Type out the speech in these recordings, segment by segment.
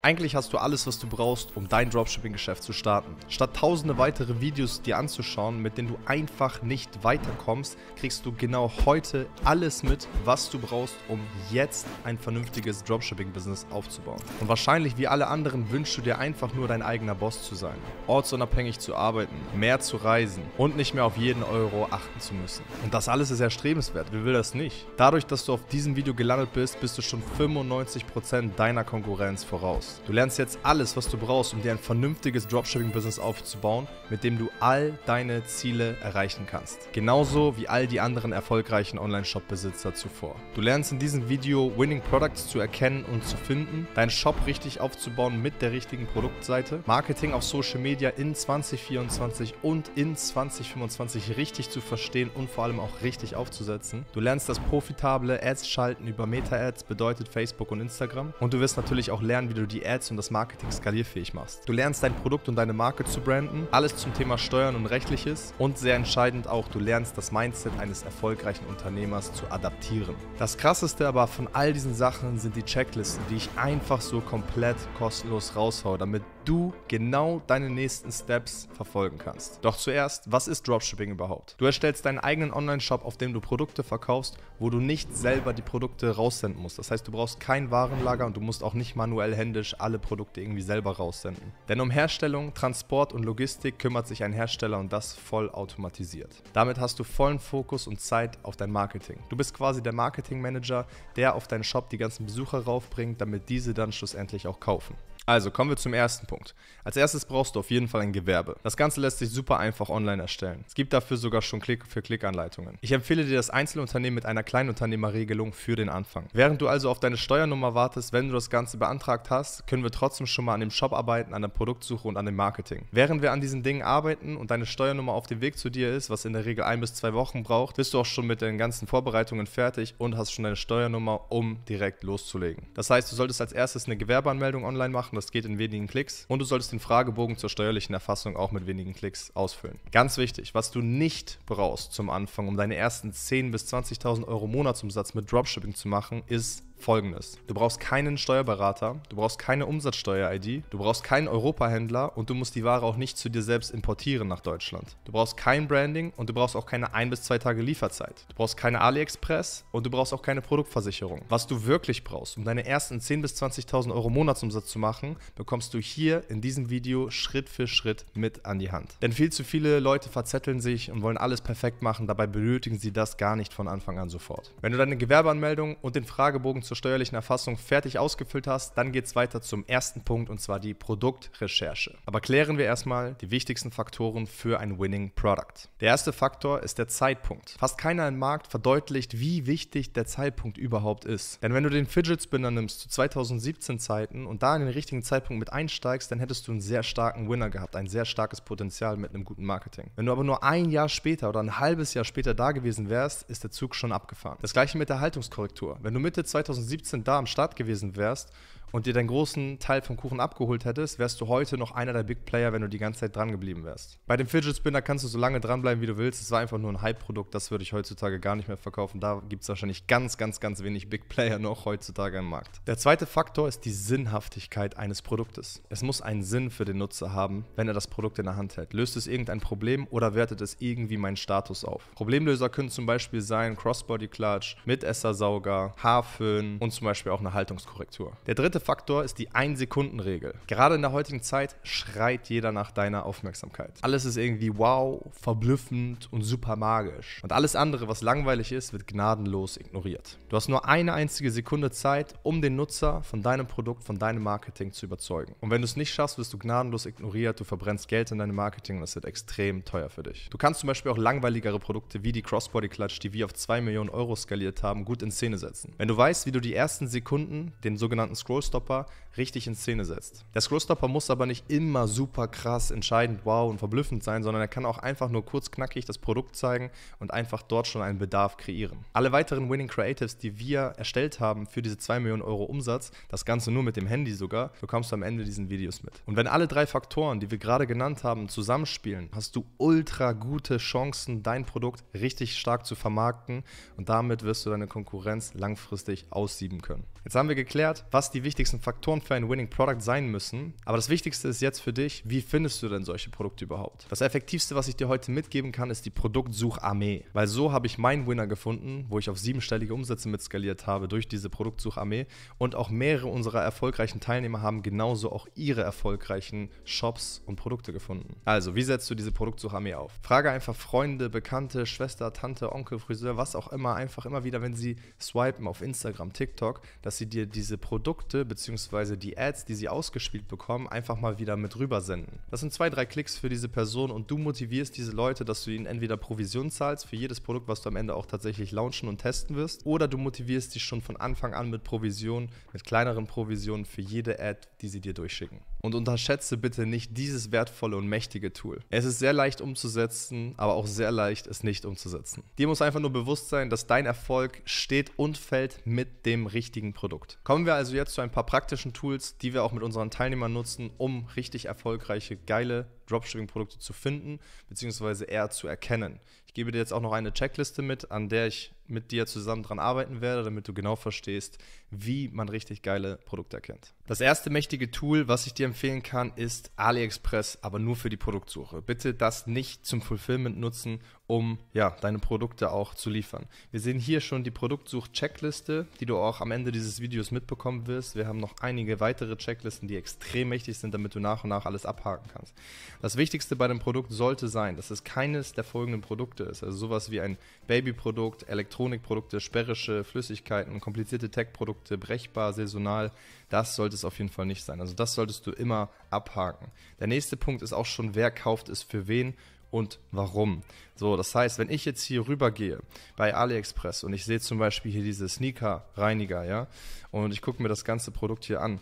Eigentlich hast du alles, was du brauchst, um dein Dropshipping-Geschäft zu starten. Statt tausende weitere Videos dir anzuschauen, mit denen du einfach nicht weiterkommst, kriegst du genau heute alles mit, was du brauchst, um jetzt ein vernünftiges Dropshipping-Business aufzubauen. Und wahrscheinlich wie alle anderen wünschst du dir einfach nur dein eigener Boss zu sein, ortsunabhängig zu arbeiten, mehr zu reisen und nicht mehr auf jeden Euro achten zu müssen. Und das alles ist erstrebenswert, wer will das nicht? Dadurch, dass du auf diesem Video gelandet bist, bist du schon 95% deiner Konkurrenz voraus musst. Du lernst jetzt alles, was du brauchst, um dir ein vernünftiges Dropshipping-Business aufzubauen, mit dem du all deine Ziele erreichen kannst. Genauso wie all die anderen erfolgreichen Online-Shop-Besitzer zuvor. Du lernst in diesem Video Winning Products zu erkennen und zu finden, deinen Shop richtig aufzubauen mit der richtigen Produktseite, Marketing auf Social Media in 2024 und in 2025 richtig zu verstehen und vor allem auch richtig aufzusetzen. Du lernst das profitable Ads schalten über Meta-Ads, bedeutet Facebook und Instagram. Und du wirst natürlich auch lernen, wie du die die Ads und das Marketing skalierfähig machst. Du lernst dein Produkt und deine Marke zu branden, alles zum Thema Steuern und Rechtliches und sehr entscheidend auch, du lernst das Mindset eines erfolgreichen Unternehmers zu adaptieren. Das krasseste aber von all diesen Sachen sind die Checklisten, die ich einfach so komplett kostenlos raushau, damit du genau deine nächsten Steps verfolgen kannst. Doch zuerst, was ist Dropshipping überhaupt? Du erstellst deinen eigenen Online-Shop, auf dem du Produkte verkaufst, wo du nicht selber die Produkte raussenden musst. Das heißt, du brauchst kein Warenlager und du musst auch nicht manuell händisch praktisch alle Produkte irgendwie selber raussenden. Denn um Herstellung, Transport und Logistik kümmert sich ein Hersteller und das voll automatisiert. Damit hast du vollen Fokus und Zeit auf dein Marketing. Du bist quasi der Marketing Manager, der auf deinen Shop die ganzen Besucher raufbringt, damit diese dann schlussendlich auch kaufen. Also kommen wir zum ersten Punkt. Als erstes brauchst du auf jeden Fall ein Gewerbe. Das Ganze lässt sich super einfach online erstellen. Es gibt dafür sogar schon Klick für Klick Anleitungen. Ich empfehle dir das Einzelunternehmen mit einer Kleinunternehmerregelung für den Anfang. Während du also auf deine Steuernummer wartest, wenn du das Ganze beantragt hast, können wir trotzdem schon mal an dem Shop arbeiten, an der Produktsuche und an dem Marketing. Während wir an diesen Dingen arbeiten und deine Steuernummer auf dem Weg zu dir ist, was in der Regel ein bis zwei Wochen braucht, bist du auch schon mit den ganzen Vorbereitungen fertig und hast schon deine Steuernummer, um direkt loszulegen. Das heißt, du solltest als erstes eine Gewerbeanmeldung online machen. Das geht in wenigen Klicks. Und du solltest den Fragebogen zur steuerlichen Erfassung auch mit wenigen Klicks ausfüllen. Ganz wichtig, was du nicht brauchst zum Anfang, um deine ersten 10.000 bis 20.000 Euro Monatsumsatz mit Dropshipping zu machen, ist folgendes. Du brauchst keinen Steuerberater, du brauchst keine Umsatzsteuer-ID, du brauchst keinen Europahändler und du musst die Ware auch nicht zu dir selbst importieren nach Deutschland. Du brauchst kein Branding und du brauchst auch keine ein bis zwei Tage Lieferzeit. Du brauchst keine AliExpress und du brauchst auch keine Produktversicherung. Was du wirklich brauchst, um deine ersten 10.000 bis 20.000 Euro Monatsumsatz zu machen, bekommst du hier in diesem Video Schritt für Schritt mit an die Hand. Denn viel zu viele Leute verzetteln sich und wollen alles perfekt machen, dabei benötigen sie das gar nicht von Anfang an sofort. Wenn du deine Gewerbeanmeldung und den Fragebogen zu zur steuerlichen Erfassung fertig ausgefüllt hast, dann geht es weiter zum ersten Punkt und zwar die Produktrecherche. Aber klären wir erstmal die wichtigsten Faktoren für ein Winning Product. Der erste Faktor ist der Zeitpunkt. Fast keiner im Markt verdeutlicht, wie wichtig der Zeitpunkt überhaupt ist. Denn wenn du den Fidget Spinner nimmst zu 2017 Zeiten und da in den richtigen Zeitpunkt mit einsteigst, dann hättest du einen sehr starken Winner gehabt, ein sehr starkes Potenzial mit einem guten Marketing. Wenn du aber nur ein Jahr später oder ein halbes Jahr später da gewesen wärst, ist der Zug schon abgefahren. Das gleiche mit der Haltungskorrektur. Wenn du Mitte 2017 2017 da am Start gewesen wärst und dir deinen großen Teil vom Kuchen abgeholt hättest, wärst du heute noch einer der Big Player, wenn du die ganze Zeit dran geblieben wärst. Bei dem Fidget Spinner kannst du so lange dranbleiben, wie du willst. Es war einfach nur ein Hype-Produkt, das würde ich heutzutage gar nicht mehr verkaufen. Da gibt es wahrscheinlich ganz, ganz, ganz wenig Big Player noch heutzutage im Markt. Der zweite Faktor ist die Sinnhaftigkeit eines Produktes. Es muss einen Sinn für den Nutzer haben, wenn er das Produkt in der Hand hält. Löst es irgendein Problem oder wertet es irgendwie meinen Status auf? Problemlöser können zum Beispiel sein Crossbody Clutch, Mitessersauger, Haarföhn und zum Beispiel auch eine Haltungskorrektur. Der dritte dritte Faktor ist die 1-Sekunden-Regel. Gerade in der heutigen Zeit schreit jeder nach deiner Aufmerksamkeit. Alles ist irgendwie wow, verblüffend und super magisch. Und alles andere, was langweilig ist, wird gnadenlos ignoriert. Du hast nur eine einzige Sekunde Zeit, um den Nutzer von deinem Produkt, von deinem Marketing zu überzeugen. Und wenn du es nicht schaffst, wirst du gnadenlos ignoriert, du verbrennst Geld in deinem Marketing und das wird extrem teuer für dich. Du kannst zum Beispiel auch langweiligere Produkte wie die Crossbody Clutch, die wir auf 2 Millionen Euro skaliert haben, gut in Szene setzen. Wenn du weißt, wie du die ersten Sekunden den sogenannten Scroll stoppen richtig in Szene setzt. Der Scrollstopper muss aber nicht immer super krass, entscheidend, wow und verblüffend sein, sondern er kann auch einfach nur kurz knackig das Produkt zeigen und einfach dort schon einen Bedarf kreieren. Alle weiteren Winning Creatives, die wir erstellt haben für diese 2 Millionen Euro Umsatz, das Ganze nur mit dem Handy sogar, bekommst du am Ende diesen Videos mit. Und wenn alle drei Faktoren, die wir gerade genannt haben, zusammenspielen, hast du ultra gute Chancen, dein Produkt richtig stark zu vermarkten und damit wirst du deine Konkurrenz langfristig aussieben können. Jetzt haben wir geklärt, was die wichtigsten Faktoren für für ein Winning Product sein müssen. Aber das Wichtigste ist jetzt für dich, wie findest du denn solche Produkte überhaupt? Das Effektivste, was ich dir heute mitgeben kann, ist die Produktsucharmee. Weil so habe ich meinen Winner gefunden, wo ich auf siebenstellige Umsätze mitskaliert habe durch diese Produktsucharmee. Und auch mehrere unserer erfolgreichen Teilnehmer haben genauso auch ihre erfolgreichen Shops und Produkte gefunden. Also, wie setzt du diese Produktsucharmee auf? Frage einfach Freunde, Bekannte, Schwester, Tante, Onkel, Friseur, was auch immer, einfach immer wieder, wenn sie swipen auf Instagram, TikTok, dass sie dir diese Produkte bzw beziehungsweise die Ads, die sie ausgespielt bekommen, einfach mal wieder mit rübersenden. Das sind zwei, drei Klicks für diese Person und du motivierst diese Leute, dass du ihnen entweder Provision zahlst für jedes Produkt, was du am Ende auch tatsächlich launchen und testen wirst, oder du motivierst sie schon von Anfang an mit Provision, mit kleineren Provisionen für jede Ad, die sie dir durchschicken. Und unterschätze bitte nicht dieses wertvolle und mächtige Tool. Es ist sehr leicht umzusetzen, aber auch sehr leicht, es nicht umzusetzen. Dir muss einfach nur bewusst sein, dass dein Erfolg steht und fällt mit dem richtigen Produkt. Kommen wir also jetzt zu ein paar praktischen Tools, die wir auch mit unseren Teilnehmern nutzen, um richtig erfolgreiche, geile Dropshipping-Produkte zu finden, beziehungsweise eher zu erkennen. Ich gebe dir jetzt auch noch eine Checkliste mit, an der ich mit dir zusammen dran arbeiten werde, damit du genau verstehst, wie man richtig geile Produkte erkennt. Das erste mächtige Tool, was ich dir empfehlen kann, ist AliExpress, aber nur für die Produktsuche. Bitte das nicht zum Fulfillment nutzen um ja, deine Produkte auch zu liefern. Wir sehen hier schon die Produktsuch-Checkliste, die du auch am Ende dieses Videos mitbekommen wirst. Wir haben noch einige weitere Checklisten, die extrem mächtig sind, damit du nach und nach alles abhaken kannst. Das Wichtigste bei dem Produkt sollte sein, dass es keines der folgenden Produkte ist. Also sowas wie ein Babyprodukt, Elektronikprodukte, sperrische Flüssigkeiten, komplizierte Tech-Produkte, brechbar, saisonal. Das sollte es auf jeden Fall nicht sein. Also das solltest du immer abhaken. Der nächste Punkt ist auch schon, wer kauft es für wen und warum. So, das heißt, wenn ich jetzt hier rüber gehe bei AliExpress und ich sehe zum Beispiel hier diese Sneaker-Reiniger, ja, und ich gucke mir das ganze Produkt hier an,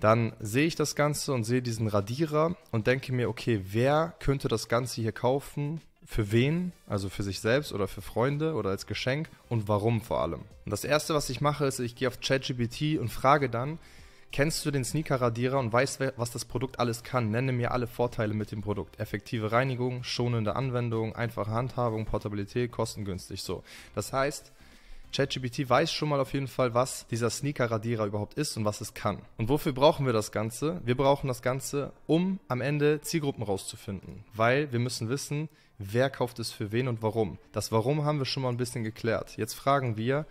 dann sehe ich das Ganze und sehe diesen Radierer und denke mir, okay, wer könnte das Ganze hier kaufen? Für wen? Also für sich selbst oder für Freunde oder als Geschenk und warum vor allem. Und das erste, was ich mache, ist, ich gehe auf ChatGPT und frage dann, Kennst du den Sneaker-Radierer und weißt, was das Produkt alles kann? Nenne mir alle Vorteile mit dem Produkt. Effektive Reinigung, schonende Anwendung, einfache Handhabung, Portabilität, kostengünstig. So. Das heißt, ChatGPT weiß schon mal auf jeden Fall, was dieser Sneaker-Radierer überhaupt ist und was es kann. Und wofür brauchen wir das Ganze? Wir brauchen das Ganze, um am Ende Zielgruppen rauszufinden, weil wir müssen wissen, wer kauft es für wen und warum. Das Warum haben wir schon mal ein bisschen geklärt. Jetzt fragen wir,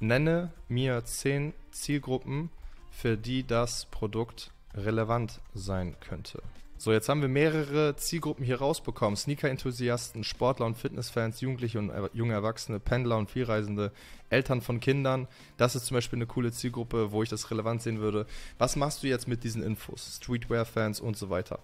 nenne mir zehn Zielgruppen, für die das Produkt relevant sein könnte. So, jetzt haben wir mehrere Zielgruppen hier rausbekommen. Sneaker-Enthusiasten, Sportler und Fitnessfans, Jugendliche und junge Erwachsene, Pendler und Vielreisende, Eltern von Kindern. Das ist zum Beispiel eine coole Zielgruppe, wo ich das relevant sehen würde. Was machst du jetzt mit diesen Infos? Streetwear-Fans und so weiter.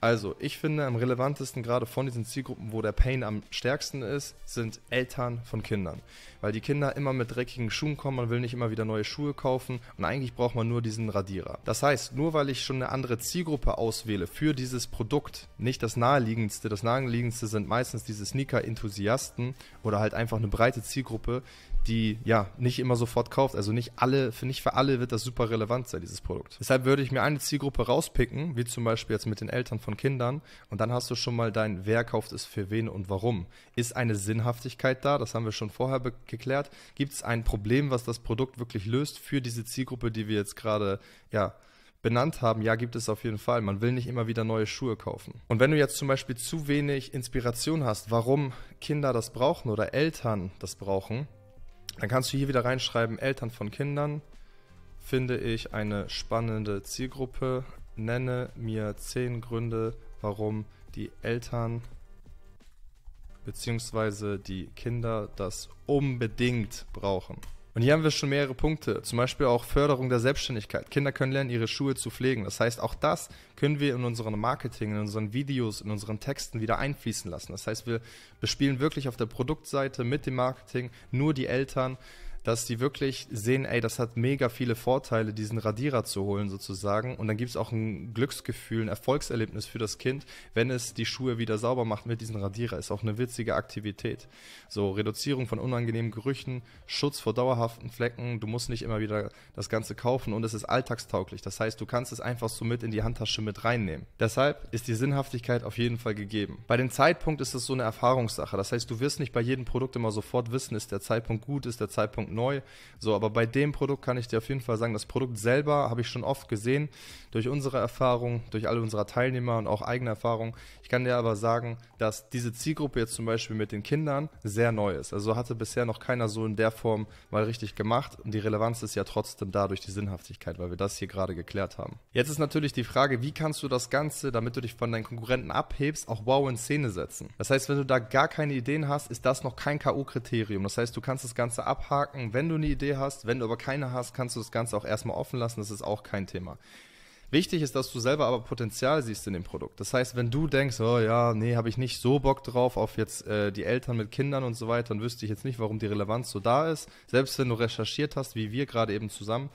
Also, ich finde am relevantesten gerade von diesen Zielgruppen, wo der Pain am stärksten ist, sind Eltern von Kindern. Weil die Kinder immer mit dreckigen Schuhen kommen, man will nicht immer wieder neue Schuhe kaufen und eigentlich braucht man nur diesen Radierer. Das heißt, nur weil ich schon eine andere Zielgruppe auswähle für dieses Produkt, nicht das naheliegendste, das naheliegendste sind meistens diese Sneaker-Enthusiasten oder halt einfach eine breite Zielgruppe, die ja nicht immer sofort kauft. Also nicht alle, für nicht für alle wird das super relevant sein, dieses Produkt. Deshalb würde ich mir eine Zielgruppe rauspicken, wie zum Beispiel jetzt mit den Eltern von Kindern, und dann hast du schon mal dein, wer kauft es für wen und warum. Ist eine Sinnhaftigkeit da? Das haben wir schon vorher geklärt. Gibt es ein Problem, was das Produkt wirklich löst für diese Zielgruppe, die wir jetzt gerade ja benannt haben, ja, gibt es auf jeden Fall. Man will nicht immer wieder neue Schuhe kaufen. Und wenn du jetzt zum Beispiel zu wenig Inspiration hast, warum Kinder das brauchen oder Eltern das brauchen, dann kannst du hier wieder reinschreiben, Eltern von Kindern, finde ich eine spannende Zielgruppe, nenne mir zehn Gründe, warum die Eltern bzw. die Kinder das unbedingt brauchen. Und hier haben wir schon mehrere Punkte, zum Beispiel auch Förderung der Selbstständigkeit. Kinder können lernen, ihre Schuhe zu pflegen. Das heißt, auch das können wir in unserem Marketing, in unseren Videos, in unseren Texten wieder einfließen lassen. Das heißt, wir bespielen wirklich auf der Produktseite mit dem Marketing nur die Eltern dass die wirklich sehen, ey, das hat mega viele Vorteile, diesen Radierer zu holen sozusagen. Und dann gibt es auch ein Glücksgefühl, ein Erfolgserlebnis für das Kind, wenn es die Schuhe wieder sauber macht mit diesem Radierer. Ist auch eine witzige Aktivität. So Reduzierung von unangenehmen Gerüchen, Schutz vor dauerhaften Flecken. Du musst nicht immer wieder das Ganze kaufen und es ist alltagstauglich. Das heißt, du kannst es einfach so mit in die Handtasche mit reinnehmen. Deshalb ist die Sinnhaftigkeit auf jeden Fall gegeben. Bei dem Zeitpunkt ist es so eine Erfahrungssache. Das heißt, du wirst nicht bei jedem Produkt immer sofort wissen, ist der Zeitpunkt gut, ist der Zeitpunkt neu. So, aber bei dem Produkt kann ich dir auf jeden Fall sagen, das Produkt selber habe ich schon oft gesehen, durch unsere Erfahrung, durch alle unserer Teilnehmer und auch eigene Erfahrung. Ich kann dir aber sagen, dass diese Zielgruppe jetzt zum Beispiel mit den Kindern sehr neu ist. Also hatte bisher noch keiner so in der Form mal richtig gemacht. Und die Relevanz ist ja trotzdem dadurch die Sinnhaftigkeit, weil wir das hier gerade geklärt haben. Jetzt ist natürlich die Frage, wie kannst du das Ganze, damit du dich von deinen Konkurrenten abhebst, auch wow in Szene setzen? Das heißt, wenn du da gar keine Ideen hast, ist das noch kein K.O.-Kriterium. Das heißt, du kannst das Ganze abhaken packen, wenn du eine Idee hast. Wenn du aber keine hast, kannst du das Ganze auch erstmal offen lassen. Das ist auch kein Thema. Wichtig ist, dass du selber aber Potenzial siehst in dem Produkt. Das heißt, wenn du denkst, oh ja, nee, habe ich nicht so Bock drauf auf jetzt äh, die Eltern mit Kindern und so weiter, dann wüsste ich jetzt nicht, warum die Relevanz so da ist. Selbst wenn du recherchiert hast, wie wir gerade eben zusammen,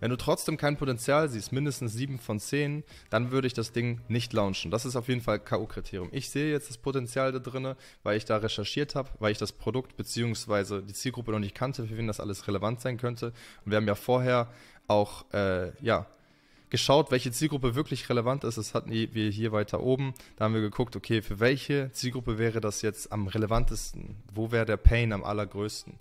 wenn du trotzdem kein Potenzial siehst, mindestens 7 von 10, dann würde ich das Ding nicht launchen. Das ist auf jeden Fall K.O.-Kriterium. Ich sehe jetzt das Potenzial da drin, weil ich da recherchiert habe, weil ich das Produkt bzw. die Zielgruppe noch nicht kannte, für wen das alles relevant sein könnte. Und wir haben ja vorher auch, äh, ja, geschaut, welche Zielgruppe wirklich relevant ist. Das hatten wir hier weiter oben. Da haben wir geguckt, okay, für welche Zielgruppe wäre das jetzt am relevantesten? Wo wäre der Pain am allergrößten?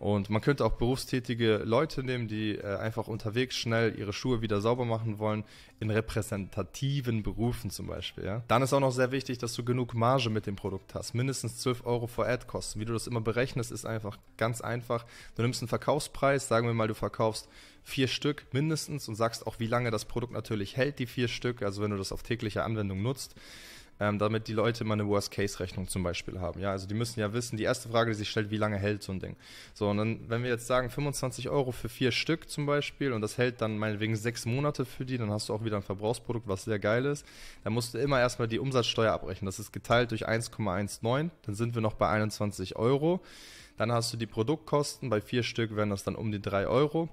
Und man könnte auch berufstätige Leute nehmen, die äh, einfach unterwegs schnell ihre Schuhe wieder sauber machen wollen, in repräsentativen Berufen zum Beispiel. Ja? Dann ist auch noch sehr wichtig, dass du genug Marge mit dem Produkt hast. Mindestens 12 Euro vor Ad-Kosten. Wie du das immer berechnest, ist einfach ganz einfach. Du nimmst einen Verkaufspreis, sagen wir mal, du verkaufst vier Stück mindestens und sagst auch, wie lange das Produkt natürlich hält, die vier Stück. Also wenn du das auf tägliche Anwendung nutzt ähm, damit die Leute mal eine Worst-Case-Rechnung zum Beispiel haben. Ja, also die müssen ja wissen, die erste Frage, die sich stellt, wie lange hält so ein Ding? So, und dann, wenn wir jetzt sagen, 25 Euro für vier Stück zum Beispiel und das hält dann meinetwegen sechs Monate für die, dann hast du auch wieder ein Verbrauchsprodukt, was sehr geil ist. Dann musst du immer erstmal die Umsatzsteuer abrechnen. Das ist geteilt durch 1,19, dann sind wir noch bei 21 Euro. Dann hast du die Produktkosten, bei vier Stück wären das dann um die drei Euro.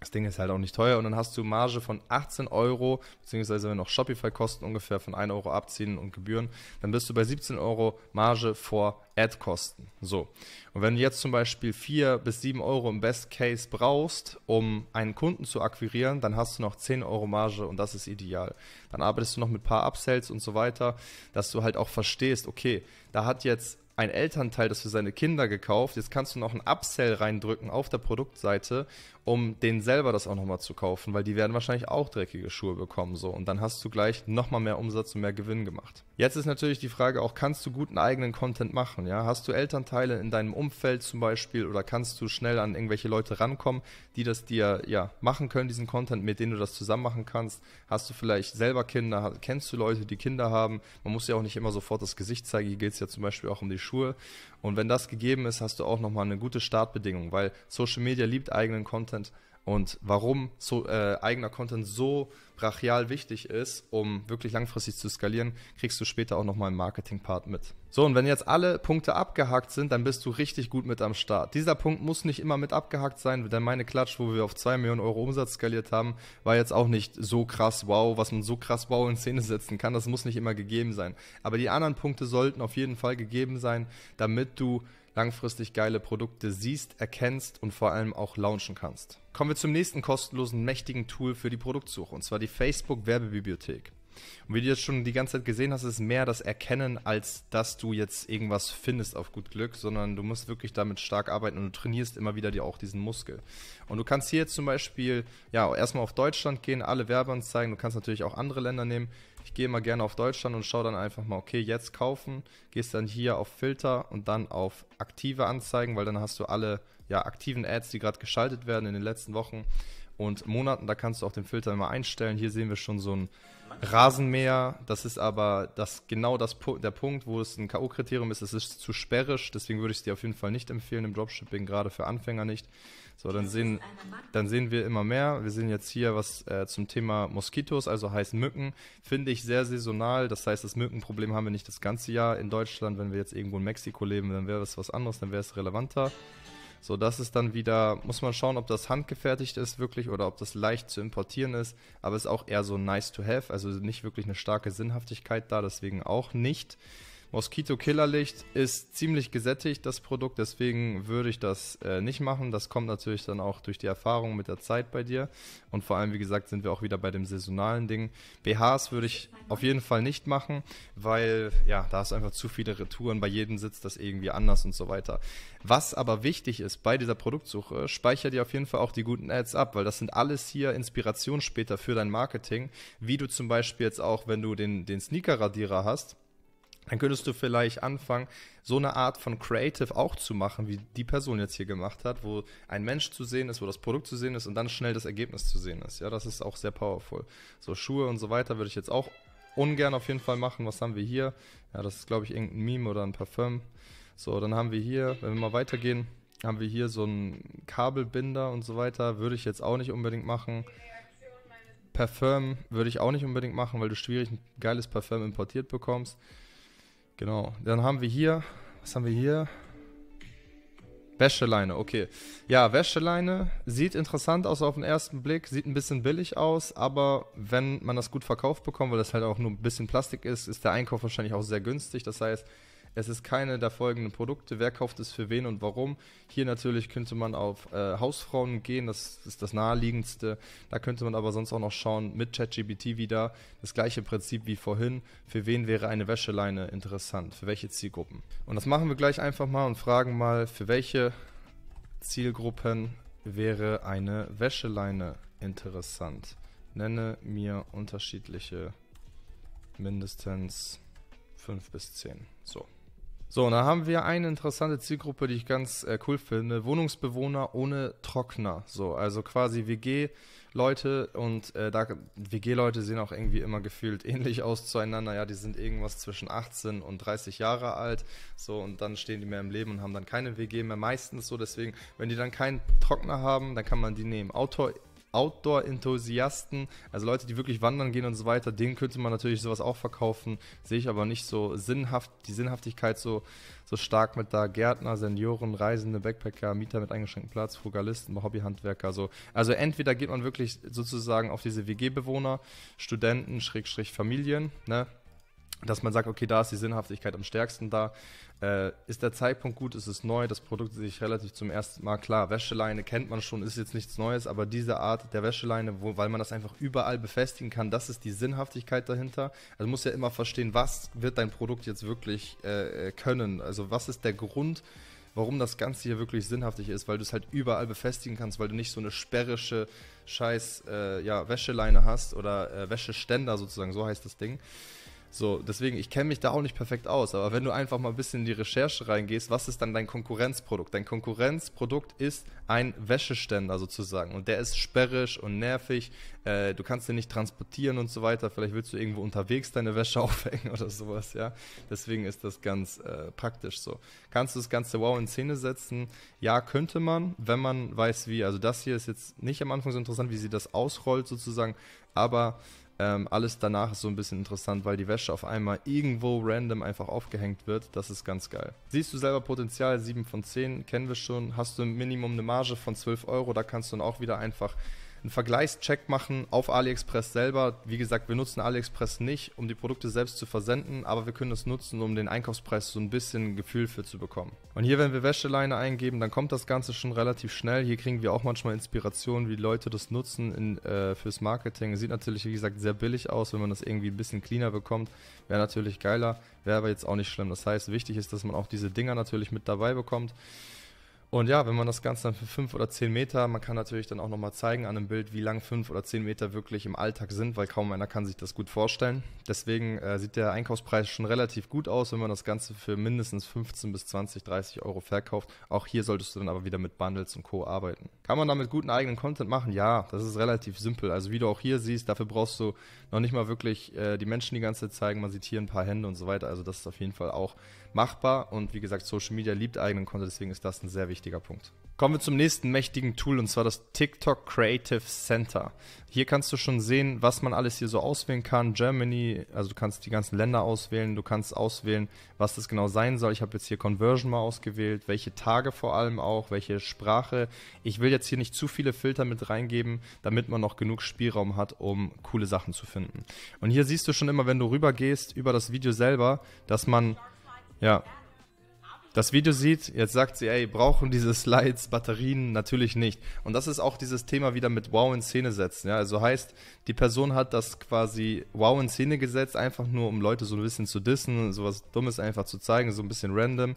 Das Ding ist halt auch nicht teuer und dann hast du Marge von 18 Euro, beziehungsweise wenn noch Shopify-Kosten ungefähr von 1 Euro abziehen und Gebühren, dann bist du bei 17 Euro Marge vor Ad-Kosten. So. Und wenn du jetzt zum Beispiel 4 bis 7 Euro im Best Case brauchst, um einen Kunden zu akquirieren, dann hast du noch 10 Euro Marge und das ist ideal. Dann arbeitest du noch mit ein paar Upsells und so weiter, dass du halt auch verstehst, okay, da hat jetzt ein Elternteil das für seine Kinder gekauft. Jetzt kannst du noch einen Upsell reindrücken auf der Produktseite um denen selber das auch nochmal zu kaufen, weil die werden wahrscheinlich auch dreckige Schuhe bekommen so und dann hast du gleich nochmal mehr Umsatz und mehr Gewinn gemacht. Jetzt ist natürlich die Frage auch, kannst du guten eigenen Content machen, ja? Hast du Elternteile in deinem Umfeld zum Beispiel oder kannst du schnell an irgendwelche Leute rankommen, die das dir ja machen können, diesen Content, mit denen du das zusammen machen kannst? Hast du vielleicht selber Kinder, kennst du Leute, die Kinder haben? Man muss ja auch nicht immer sofort das Gesicht zeigen, hier geht es ja zum Beispiel auch um die Schuhe und wenn das gegeben ist, hast du auch nochmal eine gute Startbedingung, weil Social Media liebt eigenen Content und warum so, äh, eigener Content so brachial wichtig ist, um wirklich langfristig zu skalieren, kriegst du später auch nochmal im Marketing-Part mit. So, und wenn jetzt alle Punkte abgehakt sind, dann bist du richtig gut mit am Start. Dieser Punkt muss nicht immer mit abgehakt sein, denn meine Klatsch, wo wir auf 2 Millionen Euro Umsatz skaliert haben, war jetzt auch nicht so krass wow, was man so krass wow in Szene setzen kann. Das muss nicht immer gegeben sein. Aber die anderen Punkte sollten auf jeden Fall gegeben sein, damit du langfristig geile Produkte siehst, erkennst und vor allem auch launchen kannst. Kommen wir zum nächsten kostenlosen, mächtigen Tool für die Produktsuche, und zwar die Facebook Werbebibliothek. Und wie du jetzt schon die ganze Zeit gesehen hast, ist mehr das Erkennen, als dass du jetzt irgendwas findest auf gut Glück, sondern du musst wirklich damit stark arbeiten und du trainierst immer wieder dir auch diesen Muskel. Und du kannst hier jetzt zum Beispiel, ja, erstmal auf Deutschland gehen, alle Werbeanzeigen, du kannst natürlich auch andere Länder nehmen, ich gehe mal gerne auf Deutschland und schaue dann einfach mal, okay, jetzt kaufen. Gehst dann hier auf Filter und dann auf aktive Anzeigen, weil dann hast du alle ja, aktiven Ads, die gerade geschaltet werden in den letzten Wochen und Monaten. Da kannst du auch den Filter immer einstellen. Hier sehen wir schon so ein Rasenmäher. Das ist aber das, genau das, der Punkt, wo es ein K.O.-Kriterium ist. Es ist zu sperrisch, deswegen würde ich es dir auf jeden Fall nicht empfehlen im Dropshipping, gerade für Anfänger nicht. So, dann sehen, dann sehen wir immer mehr. Wir sehen jetzt hier was äh, zum Thema Moskitos, also heißt Mücken. Finde ich sehr saisonal. Das heißt, das Mückenproblem haben wir nicht das ganze Jahr in Deutschland. Wenn wir jetzt irgendwo in Mexiko leben, dann wäre das was anderes, dann wäre es relevanter. So, das ist dann wieder, muss man schauen, ob das handgefertigt ist wirklich oder ob das leicht zu importieren ist. Aber es ist auch eher so nice to have, also nicht wirklich eine starke Sinnhaftigkeit da, deswegen auch nicht. Mosquito Killerlicht ist ziemlich gesättigt, das Produkt, deswegen würde ich das äh, nicht machen. Das kommt natürlich dann auch durch die Erfahrung mit der Zeit bei dir. Und vor allem, wie gesagt, sind wir auch wieder bei dem saisonalen Ding. BHs würde ich auf jeden Fall nicht machen, weil ja, da hast du einfach zu viele Retouren. Bei jedem sitzt das irgendwie anders und so weiter. Was aber wichtig ist bei dieser Produktsuche, speicher dir auf jeden Fall auch die guten Ads ab, weil das sind alles hier Inspirationen später für dein Marketing, wie du zum Beispiel jetzt auch, wenn du den, den Sneaker-Radierer hast, dann könntest du vielleicht anfangen, so eine Art von Creative auch zu machen, wie die Person jetzt hier gemacht hat, wo ein Mensch zu sehen ist, wo das Produkt zu sehen ist und dann schnell das Ergebnis zu sehen ist. Ja, das ist auch sehr powerful. So Schuhe und so weiter würde ich jetzt auch ungern auf jeden Fall machen. Was haben wir hier? Ja, das ist glaube ich irgendein Meme oder ein Parfum. So, dann haben wir hier, wenn wir mal weitergehen, haben wir hier so einen Kabelbinder und so weiter. Würde ich jetzt auch nicht unbedingt machen. Parfum würde ich auch nicht unbedingt machen, weil du schwierig ein geiles Parfum importiert bekommst. Genau, dann haben wir hier, was haben wir hier? Wäscheleine, okay. Ja, Wäscheleine sieht interessant aus auf den ersten Blick, sieht ein bisschen billig aus, aber wenn man das gut verkauft bekommt, weil das halt auch nur ein bisschen Plastik ist, ist der Einkauf wahrscheinlich auch sehr günstig. Das heißt, es ist keine der folgenden Produkte. Wer kauft es für wen und warum? Hier natürlich könnte man auf äh, Hausfrauen gehen. Das ist das naheliegendste. Da könnte man aber sonst auch noch schauen mit ChatGPT wieder. Das gleiche Prinzip wie vorhin. Für wen wäre eine Wäscheleine interessant? Für welche Zielgruppen? Und das machen wir gleich einfach mal und fragen mal, für welche Zielgruppen wäre eine Wäscheleine interessant. Nenne mir unterschiedliche mindestens 5 bis 10. So. So, und da haben wir eine interessante Zielgruppe, die ich ganz äh, cool finde. Wohnungsbewohner ohne Trockner. So, also quasi WG-Leute und äh, da WG-Leute sehen auch irgendwie immer gefühlt ähnlich aus zueinander. Ja, die sind irgendwas zwischen 18 und 30 Jahre alt. So, und dann stehen die mehr im Leben und haben dann keine WG mehr. Meistens so, deswegen, wenn die dann keinen Trockner haben, dann kann man die nehmen. Outdoor Outdoor-Enthusiasten, also Leute, die wirklich wandern gehen und so weiter, denen könnte man natürlich sowas auch verkaufen. Sehe ich aber nicht so sinnhaft, die Sinnhaftigkeit so, so stark mit da. Gärtner, Senioren, Reisende, Backpacker, Mieter mit eingeschränktem Platz, Frugalisten, Hobbyhandwerker. So. Also entweder geht man wirklich sozusagen auf diese WG-Bewohner, Studenten, Schrägstrich Familien, ne? dass man sagt, okay, da ist die Sinnhaftigkeit am stärksten da. Äh, ist der Zeitpunkt gut, ist es neu, das Produkt ist sich relativ zum ersten Mal klar. Wäscheleine kennt man schon, ist jetzt nichts Neues, aber diese Art der Wäscheleine, wo, weil man das einfach überall befestigen kann, das ist die Sinnhaftigkeit dahinter. Also muss ja immer verstehen, was wird dein Produkt jetzt wirklich äh, äh können? Also was ist der Grund, warum das Ganze hier wirklich sinnhaftig ist, weil du es halt überall befestigen kannst, weil du nicht so eine sperrische scheiß äh, ja, Wäscheleine hast oder äh, Wäscheständer sozusagen, so heißt das Ding. So, deswegen, ich kenne mich da auch nicht perfekt aus, aber wenn du einfach mal ein bisschen in die Recherche reingehst, was ist dann dein Konkurrenzprodukt? Dein Konkurrenzprodukt ist ein Wäscheständer sozusagen und der ist sperrisch und nervig, äh, du kannst den nicht transportieren und so weiter, vielleicht willst du irgendwo unterwegs deine Wäsche aufhängen oder sowas, ja. Deswegen ist das ganz äh, praktisch so. Kannst du das ganze Wow in Szene setzen? Ja, könnte man, wenn man weiß wie. Also das hier ist jetzt nicht am Anfang so interessant, wie sie das ausrollt sozusagen, aber ähm, alles danach ist so ein bisschen interessant, weil die Wäsche auf einmal irgendwo random einfach aufgehängt wird. Das ist ganz geil. Siehst du selber Potenzial, 7 von 10, kennen wir schon. Hast du im Minimum eine Marge von 12 Euro, da kannst du dann auch wieder einfach einen Vergleichscheck machen auf AliExpress selber. Wie gesagt, wir nutzen AliExpress nicht, um die Produkte selbst zu versenden, aber wir können es nutzen, um den Einkaufspreis so ein bisschen Gefühl für zu bekommen. Und hier, wenn wir Wäscheleine eingeben, dann kommt das Ganze schon relativ schnell. Hier kriegen wir auch manchmal Inspirationen, wie Leute das nutzen in, äh, fürs Marketing. Sieht natürlich, wie gesagt, sehr billig aus, wenn man das irgendwie ein bisschen cleaner bekommt. Wäre natürlich geiler, wäre aber jetzt auch nicht schlimm. Das heißt, wichtig ist, dass man auch diese Dinger natürlich mit dabei bekommt. Und ja, wenn man das Ganze dann für 5 oder 10 Meter, man kann natürlich dann auch nochmal zeigen an einem Bild, wie lang 5 oder 10 Meter wirklich im Alltag sind, weil kaum einer kann sich das gut vorstellen. Deswegen äh, sieht der Einkaufspreis schon relativ gut aus, wenn man das Ganze für mindestens 15 bis 20, 30 Euro verkauft. Auch hier solltest du dann aber wieder mit Bundles und Co. arbeiten. Kann man damit guten eigenen Content machen? Ja, das ist relativ simpel. Also wie du auch hier siehst, dafür brauchst du noch nicht mal wirklich äh, die Menschen die ganze Zeit zeigen. Man sieht hier ein paar Hände und so weiter. Also das ist auf jeden Fall auch machbar. Und wie gesagt, Social Media liebt eigenen Content, deswegen ist das ein sehr wichtiger Punkt. Kommen wir zum nächsten mächtigen Tool und zwar das TikTok Creative Center. Hier kannst du schon sehen, was man alles hier so auswählen kann. Germany, also du kannst die ganzen Länder auswählen, du kannst auswählen, was das genau sein soll. Ich habe jetzt hier Conversion mal ausgewählt, welche Tage vor allem auch, welche Sprache. Ich will jetzt hier nicht zu viele Filter mit reingeben, damit man noch genug Spielraum hat, um coole Sachen zu finden. Und hier siehst du schon immer, wenn du rüber gehst über das Video selber, dass man ja, das Video sieht, jetzt sagt sie, ey, brauchen diese Slides Batterien? Natürlich nicht. Und das ist auch dieses Thema wieder mit Wow in Szene setzen. Ja? Also heißt, die Person hat das quasi Wow in Szene gesetzt, einfach nur um Leute so ein bisschen zu dissen, sowas Dummes einfach zu zeigen, so ein bisschen random.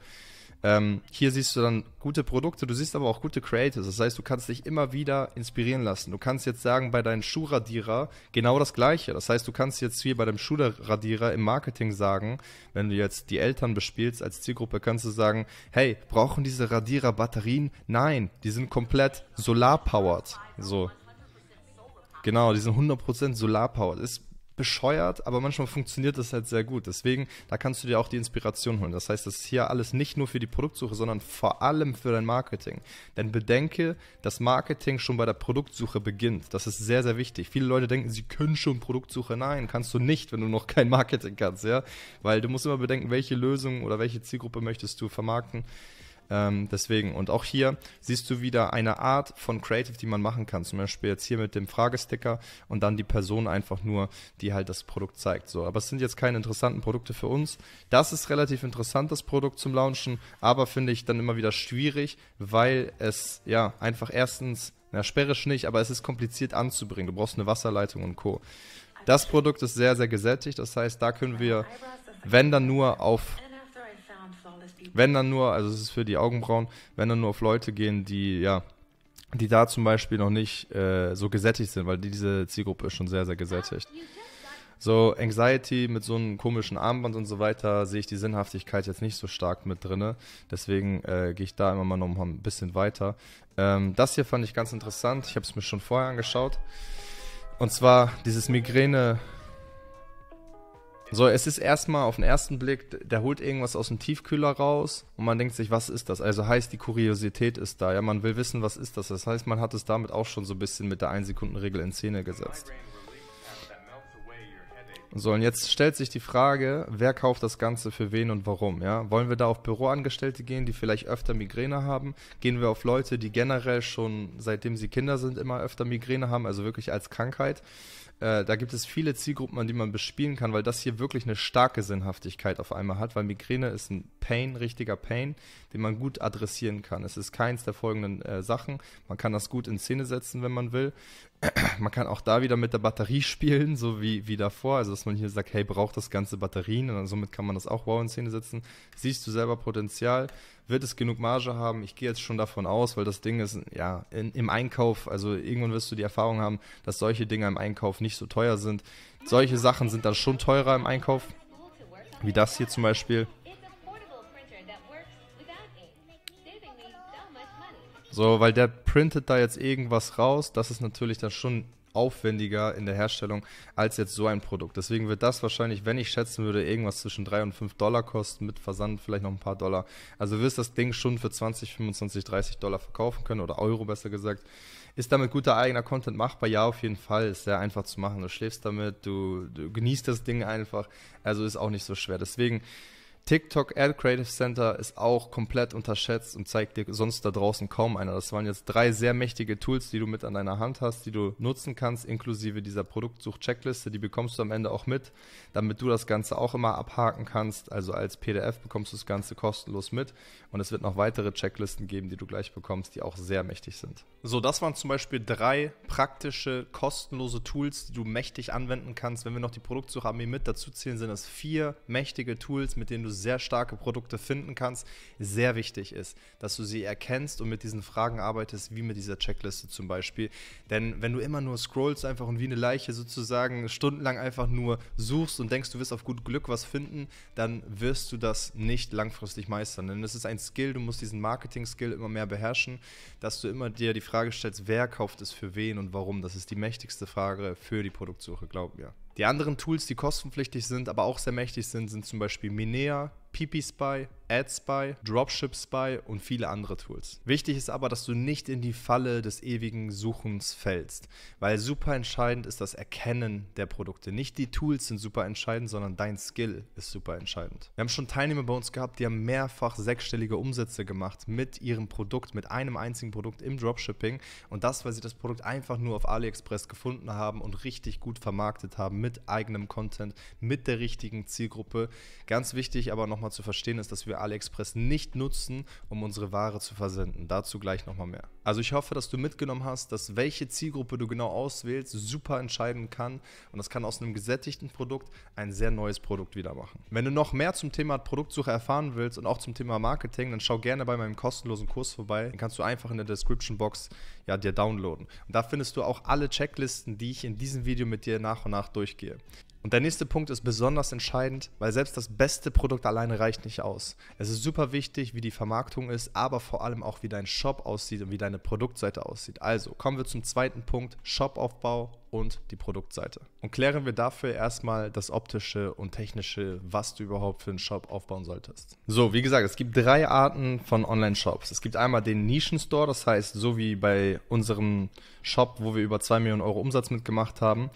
Ähm, hier siehst du dann gute Produkte, du siehst aber auch gute Creators. Das heißt, du kannst dich immer wieder inspirieren lassen. Du kannst jetzt sagen, bei deinem Schuhradierer genau das Gleiche. Das heißt, du kannst jetzt wie bei deinem Schuhradierer im Marketing sagen, wenn du jetzt die Eltern bespielst als Zielgruppe, kannst du sagen, hey, brauchen diese Radierer Batterien? Nein, die sind komplett solar-powered. So. Genau, die sind 100% solar-powered. Ist bescheuert, aber manchmal funktioniert das halt sehr gut. Deswegen, da kannst du dir auch die Inspiration holen. Das heißt, das ist hier alles nicht nur für die Produktsuche, sondern vor allem für dein Marketing. Denn bedenke, dass Marketing schon bei der Produktsuche beginnt. Das ist sehr, sehr wichtig. Viele Leute denken, sie können schon Produktsuche. Nein, kannst du nicht, wenn du noch kein Marketing kannst, ja. Weil du musst immer bedenken, welche Lösung oder welche Zielgruppe möchtest du vermarkten. Ähm, deswegen, und auch hier siehst du wieder eine Art von Creative, die man machen kann. Zum Beispiel jetzt hier mit dem Fragesticker und dann die Person einfach nur, die halt das Produkt zeigt. So, aber es sind jetzt keine interessanten Produkte für uns. Das ist relativ interessant, das Produkt zum Launchen, aber finde ich dann immer wieder schwierig, weil es ja einfach erstens, na, sperrisch nicht, aber es ist kompliziert anzubringen. Du brauchst eine Wasserleitung und Co. Das Produkt ist sehr, sehr gesättigt. Das heißt, da können wir, wenn dann nur auf wenn dann nur, also es ist für die Augenbrauen, wenn dann nur auf Leute gehen, die ja, die da zum Beispiel noch nicht äh, so gesättigt sind, weil diese Zielgruppe ist schon sehr, sehr gesättigt. So Anxiety mit so einem komischen Armband und so weiter sehe ich die Sinnhaftigkeit jetzt nicht so stark mit drinne. Deswegen äh, gehe ich da immer mal noch ein bisschen weiter. Ähm, das hier fand ich ganz interessant. Ich habe es mir schon vorher angeschaut. Und zwar dieses Migräne so, es ist erstmal auf den ersten Blick, der holt irgendwas aus dem Tiefkühler raus und man denkt sich, was ist das? Also heißt, die Kuriosität ist da. Ja, man will wissen, was ist das? Das heißt, man hat es damit auch schon so ein bisschen mit der 1-Sekunden-Regel in Szene gesetzt. So, und jetzt stellt sich die Frage, wer kauft das Ganze für wen und warum, ja? Wollen wir da auf Büroangestellte gehen, die vielleicht öfter Migräne haben? Gehen wir auf Leute, die generell schon, seitdem sie Kinder sind, immer öfter Migräne haben, also wirklich als Krankheit? Äh, da gibt es viele Zielgruppen, an die man bespielen kann, weil das hier wirklich eine starke Sinnhaftigkeit auf einmal hat, weil Migräne ist ein Pain, richtiger Pain, den man gut adressieren kann. Es ist keins der folgenden äh, Sachen. Man kann das gut in Szene setzen, wenn man will. man kann auch da wieder mit der Batterie spielen, so wie, wie davor. Also, dass man hier sagt, hey, braucht das ganze Batterien und somit kann man das auch wow in Szene setzen. Siehst du selber Potenzial? Wird es genug Marge haben? Ich gehe jetzt schon davon aus, weil das Ding ist, ja, in, im Einkauf, also irgendwann wirst du die Erfahrung haben, dass solche Dinger im Einkauf nicht so teuer sind. Solche Sachen sind dann schon teurer im Einkauf, wie das hier zum Beispiel. So, weil der printet da jetzt irgendwas raus, das ist natürlich dann schon aufwendiger in der Herstellung als jetzt so ein Produkt. Deswegen wird das wahrscheinlich, wenn ich schätzen würde, irgendwas zwischen 3 und 5 Dollar kosten, mit Versand vielleicht noch ein paar Dollar. Also wirst das Ding schon für 20, 25, 30 Dollar verkaufen können oder Euro besser gesagt. Ist damit guter eigener Content machbar? Ja, auf jeden Fall. Ist sehr einfach zu machen. Du schläfst damit, du, du genießt das Ding einfach. Also ist auch nicht so schwer. Deswegen TikTok Ad Creative Center ist auch komplett unterschätzt und zeigt dir sonst da draußen kaum einer. Das waren jetzt drei sehr mächtige Tools, die du mit an deiner Hand hast, die du nutzen kannst, inklusive dieser Produktsuch-Checkliste. Die bekommst du am Ende auch mit, damit du das Ganze auch immer abhaken kannst. Also als PDF bekommst du das Ganze kostenlos mit und es wird noch weitere Checklisten geben, die du gleich bekommst, die auch sehr mächtig sind. So, das waren zum Beispiel drei praktische, kostenlose Tools, die du mächtig anwenden kannst. Wenn wir noch die Produktsucharmee mit dazu zählen, sind das vier mächtige Tools, mit denen du sehr starke Produkte finden kannst, sehr wichtig ist, dass du sie erkennst und mit diesen Fragen arbeitest, wie mit dieser Checkliste zum Beispiel. Denn wenn du immer nur scrollst einfach und wie eine Leiche sozusagen stundenlang einfach nur suchst und denkst, du wirst auf gut Glück was finden, dann wirst du das nicht langfristig meistern. Denn es ist ein Skill, du musst diesen Marketing-Skill immer mehr beherrschen, dass du immer dir die Frage stellst, wer kauft es für wen und warum. Das ist die mächtigste Frage für die Produktsuche, glaub mir. Die anderen Tools, die kostenpflichtig sind, aber auch sehr mächtig sind, sind zum Beispiel Minea, PPSpy, AdSpy, DropshipSpy und viele andere Tools. Wichtig ist aber, dass du nicht in die Falle des ewigen Suchens fällst, weil super entscheidend ist das Erkennen der Produkte. Nicht die Tools sind super entscheidend, sondern dein Skill ist super entscheidend. Wir haben schon Teilnehmer bei uns gehabt, die haben mehrfach sechsstellige Umsätze gemacht mit ihrem Produkt, mit einem einzigen Produkt im Dropshipping und das, weil sie das Produkt einfach nur auf AliExpress gefunden haben und richtig gut vermarktet haben mit eigenem Content, mit der richtigen Zielgruppe. Ganz wichtig aber nochmal zu verstehen ist, dass wir AliExpress nicht nutzen, um unsere Ware zu versenden. Dazu gleich nochmal mehr. Also ich hoffe, dass du mitgenommen hast, dass welche Zielgruppe du genau auswählst, super entscheiden kann und das kann aus einem gesättigten Produkt ein sehr neues Produkt wieder machen. Wenn du noch mehr zum Thema Produktsuche erfahren willst und auch zum Thema Marketing, dann schau gerne bei meinem kostenlosen Kurs vorbei. Den kannst du einfach in der Description Box ja, dir downloaden. Und da findest du auch alle Checklisten, die ich in diesem Video mit dir nach und nach durchgehe. Und der nächste Punkt ist besonders entscheidend, weil selbst das beste Produkt alleine reicht nicht aus. Es ist super wichtig, wie die Vermarktung ist, aber vor allem auch, wie dein Shop aussieht und wie deine Produktseite aussieht. Also kommen wir zum zweiten Punkt, Shopaufbau und die Produktseite. Und klären wir dafür erstmal das optische und technische, was du überhaupt für einen Shop aufbauen solltest. So, wie gesagt, es gibt drei Arten von Online-Shops. Es gibt einmal den Nischen-Store, das heißt, so wie bei unserem Shop, wo wir über 2 Millionen Euro Umsatz mitgemacht haben,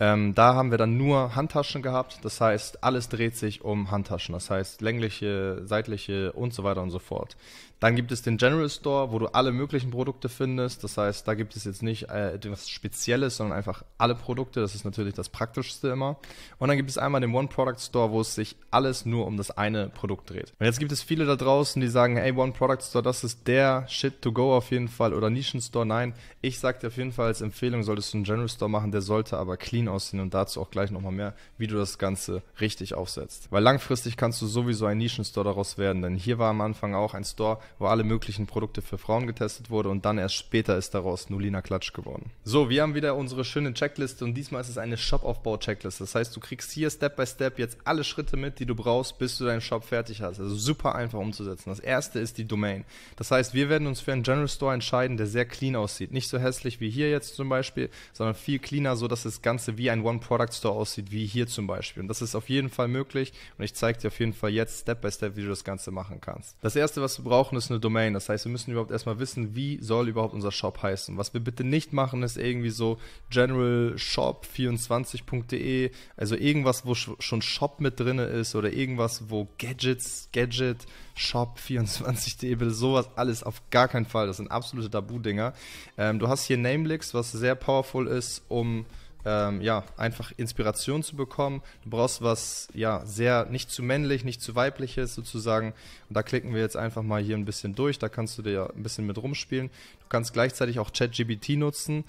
ähm, da haben wir dann nur Handtaschen gehabt. Das heißt, alles dreht sich um Handtaschen. Das heißt, längliche, seitliche und so weiter und so fort. Dann gibt es den General Store, wo du alle möglichen Produkte findest. Das heißt, da gibt es jetzt nicht äh, etwas Spezielles, sondern einfach alle Produkte. Das ist natürlich das Praktischste immer. Und dann gibt es einmal den One Product Store, wo es sich alles nur um das eine Produkt dreht. Und jetzt gibt es viele da draußen, die sagen, hey, One Product Store, das ist der Shit to go auf jeden Fall oder Nischen Store. Nein, ich sage dir auf jeden Fall als Empfehlung, solltest du einen General Store machen, der sollte aber clean aussehen und dazu auch gleich nochmal mehr, wie du das Ganze richtig aufsetzt. Weil langfristig kannst du sowieso ein Nischen Store daraus werden, denn hier war am Anfang auch ein Store, wo alle möglichen Produkte für Frauen getestet wurde und dann erst später ist daraus Nulina Klatsch geworden. So, wir haben wieder unsere schöne Checkliste und diesmal ist es eine Shop-Aufbau-Checkliste. Das heißt, du kriegst hier Step by Step jetzt alle Schritte mit, die du brauchst, bis du deinen Shop fertig hast. Also super einfach umzusetzen. Das erste ist die Domain. Das heißt, wir werden uns für einen General Store entscheiden, der sehr clean aussieht. Nicht so hässlich wie hier jetzt zum Beispiel, sondern viel cleaner, so dass das Ganze wie ein One-Product-Store aussieht, wie hier zum Beispiel. Und das ist auf jeden Fall möglich und ich zeige dir auf jeden Fall jetzt Step by Step, wie du das Ganze machen kannst. Das erste, was wir brauchen, ist ist eine Domain. Das heißt, wir müssen überhaupt erstmal wissen, wie soll überhaupt unser Shop heißen. Was wir bitte nicht machen, ist irgendwie so General Shop 24de also irgendwas, wo schon Shop mit drin ist oder irgendwas, wo Gadgets, Gadget, Shop24.de, sowas, alles auf gar keinen Fall. Das sind absolute Tabu-Dinger. Ähm, du hast hier Namelix, was sehr powerful ist, um ähm, ja, einfach Inspiration zu bekommen. Du brauchst was, ja, sehr nicht zu männlich, nicht zu weibliches sozusagen. Und da klicken wir jetzt einfach mal hier ein bisschen durch. Da kannst du dir ja ein bisschen mit rumspielen. Du kannst gleichzeitig auch ChatGBT nutzen.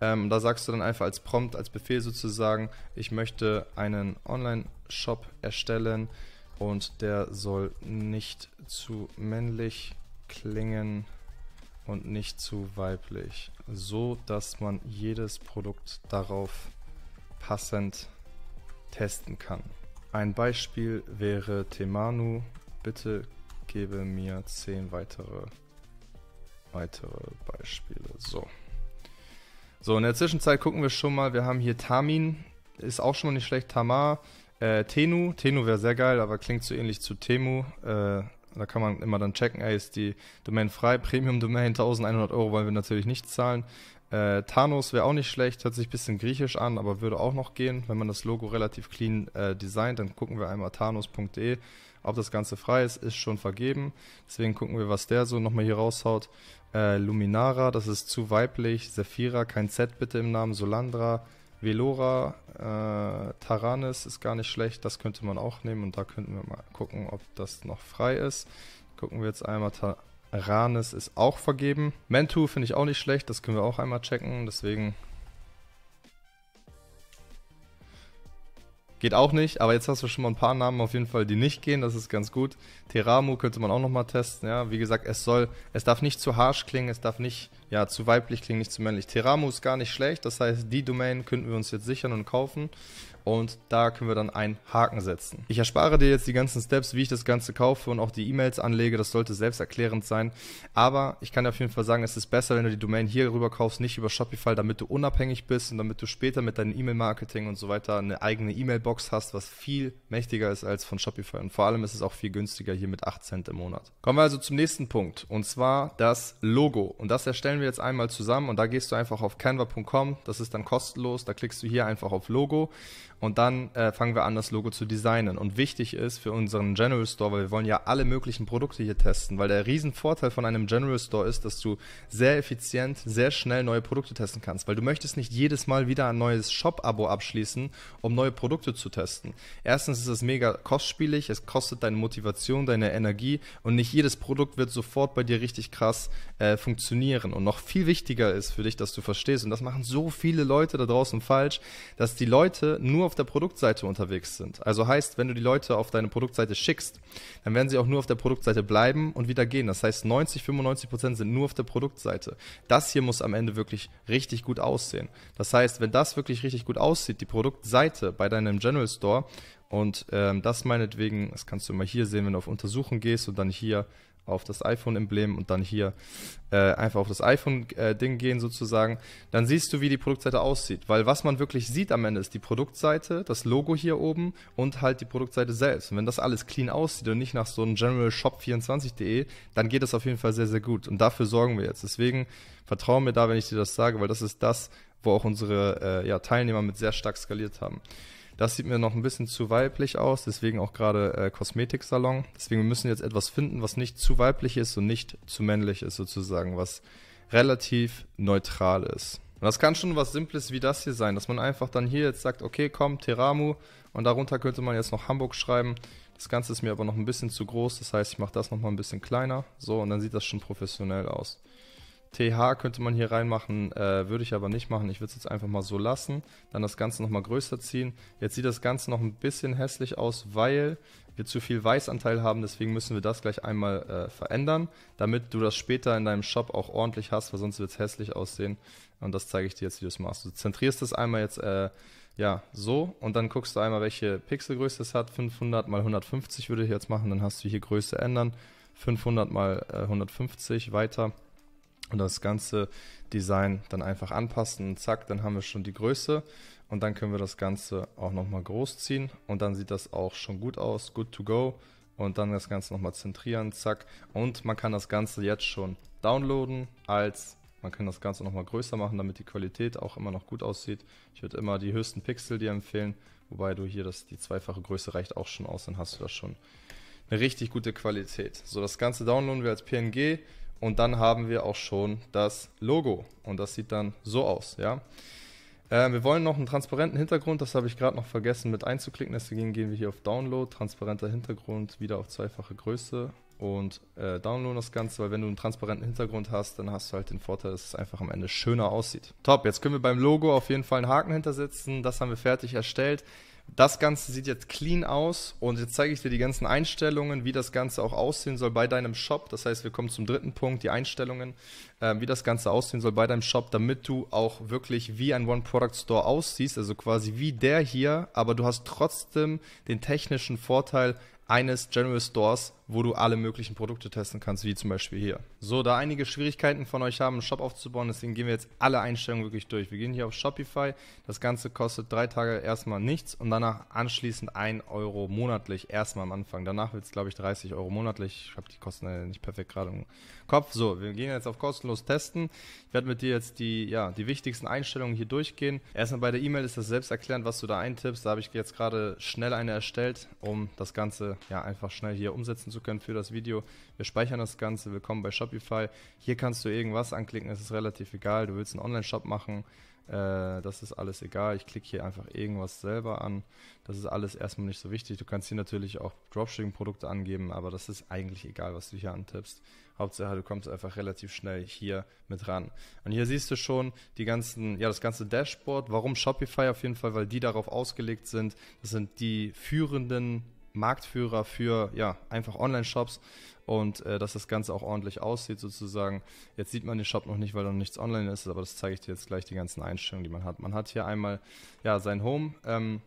Ähm, da sagst du dann einfach als Prompt, als Befehl sozusagen, ich möchte einen Online-Shop erstellen und der soll nicht zu männlich klingen und nicht zu weiblich, so dass man jedes Produkt darauf passend testen kann. Ein Beispiel wäre Temanu, bitte gebe mir zehn weitere, weitere Beispiele. So. So, in der Zwischenzeit gucken wir schon mal, wir haben hier Tamin, ist auch schon mal nicht schlecht, Tamar, äh, Tenu, Tenu wäre sehr geil, aber klingt so ähnlich zu Temu, äh, da kann man immer dann checken, ey, ist die Domain frei, Premium-Domain, 1100 Euro wollen wir natürlich nicht zahlen. Äh, Thanos wäre auch nicht schlecht, hört sich ein bisschen griechisch an, aber würde auch noch gehen. Wenn man das Logo relativ clean äh, designt, dann gucken wir einmal thanos.de, ob das Ganze frei ist, ist schon vergeben. Deswegen gucken wir, was der so nochmal hier raushaut. Äh, Luminara, das ist zu weiblich. Sephira, kein Z bitte im Namen. Solandra, Velora, äh, Taranis ist gar nicht schlecht, das könnte man auch nehmen und da könnten wir mal gucken, ob das noch frei ist. Gucken wir jetzt einmal, Taranis ist auch vergeben. Mentu finde ich auch nicht schlecht, das können wir auch einmal checken, deswegen Geht auch nicht, aber jetzt hast du schon mal ein paar Namen auf jeden Fall, die nicht gehen, das ist ganz gut. Teramo könnte man auch nochmal testen, ja. Wie gesagt, es soll, es darf nicht zu harsh klingen, es darf nicht, ja, zu weiblich klingen, nicht zu männlich. Teramo ist gar nicht schlecht, das heißt, die Domain könnten wir uns jetzt sichern und kaufen und da können wir dann einen Haken setzen. Ich erspare dir jetzt die ganzen Steps, wie ich das Ganze kaufe und auch die E-Mails anlege, das sollte selbsterklärend sein, aber ich kann dir auf jeden Fall sagen, es ist besser, wenn du die Domain hier rüber kaufst, nicht über Shopify, damit du unabhängig bist und damit du später mit deinem E-Mail-Marketing und so weiter eine eigene E-Mail-Box hast, was viel mächtiger ist als von Shopify und vor allem ist es auch viel günstiger hier mit 8 Cent im Monat. Kommen wir also zum nächsten Punkt und zwar das Logo und das erstellen wir jetzt einmal zusammen und da gehst du einfach auf canva.com, das ist dann kostenlos, da klickst du hier einfach auf Logo und dann äh, fangen wir an, das Logo zu designen. Und wichtig ist für unseren General Store, weil wir wollen ja alle möglichen Produkte hier testen, weil der Riesenvorteil von einem General Store ist, dass du sehr effizient, sehr schnell neue Produkte testen kannst, weil du möchtest nicht jedes Mal wieder ein neues Shop-Abo abschließen, um neue Produkte zu testen. Erstens ist es mega kostspielig, es kostet deine Motivation, deine Energie und nicht jedes Produkt wird sofort bei dir richtig krass äh, funktionieren. Und noch viel wichtiger ist für dich, dass du verstehst, und das machen so viele Leute da draußen falsch, dass die Leute nur auf der Produktseite unterwegs sind. Also heißt, wenn du die Leute auf deine Produktseite schickst, dann werden sie auch nur auf der Produktseite bleiben und wieder gehen. Das heißt, 90, 95 Prozent sind nur auf der Produktseite. Das hier muss am Ende wirklich richtig gut aussehen. Das heißt, wenn das wirklich richtig gut aussieht, die Produktseite bei deinem General Store und ähm, das meinetwegen, das kannst du immer hier sehen, wenn du auf Untersuchen gehst und dann hier auf das iPhone-Emblem und dann hier äh, einfach auf das iPhone-Ding gehen sozusagen, dann siehst du, wie die Produktseite aussieht. Weil was man wirklich sieht am Ende ist die Produktseite, das Logo hier oben und halt die Produktseite selbst. Und wenn das alles clean aussieht und nicht nach so einem General Shop 24de dann geht das auf jeden Fall sehr, sehr gut. Und dafür sorgen wir jetzt. Deswegen vertraue mir da, wenn ich dir das sage, weil das ist das, wo auch unsere äh, ja, Teilnehmer mit sehr stark skaliert haben. Das sieht mir noch ein bisschen zu weiblich aus, deswegen auch gerade äh, Kosmetiksalon. Deswegen müssen wir jetzt etwas finden, was nicht zu weiblich ist und nicht zu männlich ist sozusagen, was relativ neutral ist. Und das kann schon was Simples wie das hier sein, dass man einfach dann hier jetzt sagt, okay, komm, Teramu und darunter könnte man jetzt noch Hamburg schreiben. Das Ganze ist mir aber noch ein bisschen zu groß, das heißt, ich mache das nochmal ein bisschen kleiner. So, und dann sieht das schon professionell aus. TH könnte man hier reinmachen, äh, würde ich aber nicht machen. Ich würde es jetzt einfach mal so lassen. Dann das Ganze nochmal größer ziehen. Jetzt sieht das Ganze noch ein bisschen hässlich aus, weil wir zu viel Weißanteil haben. Deswegen müssen wir das gleich einmal äh, verändern, damit du das später in deinem Shop auch ordentlich hast, weil sonst wird es hässlich aussehen. Und das zeige ich dir jetzt, wie du es machst. Du zentrierst das einmal jetzt äh, ja, so und dann guckst du einmal, welche Pixelgröße es hat. 500 mal 150 würde ich jetzt machen. Dann hast du hier Größe ändern. 500 mal 150 äh, weiter und das ganze Design dann einfach anpassen und zack, dann haben wir schon die Größe und dann können wir das Ganze auch nochmal groß ziehen und dann sieht das auch schon gut aus, good to go und dann das Ganze nochmal zentrieren, zack und man kann das Ganze jetzt schon downloaden als man kann das Ganze nochmal größer machen, damit die Qualität auch immer noch gut aussieht. Ich würde immer die höchsten Pixel dir empfehlen, wobei du hier das, die zweifache Größe reicht auch schon aus, dann hast du da schon eine richtig gute Qualität. So, das Ganze downloaden wir als PNG, und dann haben wir auch schon das Logo. Und das sieht dann so aus, ja. Äh, wir wollen noch einen transparenten Hintergrund, das habe ich gerade noch vergessen mit einzuklicken. Deswegen gehen wir hier auf Download, transparenter Hintergrund, wieder auf zweifache Größe und äh, downloaden das Ganze, weil wenn du einen transparenten Hintergrund hast, dann hast du halt den Vorteil, dass es einfach am Ende schöner aussieht. Top, jetzt können wir beim Logo auf jeden Fall einen Haken hintersetzen. Das haben wir fertig erstellt. Das Ganze sieht jetzt clean aus und jetzt zeige ich dir die ganzen Einstellungen, wie das Ganze auch aussehen soll bei deinem Shop. Das heißt, wir kommen zum dritten Punkt, die Einstellungen, äh, wie das Ganze aussehen soll bei deinem Shop, damit du auch wirklich wie ein One-Product-Store aussiehst, also quasi wie der hier, aber du hast trotzdem den technischen Vorteil eines General Stores wo du alle möglichen Produkte testen kannst, wie zum Beispiel hier. So, da einige Schwierigkeiten von euch haben, einen Shop aufzubauen, deswegen gehen wir jetzt alle Einstellungen wirklich durch. Wir gehen hier auf Shopify, das Ganze kostet drei Tage erstmal nichts und danach anschließend 1 Euro monatlich, erstmal am Anfang. Danach wird es, glaube ich, 30 Euro monatlich. Ich habe die Kosten nicht perfekt gerade im Kopf. So, wir gehen jetzt auf kostenlos testen. Ich werde mit dir jetzt die, ja, die wichtigsten Einstellungen hier durchgehen. Erstmal bei der E-Mail ist das selbst erklärend, was du da eintippst. Da habe ich jetzt gerade schnell eine erstellt, um das Ganze ja einfach schnell hier umsetzen zu können können für das Video. Wir speichern das Ganze, willkommen bei Shopify. Hier kannst du irgendwas anklicken, es ist relativ egal. Du willst einen Online-Shop machen, äh, das ist alles egal. Ich klicke hier einfach irgendwas selber an. Das ist alles erstmal nicht so wichtig. Du kannst hier natürlich auch Dropshipping-Produkte angeben, aber das ist eigentlich egal, was du hier antippst. Hauptsache, du kommst einfach relativ schnell hier mit ran. Und hier siehst du schon die ganzen, ja, das ganze Dashboard. Warum Shopify auf jeden Fall? Weil die darauf ausgelegt sind. Das sind die führenden Marktführer für ja, einfach Online-Shops und äh, dass das Ganze auch ordentlich aussieht sozusagen. Jetzt sieht man den Shop noch nicht, weil noch nichts online ist, aber das zeige ich dir jetzt gleich die ganzen Einstellungen, die man hat. Man hat hier einmal ja, sein Home, ähm,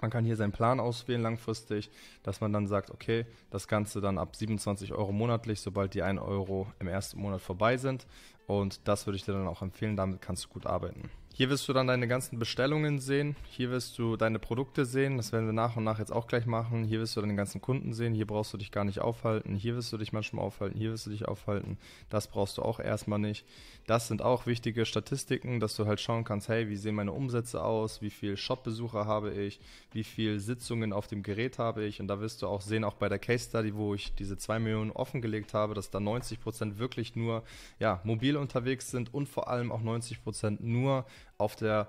man kann hier seinen Plan auswählen langfristig, dass man dann sagt, okay, das Ganze dann ab 27 Euro monatlich, sobald die 1 Euro im ersten Monat vorbei sind. Und das würde ich dir dann auch empfehlen, damit kannst du gut arbeiten. Hier wirst du dann deine ganzen Bestellungen sehen. Hier wirst du deine Produkte sehen. Das werden wir nach und nach jetzt auch gleich machen. Hier wirst du deine ganzen Kunden sehen. Hier brauchst du dich gar nicht aufhalten. Hier wirst du dich manchmal aufhalten. Hier wirst du dich aufhalten. Das brauchst du auch erstmal nicht. Das sind auch wichtige Statistiken, dass du halt schauen kannst, hey, wie sehen meine Umsätze aus? Wie viele Shop-Besucher habe ich? Wie viele Sitzungen auf dem Gerät habe ich? Und da wirst du auch sehen, auch bei der Case Study, wo ich diese 2 Millionen offengelegt habe, dass da 90 Prozent wirklich nur, ja, mobil unterwegs sind und vor allem auch 90 Prozent nur auf der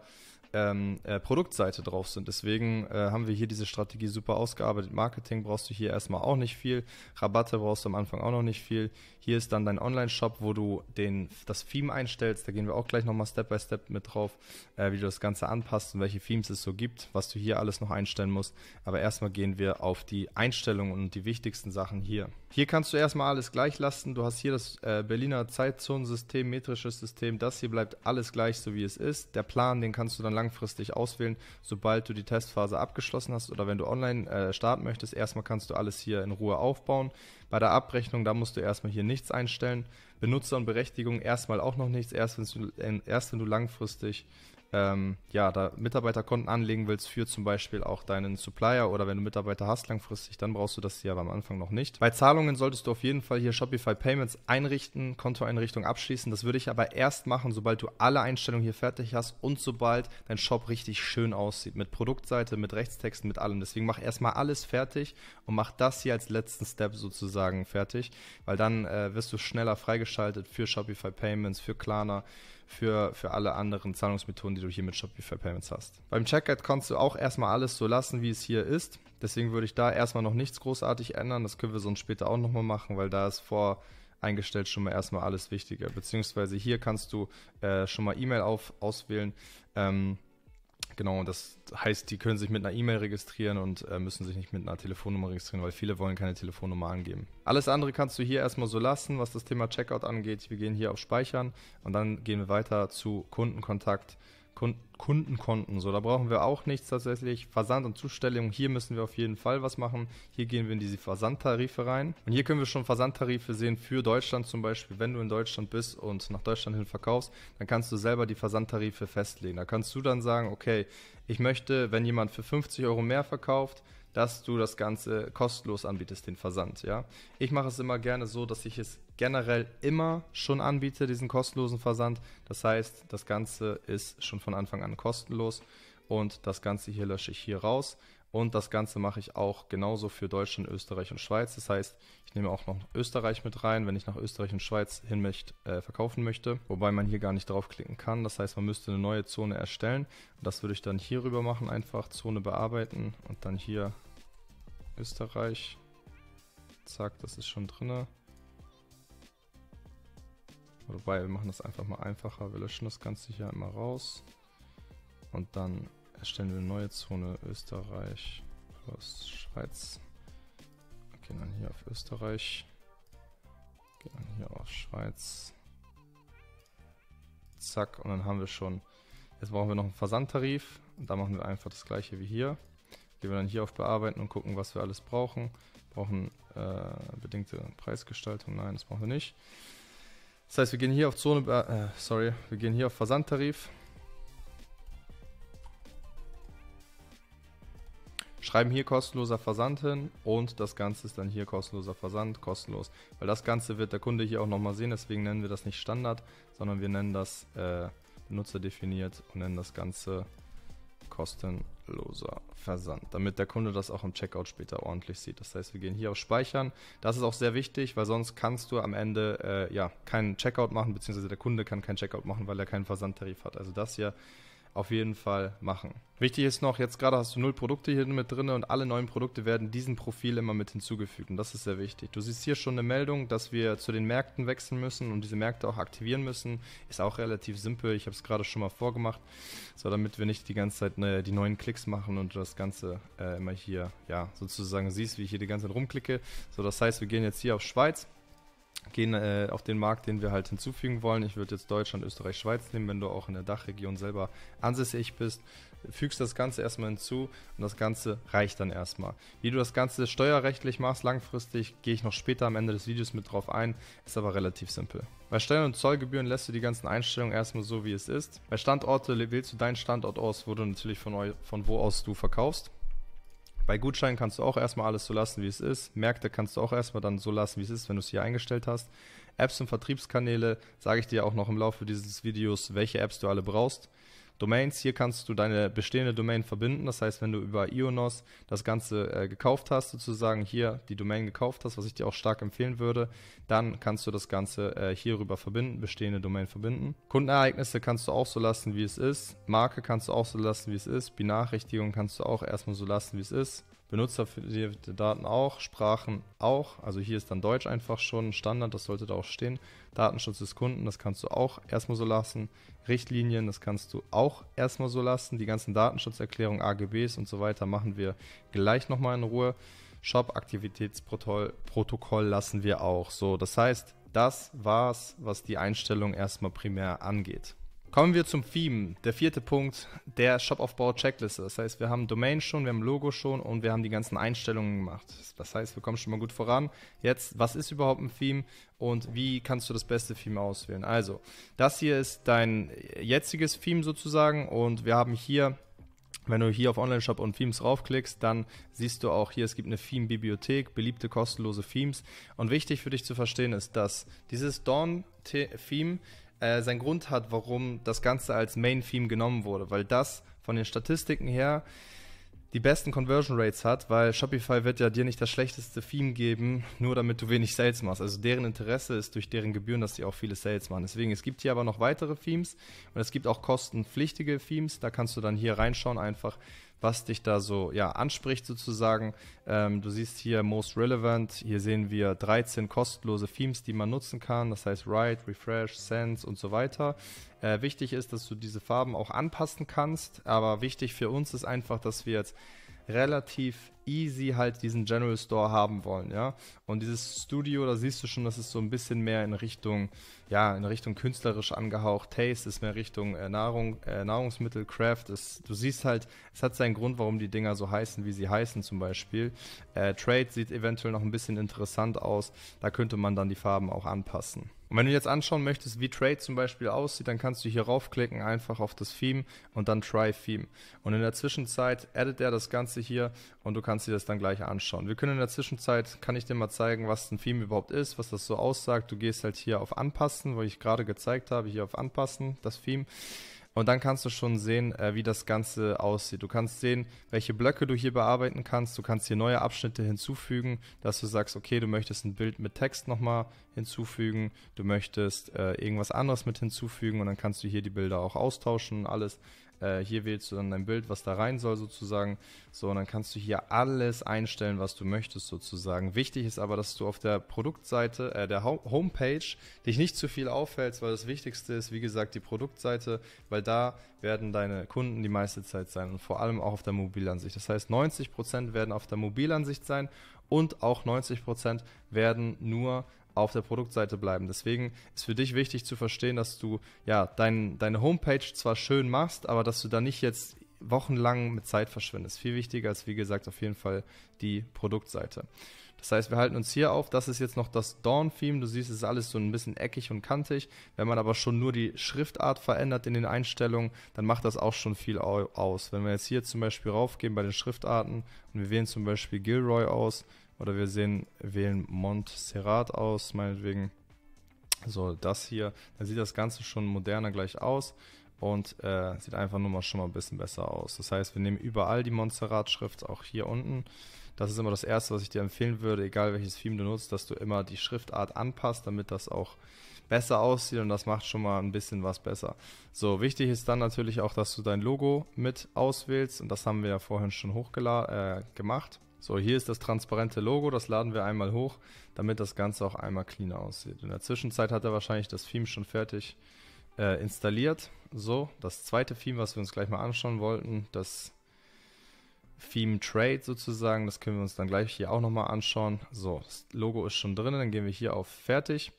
ähm, äh, Produktseite drauf sind. Deswegen äh, haben wir hier diese Strategie super ausgearbeitet. Marketing brauchst du hier erstmal auch nicht viel. Rabatte brauchst du am Anfang auch noch nicht viel. Hier ist dann dein Online-Shop, wo du den, das Theme einstellst. Da gehen wir auch gleich nochmal Step by Step mit drauf, äh, wie du das Ganze anpasst und welche Themes es so gibt, was du hier alles noch einstellen musst. Aber erstmal gehen wir auf die Einstellungen und die wichtigsten Sachen hier. Hier kannst du erstmal alles gleich lassen. Du hast hier das äh, Berliner Zeitzonensystem, metrisches System. Das hier bleibt alles gleich, so wie es ist. Der Plan, den kannst du dann langfristig auswählen, sobald du die Testphase abgeschlossen hast oder wenn du online äh, starten möchtest. Erstmal kannst du alles hier in Ruhe aufbauen. Bei der Abrechnung, da musst du erstmal hier nichts einstellen. Benutzer und Berechtigung erstmal auch noch nichts, erst, wenn du langfristig ähm, ja, da Mitarbeiterkonten anlegen willst für zum Beispiel auch deinen Supplier oder wenn du Mitarbeiter hast langfristig, dann brauchst du das hier aber am Anfang noch nicht. Bei Zahlungen solltest du auf jeden Fall hier Shopify Payments einrichten, Kontoeinrichtung abschließen. Das würde ich aber erst machen, sobald du alle Einstellungen hier fertig hast und sobald dein Shop richtig schön aussieht. Mit Produktseite, mit Rechtstexten, mit allem. Deswegen mach erstmal alles fertig und mach das hier als letzten Step sozusagen fertig, weil dann äh, wirst du schneller freigeschaltet für Shopify Payments, für Klarna, für, für alle anderen Zahlungsmethoden, die du hier mit Shopify Payments hast. Beim Checkout kannst du auch erstmal alles so lassen, wie es hier ist. Deswegen würde ich da erstmal noch nichts großartig ändern. Das können wir sonst später auch nochmal machen, weil da ist vor eingestellt schon mal erstmal alles Wichtige. Beziehungsweise hier kannst du äh, schon mal E-Mail auf auswählen. Ähm, Genau, das heißt, die können sich mit einer E-Mail registrieren und äh, müssen sich nicht mit einer Telefonnummer registrieren, weil viele wollen keine Telefonnummer angeben. Alles andere kannst du hier erstmal so lassen, was das Thema Checkout angeht. Wir gehen hier auf Speichern und dann gehen wir weiter zu Kundenkontakt. Kundenkonten. So, da brauchen wir auch nichts tatsächlich. Versand und Zustellung, hier müssen wir auf jeden Fall was machen. Hier gehen wir in diese Versandtarife rein. Und hier können wir schon Versandtarife sehen für Deutschland zum Beispiel. Wenn du in Deutschland bist und nach Deutschland hin verkaufst, dann kannst du selber die Versandtarife festlegen. Da kannst du dann sagen, okay, ich möchte, wenn jemand für 50 Euro mehr verkauft, dass du das Ganze kostenlos anbietest, den Versand, ja. Ich mache es immer gerne so, dass ich es generell immer schon anbiete, diesen kostenlosen Versand. Das heißt, das Ganze ist schon von Anfang an kostenlos und das Ganze hier lösche ich hier raus. Und das Ganze mache ich auch genauso für Deutschland, Österreich und Schweiz. Das heißt, ich nehme auch noch Österreich mit rein, wenn ich nach Österreich und Schweiz hin möchte, äh, verkaufen möchte. Wobei man hier gar nicht draufklicken kann. Das heißt, man müsste eine neue Zone erstellen. Das würde ich dann hier rüber machen, einfach Zone bearbeiten und dann hier Österreich. Zack, das ist schon drinne. Wobei, wir machen das einfach mal einfacher. Wir löschen das Ganze hier einmal raus. Und dann erstellen wir eine neue Zone Österreich plus Schweiz. Gehen dann hier auf Österreich. Gehen dann hier auf Schweiz. Zack, und dann haben wir schon. Jetzt brauchen wir noch einen Versandtarif. Und da machen wir einfach das gleiche wie hier. Gehen wir dann hier auf Bearbeiten und gucken, was wir alles brauchen. Brauchen äh, bedingte Preisgestaltung. Nein, das brauchen wir nicht. Das heißt, wir gehen hier auf Zone, äh, sorry, wir gehen hier auf Versandtarif. Schreiben hier kostenloser Versand hin und das Ganze ist dann hier kostenloser Versand, kostenlos. Weil das Ganze wird der Kunde hier auch nochmal sehen, deswegen nennen wir das nicht Standard, sondern wir nennen das äh, Benutzer definiert und nennen das Ganze kostenlos kostenloser Versand, damit der Kunde das auch im Checkout später ordentlich sieht. Das heißt, wir gehen hier auf Speichern. Das ist auch sehr wichtig, weil sonst kannst du am Ende äh, ja keinen Checkout machen, beziehungsweise der Kunde kann keinen Checkout machen, weil er keinen Versandtarif hat. Also das hier auf jeden Fall machen. Wichtig ist noch, jetzt gerade hast du null Produkte hier mit drin und alle neuen Produkte werden diesem Profil immer mit hinzugefügt und das ist sehr wichtig. Du siehst hier schon eine Meldung, dass wir zu den Märkten wechseln müssen und diese Märkte auch aktivieren müssen. Ist auch relativ simpel, ich habe es gerade schon mal vorgemacht, so damit wir nicht die ganze Zeit ne, die neuen Klicks machen und das Ganze äh, immer hier, ja, sozusagen siehst, wie ich hier die ganze Zeit rumklicke. So, das heißt, wir gehen jetzt hier auf Schweiz gehen äh, auf den Markt, den wir halt hinzufügen wollen. Ich würde jetzt Deutschland, Österreich, Schweiz nehmen, wenn du auch in der Dachregion selber ansässig bist. Fügst das Ganze erstmal hinzu und das Ganze reicht dann erstmal. Wie du das Ganze steuerrechtlich machst, langfristig, gehe ich noch später am Ende des Videos mit drauf ein, ist aber relativ simpel. Bei Steuern und Zollgebühren lässt du die ganzen Einstellungen erstmal so, wie es ist. Bei Standorte wählst du deinen Standort aus, wo du natürlich von, von wo aus du verkaufst. Bei Gutscheinen kannst du auch erstmal alles so lassen, wie es ist. Märkte kannst du auch erstmal dann so lassen, wie es ist, wenn du es hier eingestellt hast. Apps und Vertriebskanäle sage ich dir auch noch im Laufe dieses Videos, welche Apps du alle brauchst. Domains. Hier kannst du deine bestehende Domain verbinden. Das heißt, wenn du über Ionos das Ganze äh, gekauft hast, sozusagen hier die Domain gekauft hast, was ich dir auch stark empfehlen würde, dann kannst du das Ganze äh, hierüber verbinden, bestehende Domain verbinden. Kundenereignisse kannst du auch so lassen, wie es ist. Marke kannst du auch so lassen, wie es ist. Benachrichtigung kannst du auch erstmal so lassen, wie es ist. Daten auch, Sprachen auch. Also hier ist dann Deutsch einfach schon Standard, das sollte da auch stehen. Datenschutz des Kunden, das kannst du auch erstmal so lassen. Richtlinien, das kannst du auch erstmal so lassen. Die ganzen Datenschutzerklärungen, AGBs und so weiter machen wir gleich nochmal in Ruhe. Shop-Aktivitätsprotokoll lassen wir auch so. Das heißt, das war's, was die Einstellung erstmal primär angeht. Kommen wir zum Theme. Der vierte Punkt, der Shop-Aufbau-Checkliste. Das heißt, wir haben Domain schon, wir haben Logo schon und wir haben die ganzen Einstellungen gemacht. Das heißt, wir kommen schon mal gut voran. Jetzt, was ist überhaupt ein Theme und wie kannst du das beste Theme auswählen? Also, das hier ist dein jetziges Theme sozusagen und wir haben hier wenn du hier auf Online-Shop und Themes raufklickst, dann siehst du auch hier, es gibt eine Theme-Bibliothek, beliebte kostenlose Themes. Und wichtig für dich zu verstehen ist, dass dieses Dawn-Theme äh, seinen Grund hat, warum das Ganze als Main-Theme genommen wurde, weil das von den Statistiken her die besten Conversion Rates hat, weil Shopify wird ja dir nicht das schlechteste Theme geben, nur damit du wenig Sales machst. Also deren Interesse ist durch deren Gebühren, dass sie auch viele Sales machen. Deswegen, es gibt hier aber noch weitere Themes und es gibt auch kostenpflichtige Themes. Da kannst du dann hier reinschauen einfach was dich da so ja, anspricht sozusagen. Ähm, du siehst hier Most Relevant, hier sehen wir 13 kostenlose Themes, die man nutzen kann, das heißt Write, Refresh, Sense und so weiter. Äh, wichtig ist, dass du diese Farben auch anpassen kannst, aber wichtig für uns ist einfach, dass wir jetzt relativ easy halt diesen General Store haben wollen, ja. Und dieses Studio, da siehst du schon, das ist so ein bisschen mehr in Richtung, ja, in Richtung künstlerisch angehaucht, Taste ist mehr Richtung äh, Nahrung, äh, Nahrungsmittel, Craft. Ist, du siehst halt, es hat seinen Grund, warum die Dinger so heißen, wie sie heißen zum Beispiel. Äh, Trade sieht eventuell noch ein bisschen interessant aus. Da könnte man dann die Farben auch anpassen. Und wenn du jetzt anschauen möchtest, wie Trade zum Beispiel aussieht, dann kannst du hier raufklicken, einfach auf das Theme und dann Try Theme. Und in der Zwischenzeit edit er das Ganze hier und du kannst dir das dann gleich anschauen. Wir können in der Zwischenzeit, kann ich dir mal zeigen, was ein Theme überhaupt ist, was das so aussagt. Du gehst halt hier auf Anpassen, wo ich gerade gezeigt habe, hier auf Anpassen, das Theme. Und dann kannst du schon sehen, äh, wie das Ganze aussieht. Du kannst sehen, welche Blöcke du hier bearbeiten kannst. Du kannst hier neue Abschnitte hinzufügen, dass du sagst, okay, du möchtest ein Bild mit Text nochmal hinzufügen. Du möchtest äh, irgendwas anderes mit hinzufügen und dann kannst du hier die Bilder auch austauschen und alles. Äh, hier wählst du dann dein Bild, was da rein soll sozusagen. So, und dann kannst du hier alles einstellen, was du möchtest sozusagen. Wichtig ist aber, dass du auf der Produktseite, äh, der Homepage, dich nicht zu viel auffällst, weil das Wichtigste ist, wie gesagt, die Produktseite, weil da werden deine Kunden die meiste Zeit sein und vor allem auch auf der Mobilansicht. Das heißt, 90% Prozent werden auf der Mobilansicht sein und auch 90% Prozent werden nur auf der Produktseite bleiben. Deswegen ist für dich wichtig zu verstehen, dass du ja dein, deine Homepage zwar schön machst, aber dass du da nicht jetzt wochenlang mit Zeit verschwindest. Viel wichtiger ist, wie gesagt, auf jeden Fall die Produktseite. Das heißt, wir halten uns hier auf. Das ist jetzt noch das Dawn-Theme. Du siehst, es ist alles so ein bisschen eckig und kantig. Wenn man aber schon nur die Schriftart verändert in den Einstellungen, dann macht das auch schon viel aus. Wenn wir jetzt hier zum Beispiel raufgehen bei den Schriftarten und wir wählen zum Beispiel Gilroy aus, oder wir sehen, wählen Montserrat aus, meinetwegen. So, das hier, dann sieht das Ganze schon moderner gleich aus und äh, sieht einfach nur mal schon mal ein bisschen besser aus. Das heißt, wir nehmen überall die Montserrat-Schrift, auch hier unten. Das ist immer das Erste, was ich dir empfehlen würde, egal welches Theme du nutzt, dass du immer die Schriftart anpasst, damit das auch besser aussieht und das macht schon mal ein bisschen was besser. So, wichtig ist dann natürlich auch, dass du dein Logo mit auswählst und das haben wir ja vorhin schon hochgeladen äh, gemacht. So, hier ist das transparente Logo, das laden wir einmal hoch, damit das Ganze auch einmal clean aussieht. In der Zwischenzeit hat er wahrscheinlich das Theme schon fertig äh, installiert. So, das zweite Theme, was wir uns gleich mal anschauen wollten, das Theme Trade sozusagen, das können wir uns dann gleich hier auch nochmal anschauen. So, das Logo ist schon drin, dann gehen wir hier auf Fertig.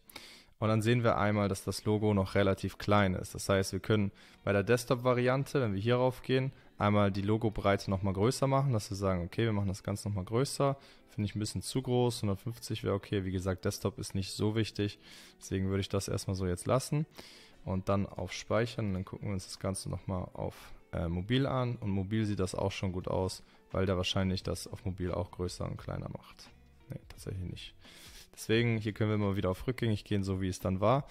Und dann sehen wir einmal, dass das Logo noch relativ klein ist. Das heißt, wir können bei der Desktop-Variante, wenn wir hierauf gehen, einmal die Logobreite nochmal größer machen, dass wir sagen, okay, wir machen das Ganze nochmal größer. Finde ich ein bisschen zu groß, 150 wäre okay. Wie gesagt, Desktop ist nicht so wichtig, deswegen würde ich das erstmal so jetzt lassen. Und dann auf Speichern, dann gucken wir uns das Ganze nochmal auf äh, Mobil an. Und Mobil sieht das auch schon gut aus, weil der wahrscheinlich das auf Mobil auch größer und kleiner macht. Nee, tatsächlich nicht. Deswegen, hier können wir mal wieder auf Rückgängig gehen, so wie es dann war.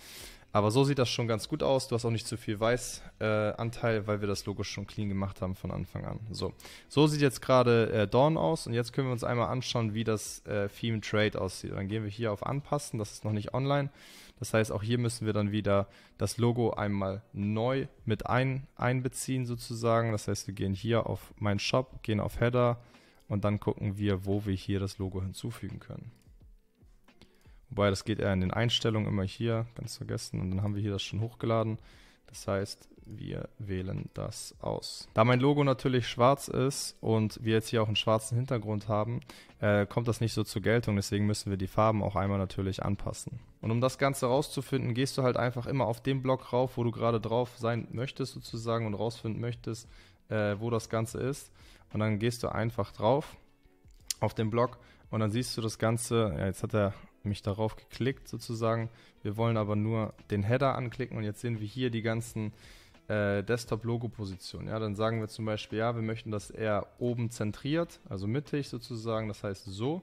Aber so sieht das schon ganz gut aus. Du hast auch nicht zu viel Weißanteil, äh, weil wir das Logo schon clean gemacht haben von Anfang an. So, so sieht jetzt gerade äh, Dawn aus. Und jetzt können wir uns einmal anschauen, wie das äh, Theme Trade aussieht. Dann gehen wir hier auf Anpassen. Das ist noch nicht online. Das heißt, auch hier müssen wir dann wieder das Logo einmal neu mit ein, einbeziehen sozusagen. Das heißt, wir gehen hier auf meinen Shop, gehen auf Header und dann gucken wir, wo wir hier das Logo hinzufügen können. Wobei das geht eher in den Einstellungen immer hier, ganz vergessen. Und dann haben wir hier das schon hochgeladen. Das heißt, wir wählen das aus. Da mein Logo natürlich schwarz ist und wir jetzt hier auch einen schwarzen Hintergrund haben, äh, kommt das nicht so zur Geltung. Deswegen müssen wir die Farben auch einmal natürlich anpassen. Und um das Ganze rauszufinden, gehst du halt einfach immer auf den Block rauf, wo du gerade drauf sein möchtest sozusagen und rausfinden möchtest, äh, wo das Ganze ist. Und dann gehst du einfach drauf auf den Block und dann siehst du das Ganze. Ja, jetzt hat er mich darauf geklickt sozusagen. Wir wollen aber nur den Header anklicken und jetzt sehen wir hier die ganzen äh, Desktop-Logo-Positionen. Ja, dann sagen wir zum Beispiel, ja, wir möchten, dass er oben zentriert, also mittig sozusagen, das heißt so.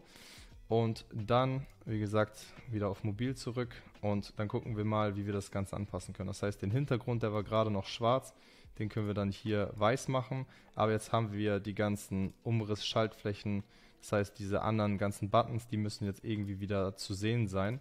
Und dann, wie gesagt, wieder auf mobil zurück und dann gucken wir mal, wie wir das Ganze anpassen können. Das heißt, den Hintergrund, der war gerade noch schwarz, den können wir dann hier weiß machen. Aber jetzt haben wir die ganzen Umriss-Schaltflächen, das heißt, diese anderen ganzen Buttons, die müssen jetzt irgendwie wieder zu sehen sein.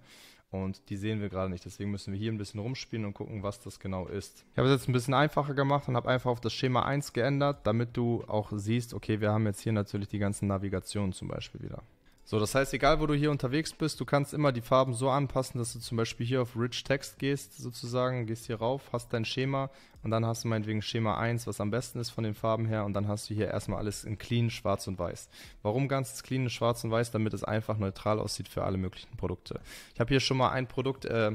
Und die sehen wir gerade nicht. Deswegen müssen wir hier ein bisschen rumspielen und gucken, was das genau ist. Ich habe es jetzt ein bisschen einfacher gemacht und habe einfach auf das Schema 1 geändert, damit du auch siehst, okay, wir haben jetzt hier natürlich die ganzen Navigationen zum Beispiel wieder. So, das heißt, egal wo du hier unterwegs bist, du kannst immer die Farben so anpassen, dass du zum Beispiel hier auf Rich Text gehst, sozusagen, gehst hier rauf, hast dein Schema und dann hast du meinetwegen Schema 1, was am besten ist von den Farben her und dann hast du hier erstmal alles in clean, schwarz und weiß. Warum ganz clean schwarz und weiß? Damit es einfach neutral aussieht für alle möglichen Produkte. Ich habe hier schon mal ein Produkt äh,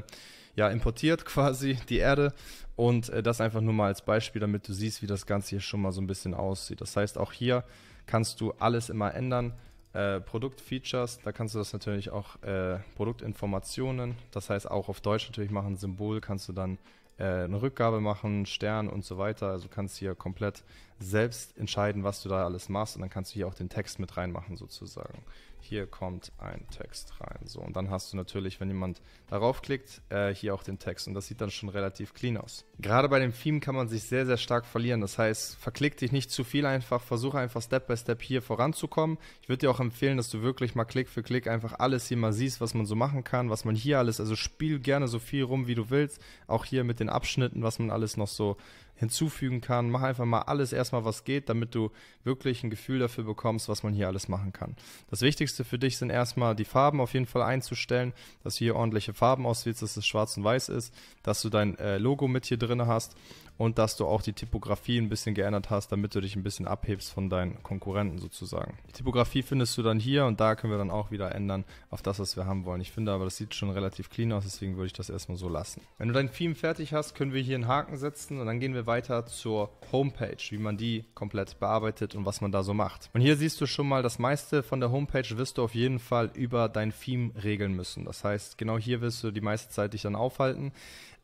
ja, importiert quasi, die Erde und äh, das einfach nur mal als Beispiel, damit du siehst, wie das Ganze hier schon mal so ein bisschen aussieht. Das heißt, auch hier kannst du alles immer ändern äh, Produktfeatures, da kannst du das natürlich auch äh, Produktinformationen, das heißt auch auf Deutsch natürlich machen, Symbol kannst du dann äh, eine Rückgabe machen, Stern und so weiter. Also kannst hier komplett selbst entscheiden, was du da alles machst und dann kannst du hier auch den Text mit reinmachen sozusagen hier kommt ein Text rein. So, und dann hast du natürlich, wenn jemand darauf klickt, äh, hier auch den Text. Und das sieht dann schon relativ clean aus. Gerade bei dem Theme kann man sich sehr, sehr stark verlieren. Das heißt, verklick dich nicht zu viel einfach, versuche einfach Step by Step hier voranzukommen. Ich würde dir auch empfehlen, dass du wirklich mal Klick für Klick einfach alles hier mal siehst, was man so machen kann, was man hier alles, also spiel gerne so viel rum, wie du willst. Auch hier mit den Abschnitten, was man alles noch so hinzufügen kann. Mach einfach mal alles erstmal, was geht, damit du wirklich ein Gefühl dafür bekommst, was man hier alles machen kann. Das Wichtigste für dich sind erstmal die Farben auf jeden Fall einzustellen, dass du hier ordentliche Farben auswählst, dass es schwarz und weiß ist, dass du dein äh, Logo mit hier drin hast und dass du auch die Typografie ein bisschen geändert hast, damit du dich ein bisschen abhebst von deinen Konkurrenten sozusagen. Die Typografie findest du dann hier und da können wir dann auch wieder ändern auf das, was wir haben wollen. Ich finde aber, das sieht schon relativ clean aus, deswegen würde ich das erstmal so lassen. Wenn du dein Theme fertig hast, können wir hier einen Haken setzen und dann gehen wir weiter zur Homepage, wie man die komplett bearbeitet und was man da so macht. Und hier siehst du schon mal, das meiste von der Homepage wirst du auf jeden Fall über dein Theme regeln müssen. Das heißt, genau hier wirst du die meiste Zeit dich dann aufhalten.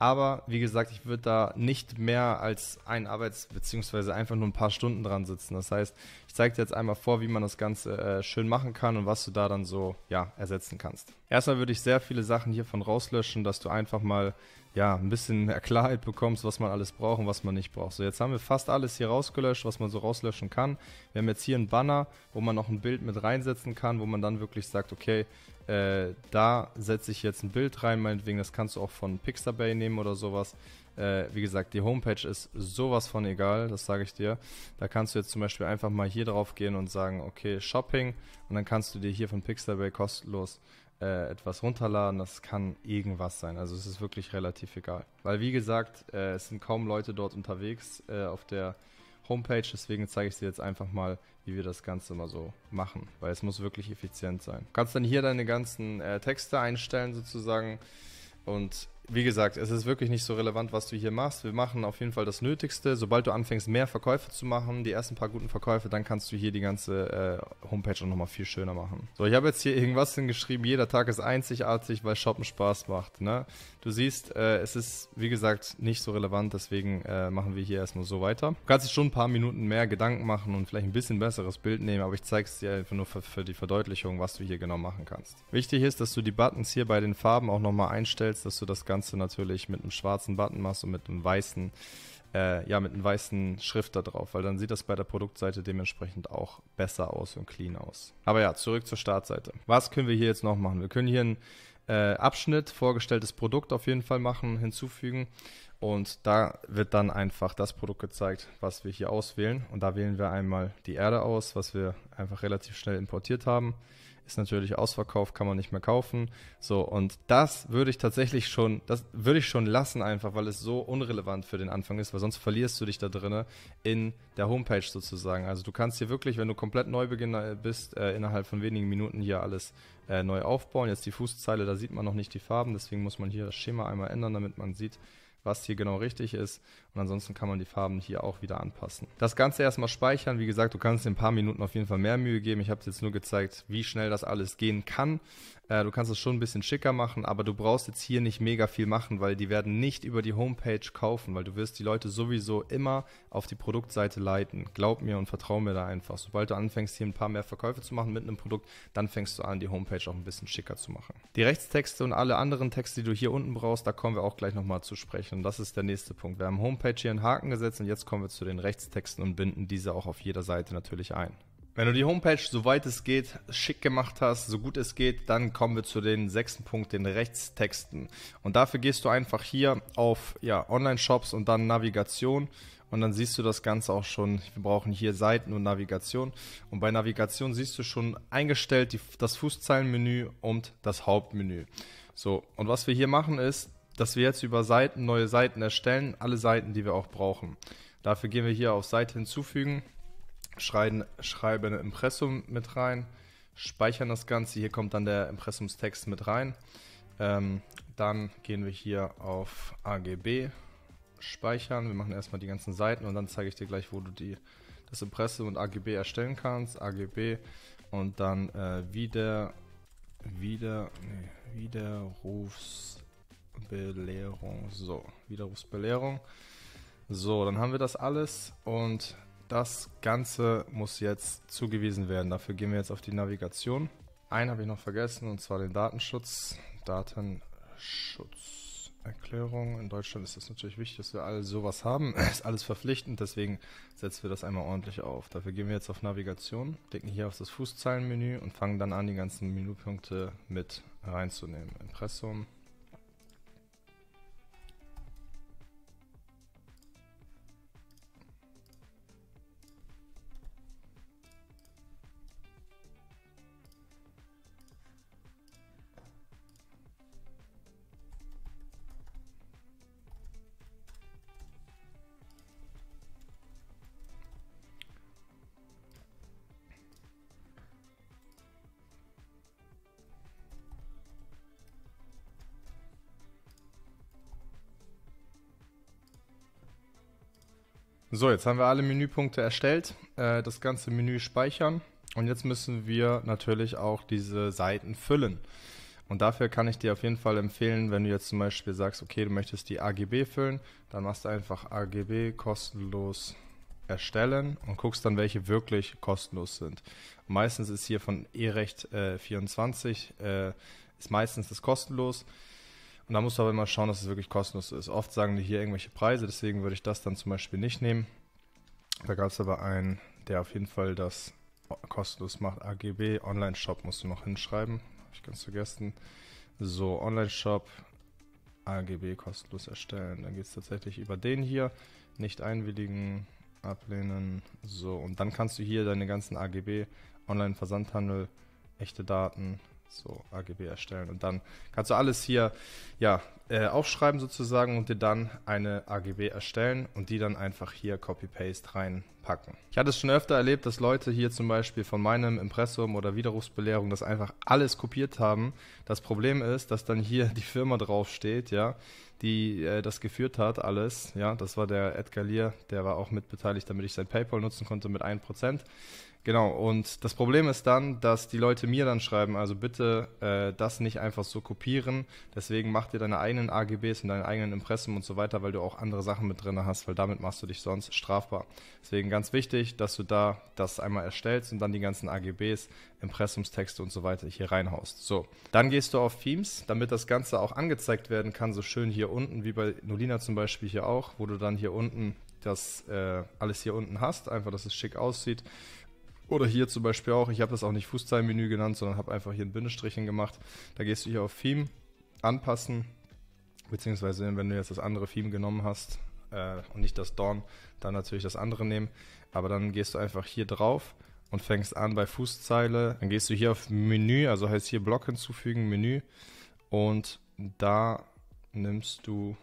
Aber wie gesagt, ich würde da nicht mehr als ein Arbeits- beziehungsweise einfach nur ein paar Stunden dran sitzen. Das heißt, ich zeige dir jetzt einmal vor, wie man das Ganze äh, schön machen kann und was du da dann so ja, ersetzen kannst. Erstmal würde ich sehr viele Sachen hiervon rauslöschen, dass du einfach mal ja, ein bisschen mehr Klarheit bekommst, was man alles braucht und was man nicht braucht. So, jetzt haben wir fast alles hier rausgelöscht, was man so rauslöschen kann. Wir haben jetzt hier einen Banner, wo man noch ein Bild mit reinsetzen kann, wo man dann wirklich sagt, okay, äh, da setze ich jetzt ein Bild rein, meinetwegen, das kannst du auch von Pixabay nehmen oder sowas. Äh, wie gesagt, die Homepage ist sowas von egal, das sage ich dir. Da kannst du jetzt zum Beispiel einfach mal hier drauf gehen und sagen, okay, Shopping und dann kannst du dir hier von Pixabay kostenlos äh, etwas runterladen, das kann irgendwas sein. Also es ist wirklich relativ egal. Weil wie gesagt, äh, es sind kaum Leute dort unterwegs äh, auf der Homepage, deswegen zeige ich dir jetzt einfach mal, wie wir das Ganze mal so machen, weil es muss wirklich effizient sein. Du kannst dann hier deine ganzen äh, Texte einstellen sozusagen und wie gesagt, es ist wirklich nicht so relevant, was du hier machst. Wir machen auf jeden Fall das Nötigste. Sobald du anfängst, mehr Verkäufe zu machen, die ersten paar guten Verkäufe, dann kannst du hier die ganze äh, Homepage auch nochmal viel schöner machen. So, ich habe jetzt hier irgendwas hingeschrieben, jeder Tag ist einzigartig, weil Shoppen Spaß macht. Ne? Du siehst, äh, es ist, wie gesagt, nicht so relevant, deswegen äh, machen wir hier erstmal so weiter. Du kannst dich schon ein paar Minuten mehr Gedanken machen und vielleicht ein bisschen besseres Bild nehmen, aber ich zeige es dir einfach nur für, für, die Verdeutlichung, was du hier genau machen kannst. Wichtig ist, dass du die Buttons hier bei den Farben auch nochmal einstellst, dass du das Ganze natürlich mit einem schwarzen Button machst und mit einem weißen, äh, ja, mit einem weißen Schrift da drauf, weil dann sieht das bei der Produktseite dementsprechend auch besser aus und clean aus. Aber ja, zurück zur Startseite. Was können wir hier jetzt noch machen? Wir können hier ein äh, Abschnitt, vorgestelltes Produkt auf jeden Fall machen, hinzufügen. Und da wird dann einfach das Produkt gezeigt, was wir hier auswählen. Und da wählen wir einmal die Erde aus, was wir einfach relativ schnell importiert haben ist natürlich ausverkauft, kann man nicht mehr kaufen. So, und das würde ich tatsächlich schon, das würde ich schon lassen einfach, weil es so unrelevant für den Anfang ist, weil sonst verlierst du dich da drinne in der Homepage sozusagen. Also du kannst hier wirklich, wenn du komplett Neubeginner bist, äh, innerhalb von wenigen Minuten hier alles äh, neu aufbauen. Jetzt die Fußzeile, da sieht man noch nicht die Farben, deswegen muss man hier das Schema einmal ändern, damit man sieht, was hier genau richtig ist. Und ansonsten kann man die Farben hier auch wieder anpassen. Das Ganze erstmal speichern. Wie gesagt, du kannst in ein paar Minuten auf jeden Fall mehr Mühe geben. Ich habe jetzt nur gezeigt, wie schnell das alles gehen kann. Äh, du kannst es schon ein bisschen schicker machen, aber du brauchst jetzt hier nicht mega viel machen, weil die werden nicht über die Homepage kaufen, weil du wirst die Leute sowieso immer auf die Produktseite leiten. Glaub mir und vertraue mir da einfach. Sobald du anfängst, hier ein paar mehr Verkäufe zu machen mit einem Produkt, dann fängst du an, die Homepage auch ein bisschen schicker zu machen. Die Rechtstexte und alle anderen Texte, die du hier unten brauchst, da kommen wir auch gleich nochmal zu sprechen. Und das ist der nächste Punkt. Wir haben Homepage Homepage hier einen Haken gesetzt und jetzt kommen wir zu den Rechtstexten und binden diese auch auf jeder Seite natürlich ein. Wenn du die Homepage soweit es geht schick gemacht hast, so gut es geht, dann kommen wir zu den sechsten Punkt, den Rechtstexten. Und dafür gehst du einfach hier auf ja, Online-Shops und dann Navigation und dann siehst du das Ganze auch schon. Wir brauchen hier Seiten und Navigation. Und bei Navigation siehst du schon eingestellt die, das Fußzeilenmenü und das Hauptmenü. So, und was wir hier machen ist, dass wir jetzt über Seiten neue Seiten erstellen, alle Seiten, die wir auch brauchen. Dafür gehen wir hier auf Seite hinzufügen, schreiben, schreiben Impressum mit rein, speichern das Ganze, hier kommt dann der Impressumstext mit rein. Ähm, dann gehen wir hier auf AGB, speichern, wir machen erstmal die ganzen Seiten und dann zeige ich dir gleich, wo du die, das Impressum und AGB erstellen kannst, AGB und dann äh, wieder, wieder, nee, Widerrufs Belehrung. So, Widerrufsbelehrung. So, dann haben wir das alles und das Ganze muss jetzt zugewiesen werden. Dafür gehen wir jetzt auf die Navigation. Einen habe ich noch vergessen und zwar den Datenschutz. Datenschutzerklärung. In Deutschland ist es natürlich wichtig, dass wir alle sowas haben. ist alles verpflichtend, deswegen setzen wir das einmal ordentlich auf. Dafür gehen wir jetzt auf Navigation, klicken hier auf das Fußzeilenmenü und fangen dann an, die ganzen Menüpunkte mit reinzunehmen. Impressum, So, jetzt haben wir alle Menüpunkte erstellt, äh, das ganze Menü speichern und jetzt müssen wir natürlich auch diese Seiten füllen. Und dafür kann ich dir auf jeden Fall empfehlen, wenn du jetzt zum Beispiel sagst, okay, du möchtest die AGB füllen, dann machst du einfach AGB kostenlos erstellen und guckst dann, welche wirklich kostenlos sind. meistens ist hier von eRecht äh, 24, äh, ist meistens das kostenlos. Und da musst du aber immer schauen, dass es wirklich kostenlos ist. Oft sagen die hier irgendwelche Preise, deswegen würde ich das dann zum Beispiel nicht nehmen. Da gab es aber einen, der auf jeden Fall das kostenlos macht. AGB, Online-Shop musst du noch hinschreiben. Habe ich ganz vergessen. So, Online-Shop, AGB kostenlos erstellen. Dann geht es tatsächlich über den hier. Nicht einwilligen, ablehnen. So, und dann kannst du hier deine ganzen AGB, Online-Versandhandel, echte Daten, so, AGB erstellen. Und dann kannst du alles hier ja, äh, aufschreiben sozusagen und dir dann eine AGB erstellen und die dann einfach hier Copy-Paste reinpacken. Ich hatte es schon öfter erlebt, dass Leute hier zum Beispiel von meinem Impressum oder Widerrufsbelehrung das einfach alles kopiert haben. Das Problem ist, dass dann hier die Firma draufsteht, ja, die äh, das geführt hat, alles. Ja, das war der Edgar Lear, der war auch mitbeteiligt, damit ich sein PayPal nutzen konnte mit 1%. Genau, und das Problem ist dann, dass die Leute mir dann schreiben, also bitte äh, das nicht einfach so kopieren, deswegen mach dir deine eigenen AGBs und deine eigenen Impressum und so weiter, weil du auch andere Sachen mit drin hast, weil damit machst du dich sonst strafbar. Deswegen ganz wichtig, dass du da das einmal erstellst und dann die ganzen AGBs, Impressumstexte und so weiter hier reinhaust. So, dann gehst du auf Themes, damit das Ganze auch angezeigt werden kann, so schön hier unten, wie bei Nolina zum Beispiel hier auch, wo du dann hier unten das äh, alles hier unten hast, einfach, dass es schick aussieht. Oder hier zum Beispiel auch, ich habe das auch nicht Fußzeichenmenü genannt, sondern habe einfach hier ein Bindestrichchen gemacht. Da gehst du hier auf Theme, anpassen, beziehungsweise wenn du jetzt das andere Theme genommen hast äh, und nicht das Dorn, dann natürlich das andere nehmen. Aber dann gehst du einfach hier drauf und fängst an bei Fußzeile. Dann gehst du hier auf Menü, also heißt hier Block hinzufügen, Menü. Und da nimmst du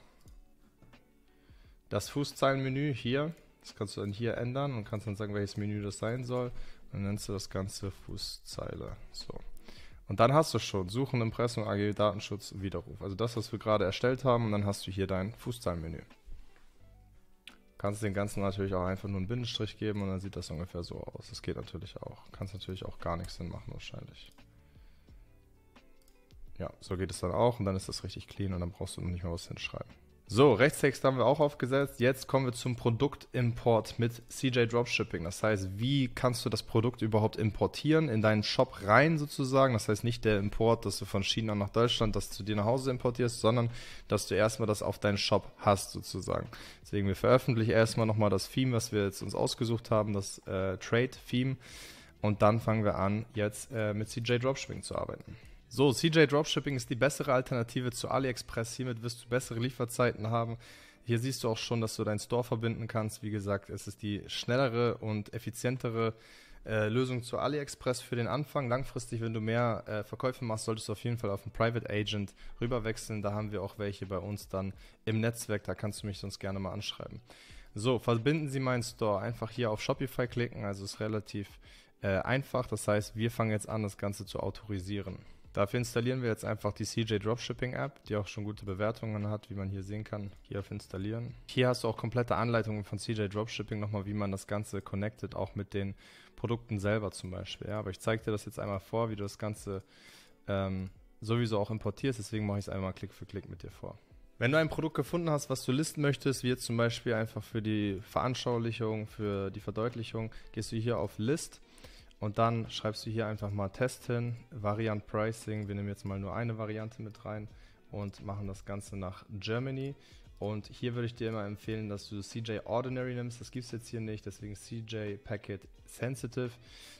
das Fußzeilenmenü hier. Das kannst du dann hier ändern und kannst dann sagen, welches Menü das sein soll. Dann nennst du das Ganze Fußzeile. So. Und dann hast du schon Suchen, Impressum, AG, Datenschutz, Widerruf. Also das, was wir gerade erstellt haben. Und dann hast du hier dein Fußzeilenmenü. Kannst den Ganzen natürlich auch einfach nur einen Bindestrich geben und dann sieht das ungefähr so aus. Das geht natürlich auch. Kannst natürlich auch gar nichts hin machen wahrscheinlich. Ja, so geht es dann auch und dann ist das richtig clean und dann brauchst du noch nicht mal was hinschreiben. So, Rechtstext haben wir auch aufgesetzt. Jetzt kommen wir zum Produktimport mit CJ Dropshipping. Das heißt, wie kannst du das Produkt überhaupt importieren? In deinen Shop rein sozusagen. Das heißt nicht der Import, dass du von China nach Deutschland das zu dir nach Hause importierst, sondern dass du erstmal das auf deinen Shop hast sozusagen. Deswegen, wir veröffentlichen erstmal nochmal das Theme, was wir jetzt uns ausgesucht haben, das äh, Trade-Theme. Und dann fangen wir an, jetzt äh, mit CJ Dropshipping zu arbeiten. So, CJ Dropshipping ist die bessere Alternative zu AliExpress. Hiermit wirst du bessere Lieferzeiten haben. Hier siehst du auch schon, dass du deinen Store verbinden kannst. Wie gesagt, es ist die schnellere und effizientere äh, Lösung zu AliExpress für den Anfang. Langfristig, wenn du mehr äh, Verkäufe machst, solltest du auf jeden Fall auf einen Private Agent rüberwechseln. Da haben wir auch welche bei uns dann im Netzwerk. Da kannst du mich sonst gerne mal anschreiben. So, verbinden Sie meinen Store. Einfach hier auf Shopify klicken. Also ist relativ äh, einfach. Das heißt, wir fangen jetzt an, das Ganze zu autorisieren. Dafür installieren wir jetzt einfach die CJ Dropshipping App, die auch schon gute Bewertungen hat, wie man hier sehen kann. Hier auf Installieren. Hier hast du auch komplette Anleitungen von CJ Dropshipping nochmal, wie man das Ganze connected, auch mit den Produkten selber zum Beispiel. Ja, aber ich zeige dir das jetzt einmal vor, wie du das Ganze ähm, sowieso auch importierst. Deswegen mache ich es einmal Klick für Klick mit dir vor. Wenn du ein Produkt gefunden hast, was du listen möchtest, wie jetzt zum Beispiel einfach für die Veranschaulichung, für die Verdeutlichung, gehst du hier auf List und dann schreibst du hier einfach mal Test hin, Variant Pricing. Wir nehmen jetzt mal nur eine Variante mit rein und machen das Ganze nach Germany. Und hier würde ich dir immer empfehlen, dass du CJ Ordinary nimmst. Das gibt es jetzt hier nicht, deswegen CJ Packet Sensitive.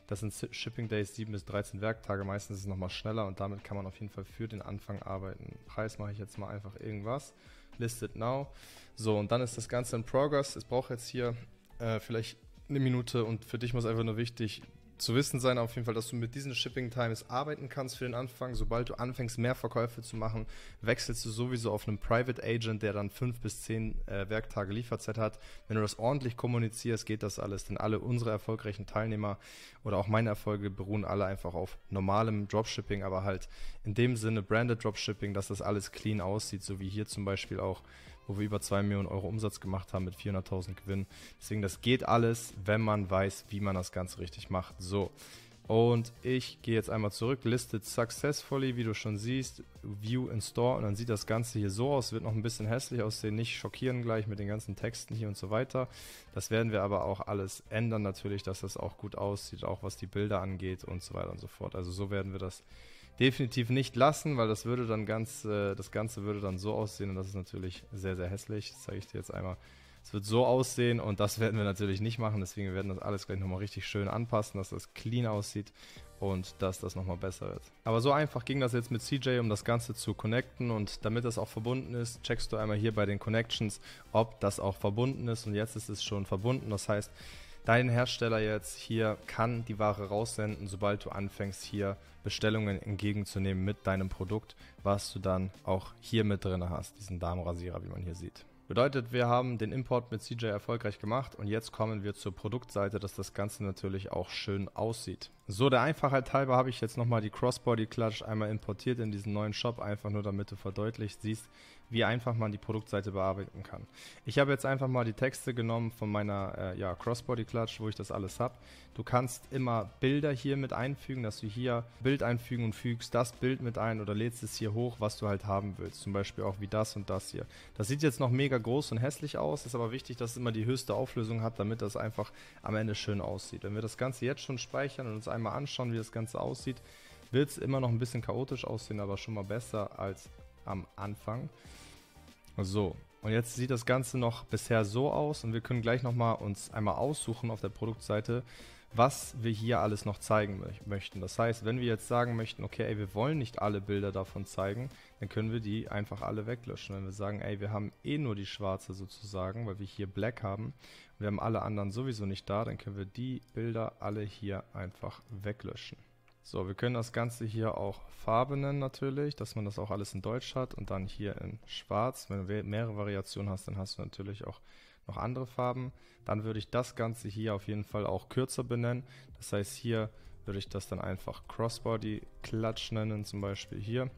Das sind Shipping Days 7 bis 13 Werktage. Meistens ist es nochmal schneller und damit kann man auf jeden Fall für den Anfang arbeiten. Preis mache ich jetzt mal einfach irgendwas. Listed now. So, und dann ist das Ganze in Progress. Es braucht jetzt hier äh, vielleicht eine Minute und für dich muss einfach nur wichtig zu wissen sein auf jeden Fall, dass du mit diesen Shipping Times arbeiten kannst für den Anfang. Sobald du anfängst, mehr Verkäufe zu machen, wechselst du sowieso auf einen Private Agent, der dann fünf bis zehn äh, Werktage Lieferzeit hat. Wenn du das ordentlich kommunizierst, geht das alles, denn alle unsere erfolgreichen Teilnehmer oder auch meine Erfolge beruhen alle einfach auf normalem Dropshipping, aber halt in dem Sinne Branded Dropshipping, dass das alles clean aussieht, so wie hier zum Beispiel auch wo wir über 2 Millionen Euro Umsatz gemacht haben mit 400.000 Gewinn. Deswegen, das geht alles, wenn man weiß, wie man das Ganze richtig macht. So. Und ich gehe jetzt einmal zurück, listet successfully, wie du schon siehst, View in Store und dann sieht das Ganze hier so aus, wird noch ein bisschen hässlich aussehen, nicht schockieren gleich mit den ganzen Texten hier und so weiter. Das werden wir aber auch alles ändern natürlich, dass das auch gut aussieht, auch was die Bilder angeht und so weiter und so fort. Also so werden wir das definitiv nicht lassen, weil das würde dann ganz, äh, das Ganze würde dann so aussehen und das ist natürlich sehr, sehr hässlich. Das zeige ich dir jetzt einmal. Es wird so aussehen und das werden wir natürlich nicht machen, deswegen werden wir das alles gleich nochmal richtig schön anpassen, dass das clean aussieht und dass das nochmal besser wird. Aber so einfach ging das jetzt mit CJ, um das Ganze zu connecten und damit das auch verbunden ist, checkst du einmal hier bei den Connections, ob das auch verbunden ist und jetzt ist es schon verbunden, das heißt, Dein Hersteller jetzt hier kann die Ware raussenden, sobald du anfängst, hier Bestellungen entgegenzunehmen mit deinem Produkt, was du dann auch hier mit drin hast, diesen Darmrasierer, wie man hier sieht. Bedeutet, wir haben den Import mit CJ erfolgreich gemacht und jetzt kommen wir zur Produktseite, dass das Ganze natürlich auch schön aussieht. So, der Einfachheit halber habe ich jetzt nochmal die Crossbody Clutch einmal importiert in diesen neuen Shop, einfach nur damit du verdeutlicht siehst, wie einfach man die Produktseite bearbeiten kann. Ich habe jetzt einfach mal die Texte genommen von meiner äh, ja, Crossbody-Clutch, wo ich das alles habe. Du kannst immer Bilder hier mit einfügen, dass du hier Bild einfügen und fügst das Bild mit ein oder lädst es hier hoch, was du halt haben willst. Zum Beispiel auch wie das und das hier. Das sieht jetzt noch mega groß und hässlich aus, ist aber wichtig, dass es immer die höchste Auflösung hat, damit das einfach am Ende schön aussieht. Wenn wir das Ganze jetzt schon speichern und uns einmal anschauen, wie das Ganze aussieht, wird es immer noch ein bisschen chaotisch aussehen, aber schon mal besser als am Anfang. So, und jetzt sieht das Ganze noch bisher so aus und wir können gleich nochmal uns einmal aussuchen auf der Produktseite, was wir hier alles noch zeigen mö möchten. Das heißt, wenn wir jetzt sagen möchten, okay, ey, wir wollen nicht alle Bilder davon zeigen, dann können wir die einfach alle weglöschen. Wenn wir sagen, ey, wir haben eh nur die schwarze sozusagen, weil wir hier Black haben, wir haben alle anderen sowieso nicht da, dann können wir die Bilder alle hier einfach weglöschen. So, wir können das Ganze hier auch Farbe nennen natürlich, dass man das auch alles in Deutsch hat und dann hier in Schwarz. Wenn du mehrere Variationen hast, dann hast du natürlich auch noch andere Farben. Dann würde ich das Ganze hier auf jeden Fall auch kürzer benennen. Das heißt, hier würde ich das dann einfach Crossbody Clutch nennen, zum Beispiel hier.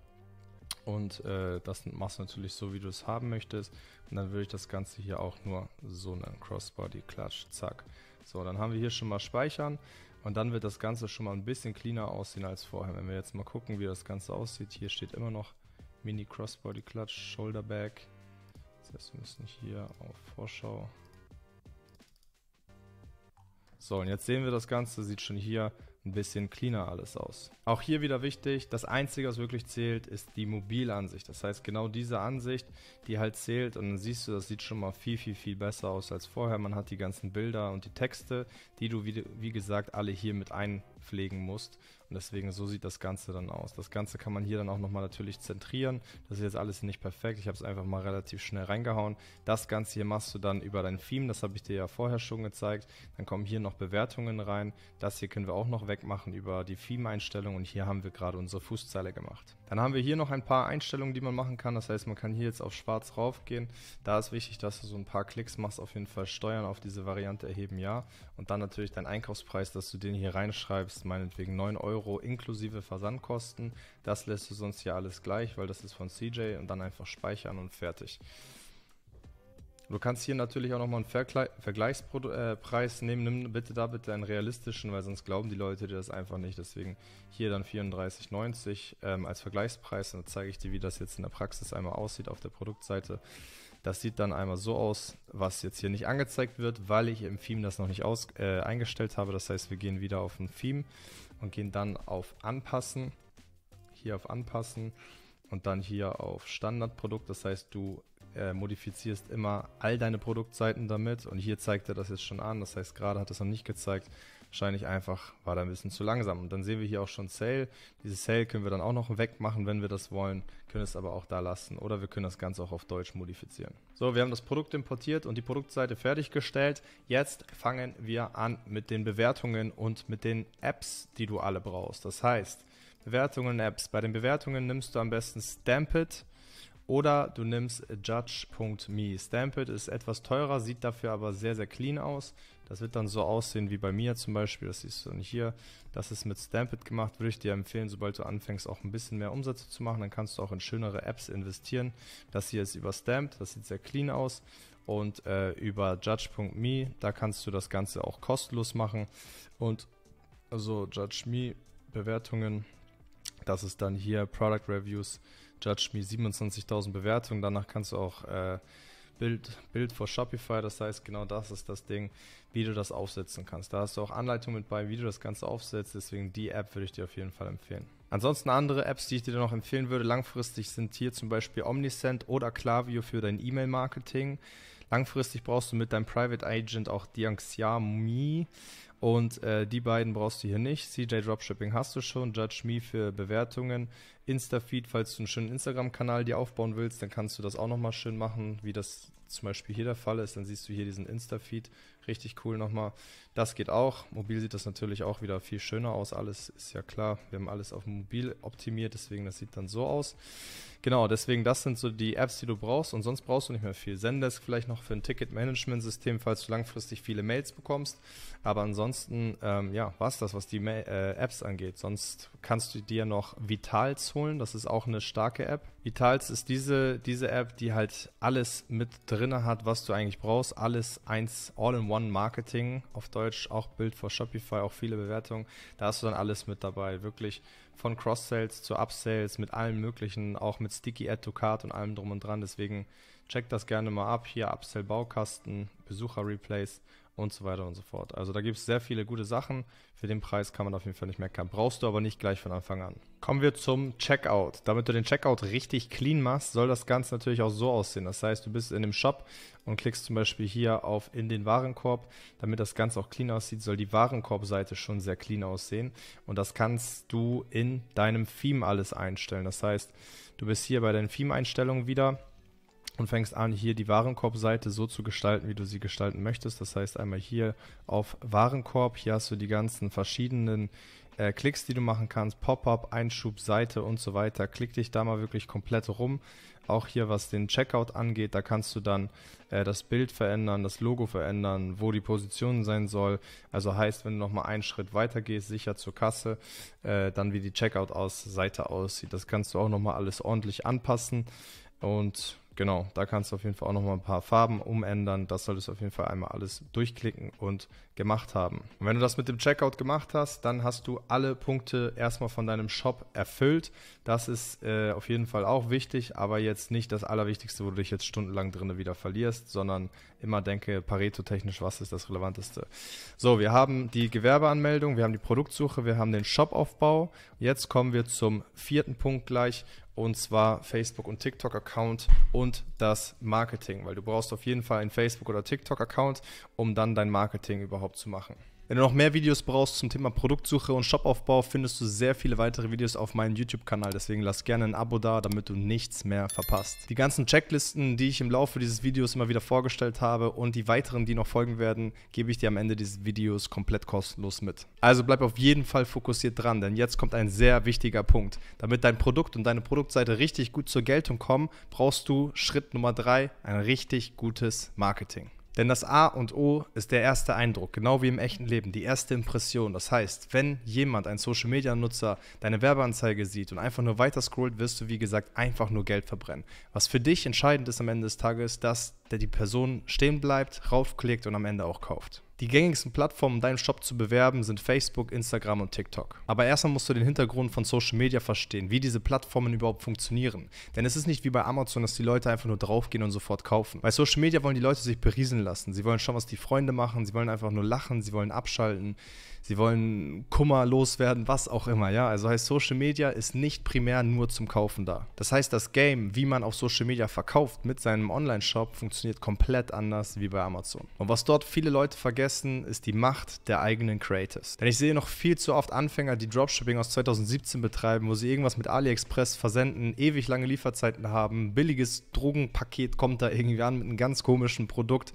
Und äh, das machst du natürlich so, wie du es haben möchtest. Und dann würde ich das Ganze hier auch nur so nennen. Crossbody Clutch, zack. So, dann haben wir hier schon mal Speichern. Und dann wird das Ganze schon mal ein bisschen cleaner aussehen als vorher. Wenn wir jetzt mal gucken, wie das Ganze aussieht, hier steht immer noch Mini Crossbody Clutch, Shoulder Bag. Das heißt, wir müssen hier auf Vorschau. So, und jetzt sehen wir das Ganze, sieht schon hier ein bisschen cleaner alles aus. Auch hier wieder wichtig, das Einzige, was wirklich zählt, ist die Mobilansicht. Das heißt, genau diese Ansicht, die halt zählt und dann siehst du, das sieht schon mal viel, viel, viel besser aus als vorher. Man hat die ganzen Bilder und die Texte, die du, wie, wie gesagt, alle hier mit einpflegen musst, und deswegen, so sieht das Ganze dann aus. Das Ganze kann man hier dann auch nochmal natürlich zentrieren. Das ist jetzt alles nicht perfekt. Ich habe es einfach mal relativ schnell reingehauen. Das Ganze hier machst du dann über dein Theme. Das habe ich dir ja vorher schon gezeigt. Dann kommen hier noch Bewertungen rein. Das hier können wir auch noch wegmachen über die Theme-Einstellung. Und hier haben wir gerade unsere Fußzeile gemacht. Dann haben wir hier noch ein paar Einstellungen, die man machen kann. Das heißt, man kann hier jetzt auf schwarz raufgehen. Da ist wichtig, dass du so ein paar Klicks machst. Auf jeden Fall Steuern auf diese Variante erheben, ja. Und dann natürlich dein Einkaufspreis, dass du den hier reinschreibst. Meinetwegen 9 Euro inklusive Versandkosten. Das lässt du sonst hier alles gleich, weil das ist von CJ. Und dann einfach speichern und fertig. Du kannst hier natürlich auch nochmal einen Vergle Vergleichspreis äh, nehmen. Nimm bitte da bitte einen realistischen, weil sonst glauben die Leute dir das einfach nicht. Deswegen hier dann 34,90 ähm, als Vergleichspreis. Und dann zeige ich dir, wie das jetzt in der Praxis einmal aussieht auf der Produktseite. Das sieht dann einmal so aus, was jetzt hier nicht angezeigt wird, weil ich im Theme das noch nicht aus, äh, eingestellt habe. Das heißt, wir gehen wieder auf ein Theme und gehen dann auf Anpassen. Hier auf Anpassen und dann hier auf Standardprodukt. Das heißt, du äh, modifizierst immer all deine Produktseiten damit und hier zeigt er das jetzt schon an, das heißt gerade hat es noch nicht gezeigt, wahrscheinlich einfach war da ein bisschen zu langsam und dann sehen wir hier auch schon Sale, dieses Sale können wir dann auch noch wegmachen, wenn wir das wollen, können es aber auch da lassen oder wir können das Ganze auch auf Deutsch modifizieren. So, wir haben das Produkt importiert und die Produktseite fertiggestellt, jetzt fangen wir an mit den Bewertungen und mit den Apps, die du alle brauchst, das heißt Bewertungen Apps, bei den Bewertungen nimmst du am besten Stampit, oder du nimmst judge.me. Stampit ist etwas teurer, sieht dafür aber sehr, sehr clean aus. Das wird dann so aussehen wie bei mir zum Beispiel. Das siehst du dann hier. Das ist mit Stampit gemacht. Würde ich dir empfehlen, sobald du anfängst, auch ein bisschen mehr Umsätze zu machen. Dann kannst du auch in schönere Apps investieren. Das hier ist über Stamped. Das sieht sehr clean aus. Und äh, über judge.me, da kannst du das Ganze auch kostenlos machen. Und also, judge.me Bewertungen. Das ist dann hier Product Reviews. Judge Me 27.000 Bewertungen. Danach kannst du auch äh, Bild, Bild for Shopify, das heißt, genau das ist das Ding, wie du das aufsetzen kannst. Da hast du auch Anleitungen mit bei, wie du das Ganze aufsetzt. Deswegen die App würde ich dir auf jeden Fall empfehlen. Ansonsten andere Apps, die ich dir noch empfehlen würde, langfristig sind hier zum Beispiel Omnisend oder Klaviyo für dein E-Mail-Marketing. Langfristig brauchst du mit deinem Private Agent auch Dianxiami und äh, die beiden brauchst du hier nicht. CJ Dropshipping hast du schon. Judge Me für Bewertungen. Instafeed, falls du einen schönen Instagram-Kanal dir aufbauen willst, dann kannst du das auch nochmal schön machen, wie das zum Beispiel hier der Fall ist. Dann siehst du hier diesen Instafeed Richtig cool nochmal. Das geht auch. Mobil sieht das natürlich auch wieder viel schöner aus. Alles ist ja klar. Wir haben alles auf mobil optimiert, deswegen das sieht dann so aus. Genau, deswegen das sind so die Apps, die du brauchst und sonst brauchst du nicht mehr viel. Zendesk vielleicht noch für ein Ticket-Management-System, falls du langfristig viele Mails bekommst. Aber ansonsten, ähm, ja, war das, was die Ma äh, Apps angeht. Sonst kannst du dir noch Vitals holen. Das ist auch eine starke App. Vitals ist diese, diese App, die halt alles mit drin hat, was du eigentlich brauchst. Alles eins, all in one One-Marketing auf Deutsch, auch Bild for Shopify, auch viele Bewertungen. Da hast du dann alles mit dabei. Wirklich von Cross-Sales zu Upsales mit allem Möglichen, auch mit Sticky Add to Card und allem drum und dran. Deswegen checkt das gerne mal ab. Hier Upsell Baukasten, Besucher Replays und so weiter und so fort. Also da gibt es sehr viele gute Sachen. Für den Preis kann man auf jeden Fall nicht meckern. Brauchst du aber nicht gleich von Anfang an. Kommen wir zum Checkout. Damit du den Checkout richtig clean machst, soll das Ganze natürlich auch so aussehen. Das heißt, du bist in dem Shop und klickst zum Beispiel hier auf in den Warenkorb. Damit das Ganze auch clean aussieht, soll die Warenkorbseite schon sehr clean aussehen. Und das kannst du in deinem Theme alles einstellen. Das heißt, du bist hier bei deinen Theme-Einstellungen wieder und fängst an, hier die Warenkorbseite so zu gestalten, wie du sie gestalten möchtest. Das heißt einmal hier auf Warenkorb, hier hast du die ganzen verschiedenen äh, Klicks, die du machen kannst, Pop-up, Einschub, Seite und so weiter. Klick dich da mal wirklich komplett rum. Auch hier, was den Checkout angeht, da kannst du dann äh, das Bild verändern, das Logo verändern, wo die Position sein soll. Also heißt, wenn du nochmal einen Schritt weiter gehst, sicher zur Kasse, äh, dann wie die Checkout-Seite aussieht. Das kannst du auch nochmal alles ordentlich anpassen und genau, da kannst du auf jeden Fall auch nochmal ein paar Farben umändern. Das solltest du auf jeden Fall einmal alles durchklicken und gemacht haben. Und wenn du das mit dem Checkout gemacht hast, dann hast du alle Punkte erstmal von deinem Shop erfüllt. Das ist äh, auf jeden Fall auch wichtig, aber jetzt nicht das Allerwichtigste, wo du dich jetzt stundenlang drinne wieder verlierst, sondern immer denke Pareto-technisch, was ist das Relevanteste. So, wir haben die Gewerbeanmeldung, wir haben die Produktsuche, wir haben den Shopaufbau. Jetzt kommen wir zum vierten Punkt gleich und zwar Facebook und TikTok Account und das Marketing, weil du brauchst auf jeden Fall einen Facebook oder TikTok Account, um dann dein Marketing überhaupt überhaupt zu machen. Wenn du noch mehr Videos brauchst zum Thema Produktsuche und Shopaufbau, findest du sehr viele weitere Videos auf meinem YouTube-Kanal. Deswegen lass gerne ein Abo da, damit du nichts mehr verpasst. Die ganzen Checklisten, die ich im Laufe dieses Videos immer wieder vorgestellt habe und die weiteren, die noch folgen werden, gebe ich dir am Ende dieses Videos komplett kostenlos mit. Also bleib auf jeden Fall fokussiert dran, denn jetzt kommt ein sehr wichtiger Punkt. Damit dein Produkt und deine Produktseite richtig gut zur Geltung kommen, brauchst du Schritt Nummer drei: ein richtig gutes Marketing. Denn das A und O ist der erste Eindruck, genau wie im echten Leben, die erste Impression. Das heißt, wenn jemand, ein Social Media Nutzer, deine Werbeanzeige sieht und einfach nur weiter scrollt, wirst du, wie gesagt, einfach nur Geld verbrennen. Was für dich entscheidend ist am Ende des Tages, dass die Person stehen bleibt, raufklickt und am Ende auch kauft. Die gängigsten Plattformen, um deinen Shop zu bewerben, sind Facebook, Instagram und TikTok. Aber erstmal musst du den Hintergrund von Social Media verstehen, wie diese Plattformen überhaupt funktionieren. Denn es ist nicht wie bei Amazon, dass die Leute einfach nur draufgehen und sofort kaufen. Bei Social Media wollen die Leute sich berieseln lassen. Sie wollen schon, was die Freunde machen, sie wollen einfach nur lachen, sie wollen abschalten sie wollen Kummer loswerden, was auch immer, ja. Also heißt Social Media ist nicht primär nur zum Kaufen da. Das heißt, das Game, wie man auf Social Media verkauft mit seinem Online-Shop, funktioniert komplett anders wie bei Amazon. Und was dort viele Leute vergessen, ist die Macht der eigenen Creators. Denn ich sehe noch viel zu oft Anfänger, die Dropshipping aus 2017 betreiben, wo sie irgendwas mit AliExpress versenden, ewig lange Lieferzeiten haben, billiges Drogenpaket kommt da irgendwie an mit einem ganz komischen Produkt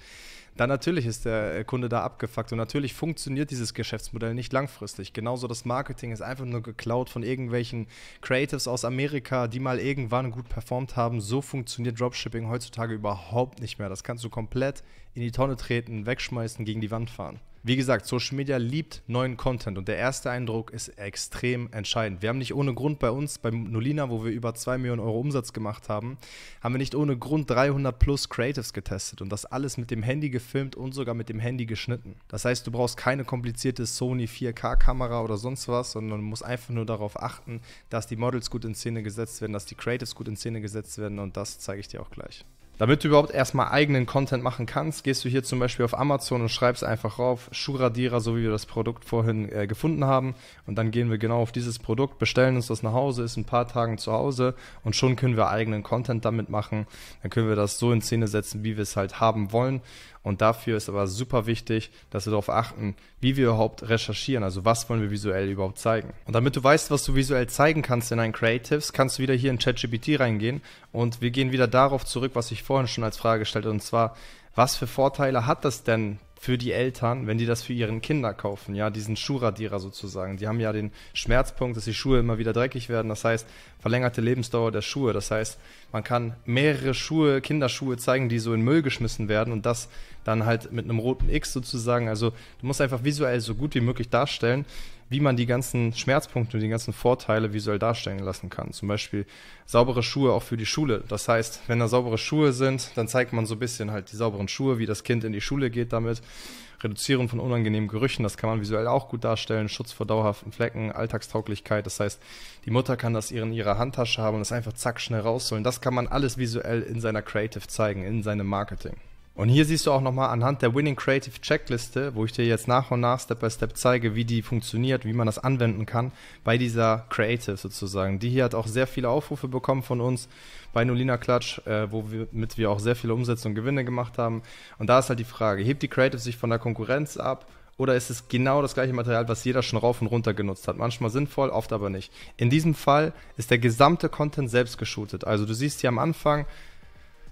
dann natürlich ist der äh, Kunde da abgefuckt und natürlich funktioniert dieses Geschäftsmodell nicht langfristig. Genauso das Marketing ist einfach nur geklaut von irgendwelchen Creatives aus Amerika, die mal irgendwann gut performt haben. So funktioniert Dropshipping heutzutage überhaupt nicht mehr. Das kannst du komplett in die Tonne treten, wegschmeißen, gegen die Wand fahren. Wie gesagt, Social Media liebt neuen Content und der erste Eindruck ist extrem entscheidend. Wir haben nicht ohne Grund bei uns, bei Nolina, wo wir über 2 Millionen Euro Umsatz gemacht haben, haben wir nicht ohne Grund 300 plus Creatives getestet und das alles mit dem Handy gefilmt und sogar mit dem Handy geschnitten. Das heißt, du brauchst keine komplizierte Sony 4K-Kamera oder sonst was, sondern du musst einfach nur darauf achten, dass die Models gut in Szene gesetzt werden, dass die Creatives gut in Szene gesetzt werden und das zeige ich dir auch gleich. Damit du überhaupt erstmal eigenen Content machen kannst, gehst du hier zum Beispiel auf Amazon und schreibst einfach rauf Schuhradierer, so wie wir das Produkt vorhin äh, gefunden haben. Und dann gehen wir genau auf dieses Produkt, bestellen uns das nach Hause, ist ein paar Tagen zu Hause und schon können wir eigenen Content damit machen. Dann können wir das so in Szene setzen, wie wir es halt haben wollen. Und dafür ist aber super wichtig, dass wir darauf achten, wie wir überhaupt recherchieren, also was wollen wir visuell überhaupt zeigen. Und damit du weißt, was du visuell zeigen kannst in deinen Creatives, kannst du wieder hier in ChatGPT reingehen und wir gehen wieder darauf zurück, was ich vorhin schon als Frage gestellt habe, und zwar, was für Vorteile hat das denn für die Eltern, wenn die das für ihren Kinder kaufen, ja, diesen Schuhradierer sozusagen. Die haben ja den Schmerzpunkt, dass die Schuhe immer wieder dreckig werden. Das heißt, verlängerte Lebensdauer der Schuhe. Das heißt, man kann mehrere Schuhe, Kinderschuhe zeigen, die so in Müll geschmissen werden und das dann halt mit einem roten X sozusagen. Also du musst einfach visuell so gut wie möglich darstellen wie man die ganzen Schmerzpunkte und die ganzen Vorteile visuell darstellen lassen kann. Zum Beispiel saubere Schuhe auch für die Schule. Das heißt, wenn da saubere Schuhe sind, dann zeigt man so ein bisschen halt die sauberen Schuhe, wie das Kind in die Schule geht damit. Reduzieren von unangenehmen Gerüchen, das kann man visuell auch gut darstellen. Schutz vor dauerhaften Flecken, Alltagstauglichkeit. Das heißt, die Mutter kann das in ihrer Handtasche haben und das einfach zack schnell rausholen. Das kann man alles visuell in seiner Creative zeigen, in seinem Marketing. Und hier siehst du auch nochmal anhand der Winning Creative Checkliste, wo ich dir jetzt nach und nach Step by Step zeige, wie die funktioniert, wie man das anwenden kann bei dieser Creative sozusagen. Die hier hat auch sehr viele Aufrufe bekommen von uns bei Nolina Klatsch, äh, womit wir auch sehr viele Umsätze und Gewinne gemacht haben. Und da ist halt die Frage, hebt die Creative sich von der Konkurrenz ab? Oder ist es genau das gleiche Material, was jeder schon rauf und runter genutzt hat? Manchmal sinnvoll, oft aber nicht. In diesem Fall ist der gesamte Content selbst geshootet. Also du siehst hier am Anfang,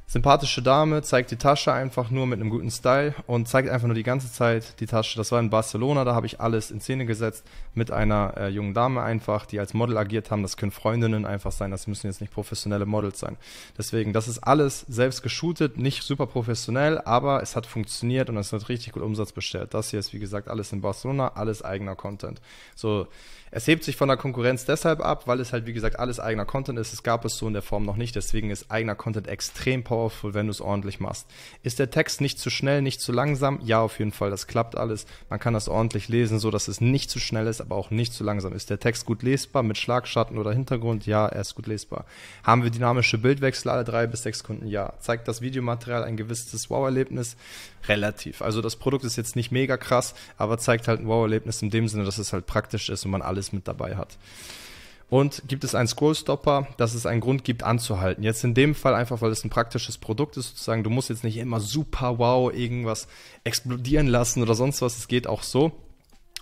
Sympathische Dame, zeigt die Tasche einfach nur mit einem guten Style und zeigt einfach nur die ganze Zeit die Tasche. Das war in Barcelona, da habe ich alles in Szene gesetzt mit einer äh, jungen Dame einfach, die als Model agiert haben. Das können Freundinnen einfach sein, das müssen jetzt nicht professionelle Models sein. Deswegen, das ist alles selbst geshootet, nicht super professionell, aber es hat funktioniert und es hat richtig gut Umsatz bestellt. Das hier ist, wie gesagt, alles in Barcelona, alles eigener Content. So, es hebt sich von der Konkurrenz deshalb ab, weil es halt, wie gesagt, alles eigener Content ist. Es gab es so in der Form noch nicht. Deswegen ist eigener Content extrem powerful, wenn du es ordentlich machst. Ist der Text nicht zu schnell, nicht zu langsam? Ja, auf jeden Fall. Das klappt alles. Man kann das ordentlich lesen, so dass es nicht zu schnell ist, aber auch nicht zu langsam. Ist der Text gut lesbar mit Schlagschatten oder Hintergrund? Ja, er ist gut lesbar. Haben wir dynamische Bildwechsel alle drei bis sechs Sekunden? Ja. Zeigt das Videomaterial ein gewisses Wow-Erlebnis? Relativ. Also das Produkt ist jetzt nicht mega krass, aber zeigt halt ein Wow-Erlebnis in dem Sinne, dass es halt praktisch ist und man alles alles mit dabei hat. Und gibt es einen Scrollstopper, dass es einen Grund gibt anzuhalten. Jetzt in dem Fall einfach, weil es ein praktisches Produkt ist, sozusagen, du musst jetzt nicht immer super wow irgendwas explodieren lassen oder sonst was, es geht auch so.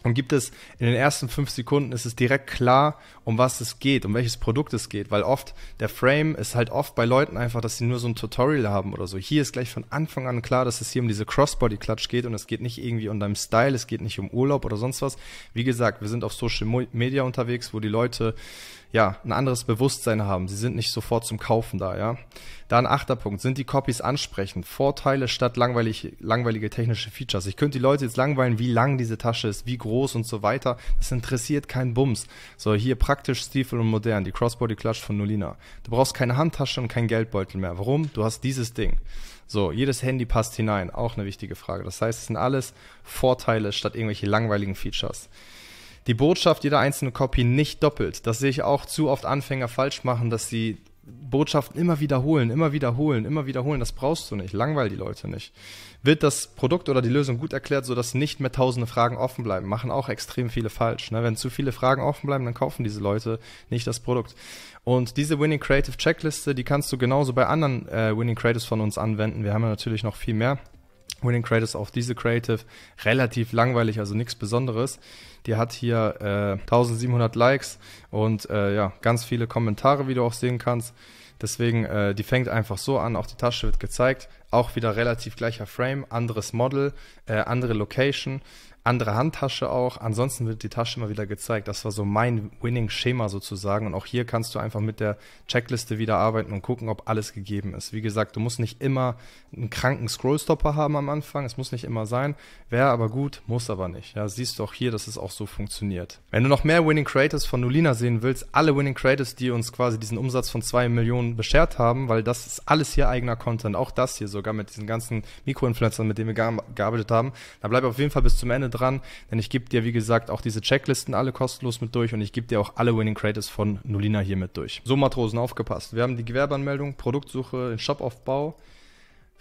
Und gibt es in den ersten fünf Sekunden ist es direkt klar, um was es geht, um welches Produkt es geht, weil oft der Frame ist halt oft bei Leuten einfach, dass sie nur so ein Tutorial haben oder so. Hier ist gleich von Anfang an klar, dass es hier um diese crossbody Clutch geht und es geht nicht irgendwie um deinen Style, es geht nicht um Urlaub oder sonst was. Wie gesagt, wir sind auf Social Media unterwegs, wo die Leute ja, ein anderes Bewusstsein haben. Sie sind nicht sofort zum Kaufen da, ja. Dann achter Punkt, sind die Copies ansprechend? Vorteile statt langweilig, langweilige technische Features. Ich könnte die Leute jetzt langweilen, wie lang diese Tasche ist, wie groß und so weiter. Das interessiert keinen Bums. So, hier praktisch, Stiefel und modern, die Crossbody Clutch von Nolina. Du brauchst keine Handtasche und keinen Geldbeutel mehr. Warum? Du hast dieses Ding. So, jedes Handy passt hinein, auch eine wichtige Frage. Das heißt, es sind alles Vorteile statt irgendwelche langweiligen Features die Botschaft jeder einzelnen Kopie nicht doppelt. Das sehe ich auch zu oft Anfänger falsch machen, dass sie Botschaften immer wiederholen, immer wiederholen, immer wiederholen. Das brauchst du nicht. Langweil die Leute nicht. Wird das Produkt oder die Lösung gut erklärt, sodass nicht mehr tausende Fragen offen bleiben? Machen auch extrem viele falsch. Ne? Wenn zu viele Fragen offen bleiben, dann kaufen diese Leute nicht das Produkt. Und diese Winning Creative Checkliste, die kannst du genauso bei anderen äh, Winning Creatives von uns anwenden. Wir haben ja natürlich noch viel mehr Winning Creatives, auf diese Creative, relativ langweilig, also nichts Besonderes. Die hat hier äh, 1700 Likes und äh, ja, ganz viele Kommentare, wie du auch sehen kannst. Deswegen, äh, die fängt einfach so an, auch die Tasche wird gezeigt. Auch wieder relativ gleicher Frame, anderes Model, äh, andere Location andere Handtasche auch. Ansonsten wird die Tasche immer wieder gezeigt. Das war so mein Winning-Schema sozusagen. Und auch hier kannst du einfach mit der Checkliste wieder arbeiten und gucken, ob alles gegeben ist. Wie gesagt, du musst nicht immer einen kranken Scrollstopper haben am Anfang. Es muss nicht immer sein. Wäre aber gut, muss aber nicht. Ja, siehst du auch hier, dass es auch so funktioniert. Wenn du noch mehr Winning Creators von Nulina sehen willst, alle Winning Creators, die uns quasi diesen Umsatz von 2 Millionen beschert haben, weil das ist alles hier eigener Content. Auch das hier sogar mit diesen ganzen Mikroinfluencern, mit denen wir gearbeitet haben. dann bleib auf jeden Fall bis zum Ende dran dran, denn ich gebe dir, wie gesagt, auch diese Checklisten alle kostenlos mit durch und ich gebe dir auch alle Winning Creators von Nolina hier mit durch. So, Matrosen, aufgepasst. Wir haben die Gewerbeanmeldung, Produktsuche, den Shopaufbau,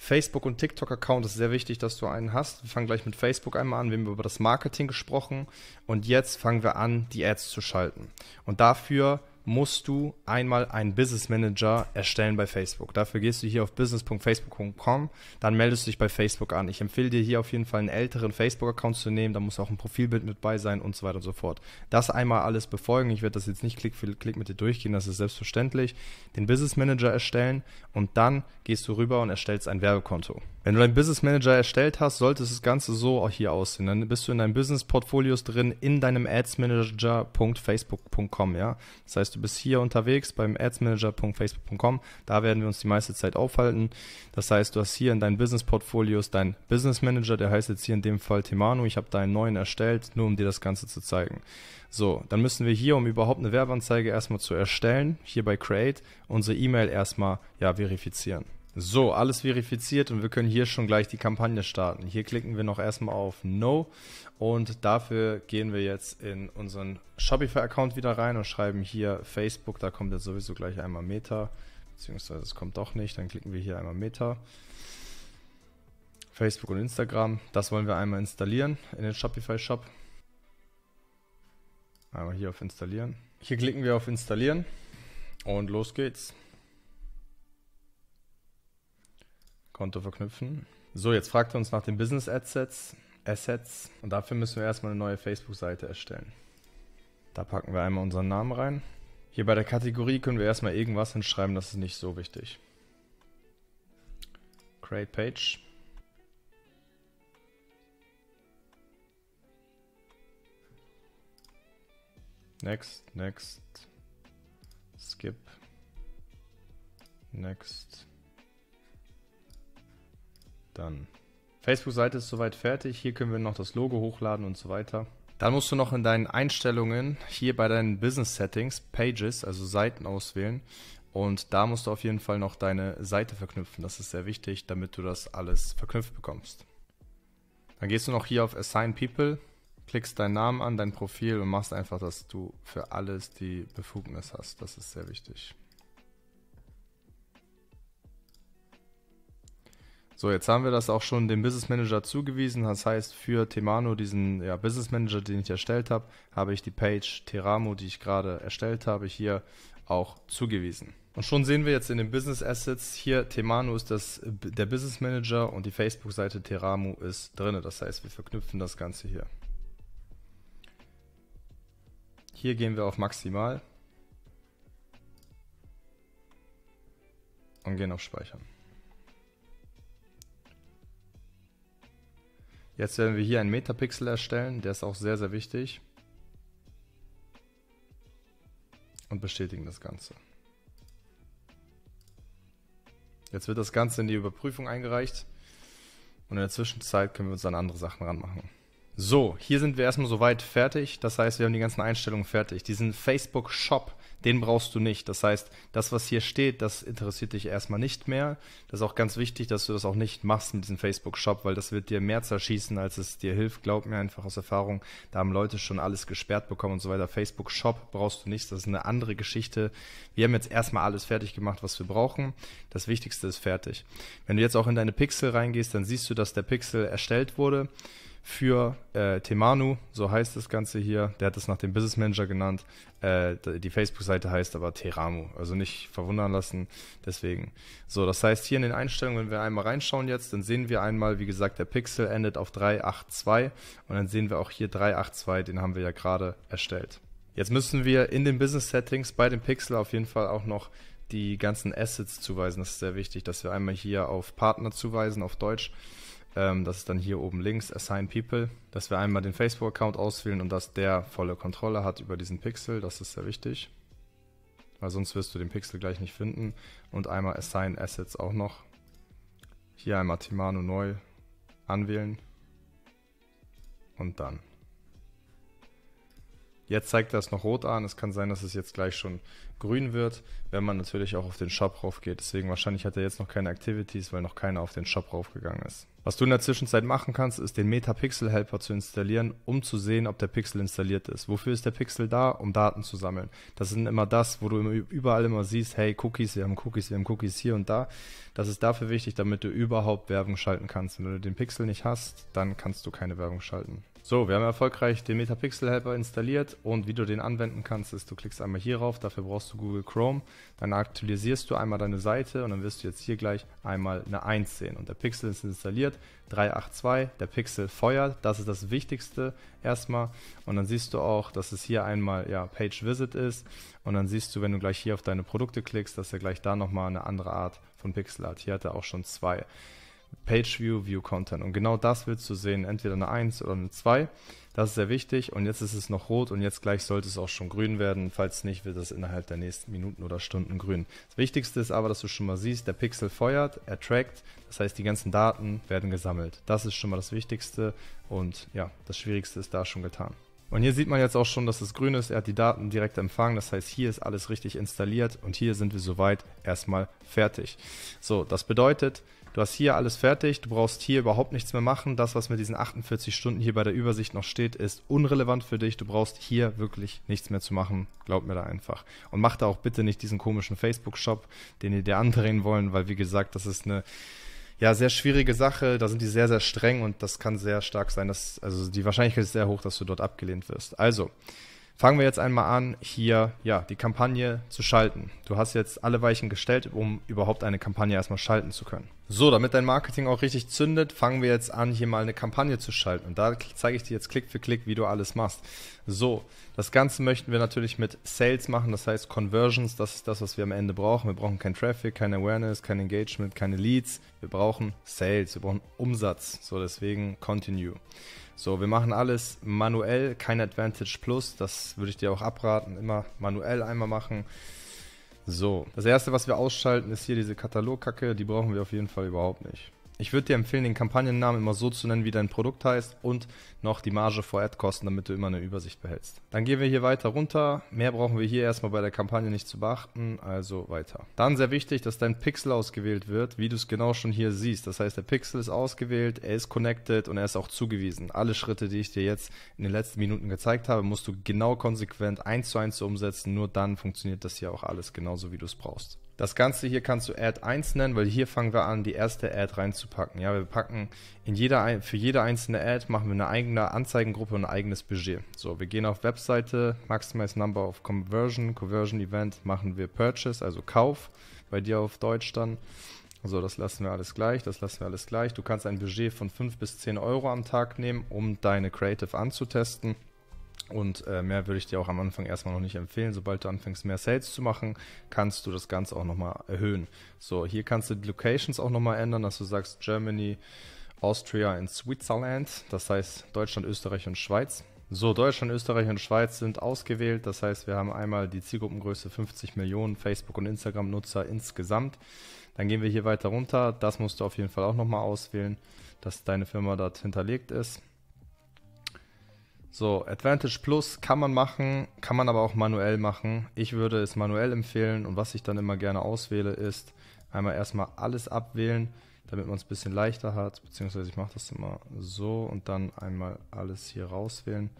Facebook- und TikTok-Account ist sehr wichtig, dass du einen hast. Wir fangen gleich mit Facebook einmal an. Wir haben über das Marketing gesprochen und jetzt fangen wir an, die Ads zu schalten. Und dafür musst du einmal einen Business Manager erstellen bei Facebook. Dafür gehst du hier auf business.facebook.com, dann meldest du dich bei Facebook an. Ich empfehle dir hier auf jeden Fall einen älteren Facebook-Account zu nehmen, da muss auch ein Profilbild mit bei sein und so weiter und so fort. Das einmal alles befolgen. Ich werde das jetzt nicht Klick für Klick mit dir durchgehen, das ist selbstverständlich. Den Business Manager erstellen und dann gehst du rüber und erstellst ein Werbekonto. Wenn du deinen Business Manager erstellt hast, sollte es das Ganze so auch hier aussehen. Dann bist du in deinem Business Portfolios drin in deinem adsmanager.facebook.com, ja. Das heißt, du bist hier unterwegs beim adsmanager.facebook.com. Da werden wir uns die meiste Zeit aufhalten. Das heißt, du hast hier in deinen Business Portfolios deinen Business Manager, der heißt jetzt hier in dem Fall Temano. Ich habe da einen neuen erstellt, nur um dir das Ganze zu zeigen. So, dann müssen wir hier, um überhaupt eine Werbeanzeige erstmal zu erstellen, hier bei Create unsere E-Mail erstmal ja verifizieren. So, alles verifiziert und wir können hier schon gleich die Kampagne starten. Hier klicken wir noch erstmal auf No und dafür gehen wir jetzt in unseren Shopify-Account wieder rein und schreiben hier Facebook, da kommt jetzt sowieso gleich einmal Meta, beziehungsweise es kommt doch nicht, dann klicken wir hier einmal Meta. Facebook und Instagram, das wollen wir einmal installieren in den Shopify-Shop. Einmal hier auf Installieren. Hier klicken wir auf Installieren und los geht's. Konto verknüpfen. So, jetzt fragt er uns nach den Business Assets. Assets. Und dafür müssen wir erstmal eine neue Facebook-Seite erstellen. Da packen wir einmal unseren Namen rein. Hier bei der Kategorie können wir erstmal irgendwas hinschreiben, das ist nicht so wichtig. Create Page. Next, next, skip, next, dann. Facebook-Seite ist soweit fertig. Hier können wir noch das Logo hochladen und so weiter. Dann musst du noch in deinen Einstellungen hier bei deinen Business Settings Pages, also Seiten auswählen. Und da musst du auf jeden Fall noch deine Seite verknüpfen. Das ist sehr wichtig, damit du das alles verknüpft bekommst. Dann gehst du noch hier auf Assign People, klickst deinen Namen an, dein Profil und machst einfach, dass du für alles die Befugnis hast. Das ist sehr wichtig. So, jetzt haben wir das auch schon dem Business Manager zugewiesen. Das heißt, für Temano, diesen ja, Business Manager, den ich erstellt habe, habe ich die Page Teramo, die ich gerade erstellt habe, hier auch zugewiesen. Und schon sehen wir jetzt in den Business Assets hier, Temano ist das, der Business Manager und die Facebook-Seite Teramo ist drin. Das heißt, wir verknüpfen das Ganze hier. Hier gehen wir auf Maximal und gehen auf Speichern. Jetzt werden wir hier einen Metapixel erstellen, der ist auch sehr, sehr wichtig. Und bestätigen das Ganze. Jetzt wird das Ganze in die Überprüfung eingereicht. Und in der Zwischenzeit können wir uns an andere Sachen ranmachen. So, hier sind wir erstmal soweit fertig. Das heißt, wir haben die ganzen Einstellungen fertig. Diesen Facebook Shop den brauchst du nicht. Das heißt, das, was hier steht, das interessiert dich erstmal nicht mehr. Das ist auch ganz wichtig, dass du das auch nicht machst mit diesem Facebook-Shop, weil das wird dir mehr zerschießen, als es dir hilft. Glaub mir einfach aus Erfahrung, da haben Leute schon alles gesperrt bekommen und so weiter. Facebook-Shop brauchst du nicht, das ist eine andere Geschichte. Wir haben jetzt erstmal alles fertig gemacht, was wir brauchen. Das Wichtigste ist fertig. Wenn du jetzt auch in deine Pixel reingehst, dann siehst du, dass der Pixel erstellt wurde für äh, Temanu, so heißt das Ganze hier. Der hat es nach dem Business Manager genannt. Äh, die Facebook-Seite heißt aber Teramu, also nicht verwundern lassen. Deswegen. So, das heißt hier in den Einstellungen, wenn wir einmal reinschauen jetzt, dann sehen wir einmal, wie gesagt, der Pixel endet auf 382 und dann sehen wir auch hier 382, den haben wir ja gerade erstellt. Jetzt müssen wir in den Business Settings bei dem Pixel auf jeden Fall auch noch die ganzen Assets zuweisen. Das ist sehr wichtig, dass wir einmal hier auf Partner zuweisen, auf Deutsch. Ähm, das ist dann hier oben links, Assign People, dass wir einmal den Facebook-Account auswählen und dass der volle Kontrolle hat über diesen Pixel. Das ist sehr wichtig, weil sonst wirst du den Pixel gleich nicht finden. Und einmal Assign Assets auch noch. Hier einmal Timano neu anwählen und dann. Jetzt zeigt er es noch rot an. Es kann sein, dass es jetzt gleich schon grün wird, wenn man natürlich auch auf den Shop rauf geht. Deswegen wahrscheinlich hat er jetzt noch keine Activities, weil noch keiner auf den Shop raufgegangen ist. Was du in der Zwischenzeit machen kannst, ist den Metapixel Helper zu installieren, um zu sehen, ob der Pixel installiert ist. Wofür ist der Pixel da? Um Daten zu sammeln. Das sind immer das, wo du überall immer siehst, hey, Cookies, wir haben Cookies, wir haben Cookies hier und da. Das ist dafür wichtig, damit du überhaupt Werbung schalten kannst. Wenn du den Pixel nicht hast, dann kannst du keine Werbung schalten. So, wir haben erfolgreich den Metapixel Helper installiert und wie du den anwenden kannst, ist, du klickst einmal hier rauf, dafür brauchst du Google Chrome, dann aktualisierst du einmal deine Seite und dann wirst du jetzt hier gleich einmal eine 1 sehen und der Pixel ist installiert, 382, der Pixel feuert, das ist das Wichtigste erstmal und dann siehst du auch, dass es hier einmal ja, Page Visit ist und dann siehst du, wenn du gleich hier auf deine Produkte klickst, dass er gleich da nochmal eine andere Art von Pixel hat. hier hat er auch schon zwei. Page View, View Content. Und genau das willst du sehen, entweder eine 1 oder eine 2. Das ist sehr wichtig. Und jetzt ist es noch rot und jetzt gleich sollte es auch schon grün werden. Falls nicht, wird es innerhalb der nächsten Minuten oder Stunden grün. Das Wichtigste ist aber, dass du schon mal siehst, der Pixel feuert, er trackt. Das heißt, die ganzen Daten werden gesammelt. Das ist schon mal das Wichtigste. Und ja, das Schwierigste ist da schon getan. Und hier sieht man jetzt auch schon, dass es grün ist. Er hat die Daten direkt empfangen. Das heißt, hier ist alles richtig installiert und hier sind wir soweit erstmal fertig. So, das bedeutet, du hast hier alles fertig. Du brauchst hier überhaupt nichts mehr machen. Das, was mit diesen 48 Stunden hier bei der Übersicht noch steht, ist unrelevant für dich. Du brauchst hier wirklich nichts mehr zu machen. Glaub mir da einfach. Und mach da auch bitte nicht diesen komischen Facebook-Shop, den ihr dir andrehen wollen, weil wie gesagt, das ist eine ja, sehr schwierige Sache. Da sind die sehr, sehr streng und das kann sehr stark sein. Dass, also die Wahrscheinlichkeit ist sehr hoch, dass du dort abgelehnt wirst. Also, Fangen wir jetzt einmal an, hier ja, die Kampagne zu schalten. Du hast jetzt alle Weichen gestellt, um überhaupt eine Kampagne erstmal schalten zu können. So, damit dein Marketing auch richtig zündet, fangen wir jetzt an, hier mal eine Kampagne zu schalten. Und da zeige ich dir jetzt Klick für Klick, wie du alles machst. So, das Ganze möchten wir natürlich mit Sales machen, das heißt Conversions, das ist das, was wir am Ende brauchen. Wir brauchen kein Traffic, kein Awareness, kein Engagement, keine Leads. Wir brauchen Sales, wir brauchen Umsatz. So, deswegen Continue. So, wir machen alles manuell, kein Advantage Plus. Das würde ich dir auch abraten. Immer manuell einmal machen. So, das erste, was wir ausschalten, ist hier diese Katalogkacke. Die brauchen wir auf jeden Fall überhaupt nicht. Ich würde dir empfehlen, den Kampagnennamen immer so zu nennen, wie dein Produkt heißt und noch die Marge vor Ad-Kosten, damit du immer eine Übersicht behältst. Dann gehen wir hier weiter runter. Mehr brauchen wir hier erstmal bei der Kampagne nicht zu beachten, also weiter. Dann sehr wichtig, dass dein Pixel ausgewählt wird, wie du es genau schon hier siehst. Das heißt, der Pixel ist ausgewählt, er ist connected und er ist auch zugewiesen. Alle Schritte, die ich dir jetzt in den letzten Minuten gezeigt habe, musst du genau konsequent eins zu eins umsetzen. Nur dann funktioniert das hier auch alles genauso, wie du es brauchst. Das Ganze hier kannst du Ad 1 nennen, weil hier fangen wir an, die erste Ad reinzupacken. Ja, wir packen in jeder, für jede einzelne Ad machen wir eine eigene Anzeigengruppe und ein eigenes Budget. So, wir gehen auf Webseite, Maximize Number of Conversion, Conversion Event, machen wir Purchase, also Kauf, bei dir auf Deutsch dann. So, das lassen wir alles gleich, das lassen wir alles gleich. Du kannst ein Budget von 5 bis 10 Euro am Tag nehmen, um deine Creative anzutesten. Und äh, mehr würde ich dir auch am Anfang erstmal noch nicht empfehlen. Sobald du anfängst, mehr Sales zu machen, kannst du das Ganze auch nochmal erhöhen. So, hier kannst du die Locations auch nochmal ändern, dass du sagst Germany, Austria und Switzerland. Das heißt Deutschland, Österreich und Schweiz. So, Deutschland, Österreich und Schweiz sind ausgewählt. Das heißt, wir haben einmal die Zielgruppengröße 50 Millionen Facebook- und Instagram-Nutzer insgesamt. Dann gehen wir hier weiter runter. Das musst du auf jeden Fall auch nochmal auswählen, dass deine Firma dort hinterlegt ist. So, Advantage Plus kann man machen, kann man aber auch manuell machen. Ich würde es manuell empfehlen und was ich dann immer gerne auswähle ist, einmal erstmal alles abwählen, damit man es ein bisschen leichter hat, beziehungsweise ich mache das immer so und dann einmal alles hier rauswählen,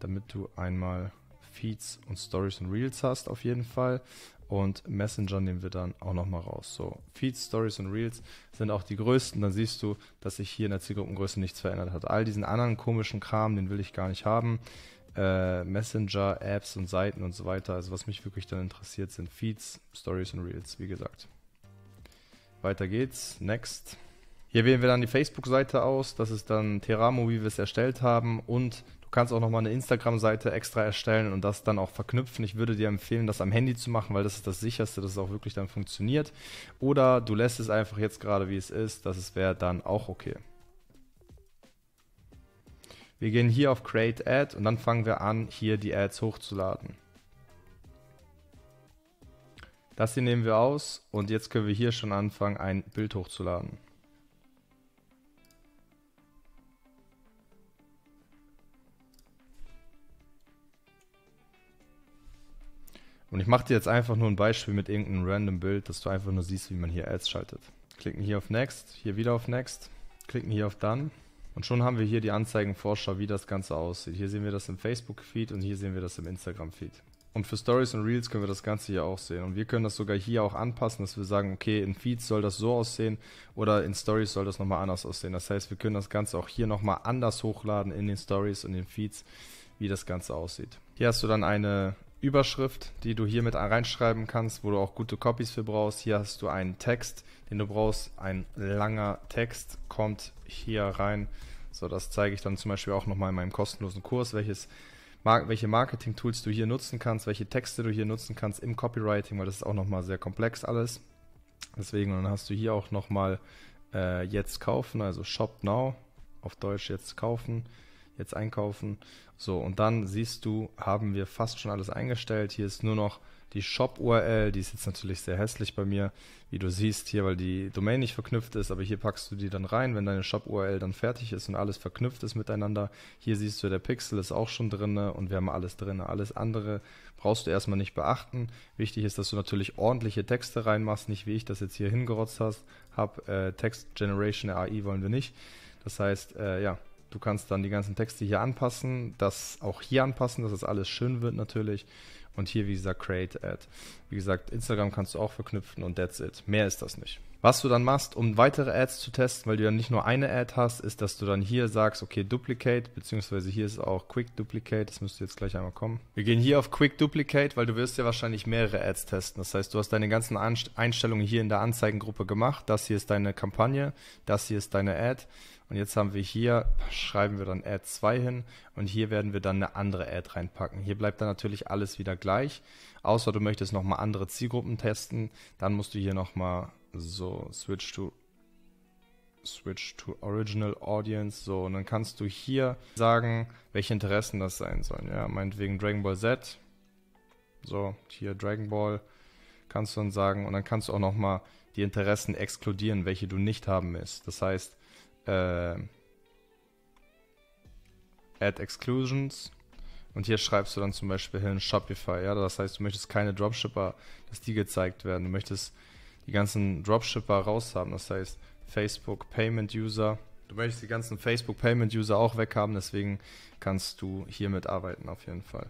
damit du einmal Feeds und Stories und Reels hast auf jeden Fall und Messenger nehmen wir dann auch nochmal raus. So, Feeds, Stories und Reels sind auch die größten. Dann siehst du, dass sich hier in der Zielgruppengröße nichts verändert hat. All diesen anderen komischen Kram, den will ich gar nicht haben. Äh, Messenger, Apps und Seiten und so weiter. Also was mich wirklich dann interessiert, sind Feeds, Stories und Reels, wie gesagt. Weiter geht's. Next. Hier wählen wir dann die Facebook-Seite aus. Das ist dann Teramo, wie wir es erstellt haben. Und Du kannst auch nochmal eine Instagram-Seite extra erstellen und das dann auch verknüpfen. Ich würde dir empfehlen, das am Handy zu machen, weil das ist das sicherste, dass es auch wirklich dann funktioniert. Oder du lässt es einfach jetzt gerade, wie es ist. Das wäre dann auch okay. Wir gehen hier auf Create Ad und dann fangen wir an, hier die Ads hochzuladen. Das hier nehmen wir aus und jetzt können wir hier schon anfangen, ein Bild hochzuladen. Und ich mache dir jetzt einfach nur ein Beispiel mit irgendeinem random Bild, dass du einfach nur siehst, wie man hier Ads schaltet. Klicken hier auf Next, hier wieder auf Next, klicken hier auf Done. Und schon haben wir hier die Anzeigenvorschau, wie das Ganze aussieht. Hier sehen wir das im Facebook-Feed und hier sehen wir das im Instagram-Feed. Und für Stories und Reels können wir das Ganze hier auch sehen. Und wir können das sogar hier auch anpassen, dass wir sagen, okay, in Feeds soll das so aussehen oder in Stories soll das nochmal anders aussehen. Das heißt, wir können das Ganze auch hier nochmal anders hochladen in den Stories und den Feeds, wie das Ganze aussieht. Hier hast du dann eine Überschrift, die du hier mit reinschreiben kannst, wo du auch gute Copies für brauchst. Hier hast du einen Text, den du brauchst. Ein langer Text kommt hier rein. So, das zeige ich dann zum Beispiel auch nochmal in meinem kostenlosen Kurs, welches welche Marketing-Tools du hier nutzen kannst, welche Texte du hier nutzen kannst im Copywriting, weil das ist auch nochmal sehr komplex alles. Deswegen, dann hast du hier auch nochmal äh, jetzt kaufen, also Shop Now, auf Deutsch jetzt kaufen jetzt einkaufen. So, und dann siehst du, haben wir fast schon alles eingestellt. Hier ist nur noch die Shop-URL, die ist jetzt natürlich sehr hässlich bei mir, wie du siehst hier, weil die Domain nicht verknüpft ist, aber hier packst du die dann rein, wenn deine Shop-URL dann fertig ist und alles verknüpft ist miteinander. Hier siehst du, der Pixel ist auch schon drin und wir haben alles drin. Alles andere brauchst du erstmal nicht beachten. Wichtig ist, dass du natürlich ordentliche Texte reinmachst, nicht wie ich das jetzt hier hingerotzt hast, hab äh, Text Generation AI wollen wir nicht. Das heißt, äh, ja, Du kannst dann die ganzen Texte hier anpassen, das auch hier anpassen, dass das alles schön wird natürlich. Und hier, wie gesagt, Create Ad. Wie gesagt, Instagram kannst du auch verknüpfen und that's it. Mehr ist das nicht. Was du dann machst, um weitere Ads zu testen, weil du dann nicht nur eine Ad hast, ist, dass du dann hier sagst, okay, Duplicate, beziehungsweise hier ist auch Quick Duplicate, das müsste jetzt gleich einmal kommen. Wir gehen hier auf Quick Duplicate, weil du wirst ja wahrscheinlich mehrere Ads testen. Das heißt, du hast deine ganzen Einstellungen hier in der Anzeigengruppe gemacht. Das hier ist deine Kampagne, das hier ist deine Ad. Und jetzt haben wir hier, schreiben wir dann Add 2 hin und hier werden wir dann eine andere Ad reinpacken. Hier bleibt dann natürlich alles wieder gleich, außer du möchtest nochmal andere Zielgruppen testen. Dann musst du hier nochmal so Switch to Switch to Original Audience. So, und dann kannst du hier sagen, welche Interessen das sein sollen. Ja, meinetwegen Dragon Ball Z. So, hier Dragon Ball kannst du dann sagen. Und dann kannst du auch nochmal die Interessen exkludieren, welche du nicht haben willst. Das heißt, äh, Add Exclusions. Und hier schreibst du dann zum Beispiel hin Shopify. Ja? Das heißt, du möchtest keine Dropshipper, dass die gezeigt werden. Du möchtest die ganzen Dropshipper raushaben. Das heißt, Facebook Payment User Du möchtest die ganzen Facebook-Payment-User auch weghaben, deswegen kannst du hiermit arbeiten auf jeden Fall.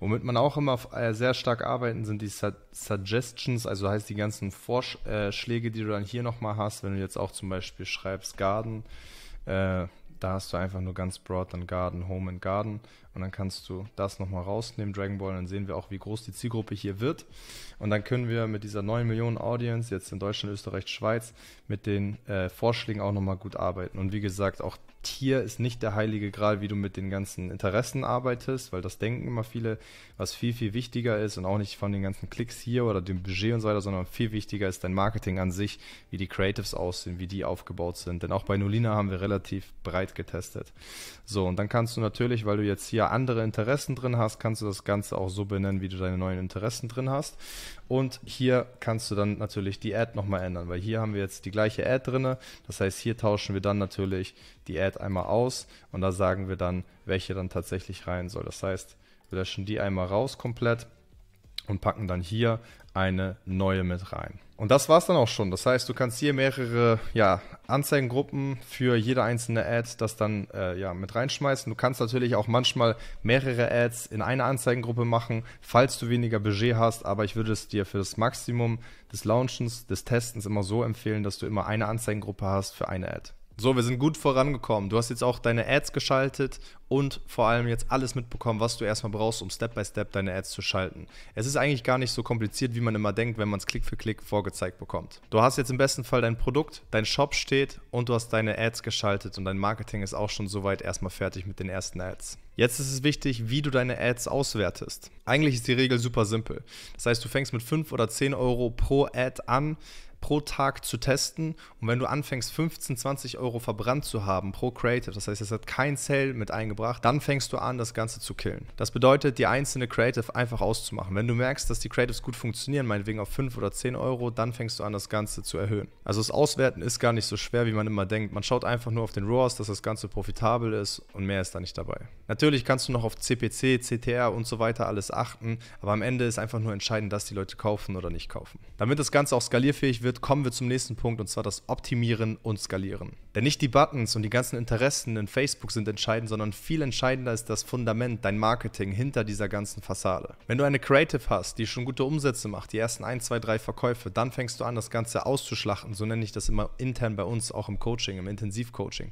Womit man auch immer äh, sehr stark arbeiten, sind die Suggestions, also heißt die ganzen Vorschläge, äh, die du dann hier nochmal hast, wenn du jetzt auch zum Beispiel schreibst Garden, äh, da hast du einfach nur ganz broad dann Garden, Home and Garden und dann kannst du das nochmal rausnehmen, Dragon Ball, und dann sehen wir auch, wie groß die Zielgruppe hier wird. Und dann können wir mit dieser 9 Millionen Audience, jetzt in Deutschland, Österreich, Schweiz, mit den äh, Vorschlägen auch nochmal gut arbeiten. Und wie gesagt, auch Tier ist nicht der heilige Gral, wie du mit den ganzen Interessen arbeitest, weil das denken immer viele, was viel, viel wichtiger ist und auch nicht von den ganzen Klicks hier oder dem Budget und so weiter, sondern viel wichtiger ist dein Marketing an sich, wie die Creatives aussehen, wie die aufgebaut sind. Denn auch bei Nolina haben wir relativ breit getestet. So, und dann kannst du natürlich, weil du jetzt hier andere Interessen drin hast, kannst du das Ganze auch so benennen, wie du deine neuen Interessen drin hast. Und hier kannst du dann natürlich die Ad nochmal ändern, weil hier haben wir jetzt die gleiche Ad drin. Das heißt, hier tauschen wir dann natürlich die Ad einmal aus und da sagen wir dann, welche dann tatsächlich rein soll. Das heißt, wir löschen die einmal raus komplett und packen dann hier eine neue mit rein. Und das war's dann auch schon. Das heißt, du kannst hier mehrere ja, Anzeigengruppen für jede einzelne Ad das dann äh, ja, mit reinschmeißen. Du kannst natürlich auch manchmal mehrere Ads in eine Anzeigengruppe machen, falls du weniger Budget hast. Aber ich würde es dir für das Maximum des Launchens, des Testens immer so empfehlen, dass du immer eine Anzeigengruppe hast für eine Ad. So, wir sind gut vorangekommen. Du hast jetzt auch deine Ads geschaltet und vor allem jetzt alles mitbekommen, was du erstmal brauchst, um Step by Step deine Ads zu schalten. Es ist eigentlich gar nicht so kompliziert, wie man immer denkt, wenn man es Klick für Klick vorgezeigt bekommt. Du hast jetzt im besten Fall dein Produkt, dein Shop steht und du hast deine Ads geschaltet und dein Marketing ist auch schon soweit erstmal fertig mit den ersten Ads. Jetzt ist es wichtig, wie du deine Ads auswertest. Eigentlich ist die Regel super simpel. Das heißt, du fängst mit 5 oder 10 Euro pro Ad an, pro Tag zu testen. Und wenn du anfängst, 15, 20 Euro verbrannt zu haben pro Creative, das heißt, es hat kein Sale mit eingebracht, dann fängst du an, das Ganze zu killen. Das bedeutet, die einzelne Creative einfach auszumachen. Wenn du merkst, dass die Creatives gut funktionieren, meinetwegen auf 5 oder 10 Euro, dann fängst du an, das Ganze zu erhöhen. Also das Auswerten ist gar nicht so schwer, wie man immer denkt. Man schaut einfach nur auf den ROAS, dass das Ganze profitabel ist und mehr ist da nicht dabei. Natürlich kannst du noch auf CPC, CTR und so weiter alles achten, aber am Ende ist einfach nur entscheidend, dass die Leute kaufen oder nicht kaufen. Damit das Ganze auch skalierfähig wird, wird, kommen wir zum nächsten Punkt und zwar das Optimieren und Skalieren. Denn nicht die Buttons und die ganzen Interessen in Facebook sind entscheidend, sondern viel entscheidender ist das Fundament, dein Marketing hinter dieser ganzen Fassade. Wenn du eine Creative hast, die schon gute Umsätze macht, die ersten 1, 2, 3 Verkäufe, dann fängst du an, das Ganze auszuschlachten. So nenne ich das immer intern bei uns, auch im Coaching, im Intensivcoaching.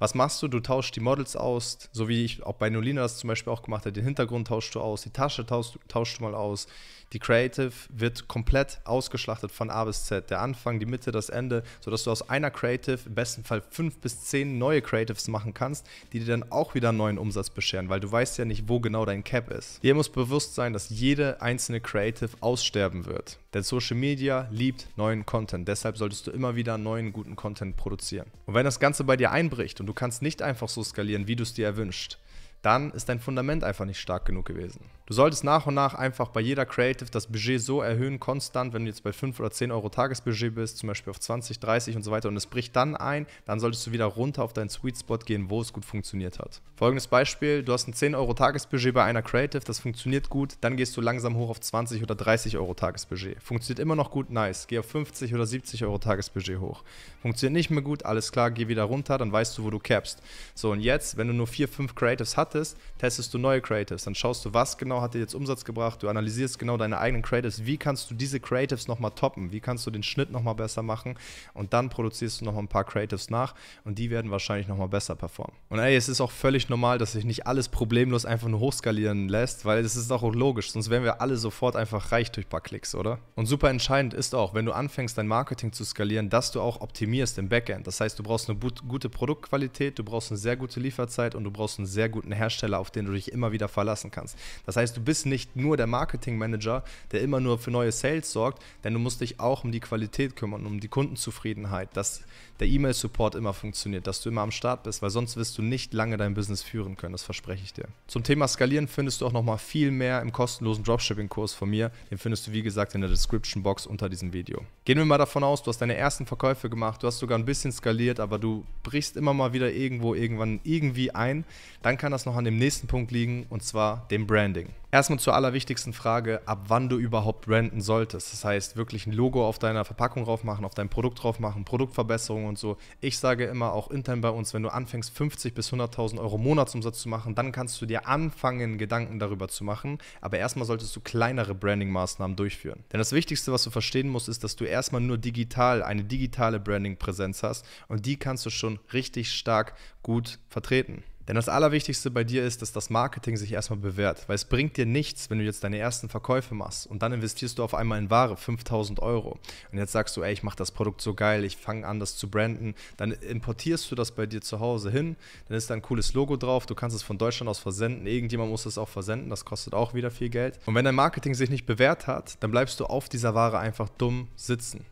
Was machst du? Du tauschst die Models aus, so wie ich auch bei Nolina das zum Beispiel auch gemacht habe. Den Hintergrund tauschst du aus, die Tasche tauschst, tauschst du mal aus. Die Creative wird komplett ausgeschlachtet von A bis Z. Der Anfang, die Mitte, das Ende, sodass du aus einer Creative im besten Fall fünf bis zehn neue Creatives machen kannst, die dir dann auch wieder einen neuen Umsatz bescheren, weil du weißt ja nicht, wo genau dein Cap ist. Dir muss bewusst sein, dass jede einzelne Creative aussterben wird. Denn Social Media liebt neuen Content. Deshalb solltest du immer wieder neuen guten Content produzieren. Und wenn das Ganze bei dir einbricht und du kannst nicht einfach so skalieren, wie du es dir erwünscht, dann ist dein Fundament einfach nicht stark genug gewesen. Du solltest nach und nach einfach bei jeder Creative das Budget so erhöhen, konstant, wenn du jetzt bei 5 oder 10 Euro Tagesbudget bist, zum Beispiel auf 20, 30 und so weiter, und es bricht dann ein, dann solltest du wieder runter auf deinen Sweet Spot gehen, wo es gut funktioniert hat. Folgendes Beispiel, du hast ein 10 Euro Tagesbudget bei einer Creative, das funktioniert gut, dann gehst du langsam hoch auf 20 oder 30 Euro Tagesbudget. Funktioniert immer noch gut, nice, geh auf 50 oder 70 Euro Tagesbudget hoch. Funktioniert nicht mehr gut, alles klar, geh wieder runter, dann weißt du, wo du capst. So, und jetzt, wenn du nur 4, 5 Creatives hattest, testest du neue Creatives, dann schaust du, was genau Genau, hat dir jetzt Umsatz gebracht, du analysierst genau deine eigenen Creatives, wie kannst du diese Creatives nochmal toppen, wie kannst du den Schnitt nochmal besser machen und dann produzierst du nochmal ein paar Creatives nach und die werden wahrscheinlich nochmal besser performen. Und ey, es ist auch völlig normal, dass sich nicht alles problemlos einfach nur hochskalieren lässt, weil es ist auch logisch, sonst wären wir alle sofort einfach reich durch ein paar Klicks, oder? Und super entscheidend ist auch, wenn du anfängst, dein Marketing zu skalieren, dass du auch optimierst im Backend. Das heißt, du brauchst eine gute Produktqualität, du brauchst eine sehr gute Lieferzeit und du brauchst einen sehr guten Hersteller, auf den du dich immer wieder verlassen kannst. Das heißt, heißt, du bist nicht nur der Marketing-Manager, der immer nur für neue Sales sorgt, denn du musst dich auch um die Qualität kümmern, um die Kundenzufriedenheit, dass der E-Mail-Support immer funktioniert, dass du immer am Start bist, weil sonst wirst du nicht lange dein Business führen können, das verspreche ich dir. Zum Thema Skalieren findest du auch nochmal viel mehr im kostenlosen Dropshipping-Kurs von mir. Den findest du, wie gesagt, in der Description-Box unter diesem Video. Gehen wir mal davon aus, du hast deine ersten Verkäufe gemacht, du hast sogar ein bisschen skaliert, aber du brichst immer mal wieder irgendwo irgendwann irgendwie ein. Dann kann das noch an dem nächsten Punkt liegen und zwar dem Branding. Erstmal zur allerwichtigsten Frage, ab wann du überhaupt branden solltest. Das heißt, wirklich ein Logo auf deiner Verpackung drauf machen, auf dein Produkt drauf machen, Produktverbesserungen und so. Ich sage immer auch intern bei uns, wenn du anfängst, 50 bis 100.000 Euro Monatsumsatz zu machen, dann kannst du dir anfangen, Gedanken darüber zu machen. Aber erstmal solltest du kleinere Branding-Maßnahmen durchführen. Denn das Wichtigste, was du verstehen musst, ist, dass du erstmal nur digital eine digitale Branding-Präsenz hast und die kannst du schon richtig stark gut vertreten. Denn das Allerwichtigste bei dir ist, dass das Marketing sich erstmal bewährt, weil es bringt dir nichts, wenn du jetzt deine ersten Verkäufe machst und dann investierst du auf einmal in Ware 5000 Euro und jetzt sagst du, ey, ich mache das Produkt so geil, ich fange an, das zu branden, dann importierst du das bei dir zu Hause hin, dann ist da ein cooles Logo drauf, du kannst es von Deutschland aus versenden, irgendjemand muss es auch versenden, das kostet auch wieder viel Geld. Und wenn dein Marketing sich nicht bewährt hat, dann bleibst du auf dieser Ware einfach dumm sitzen.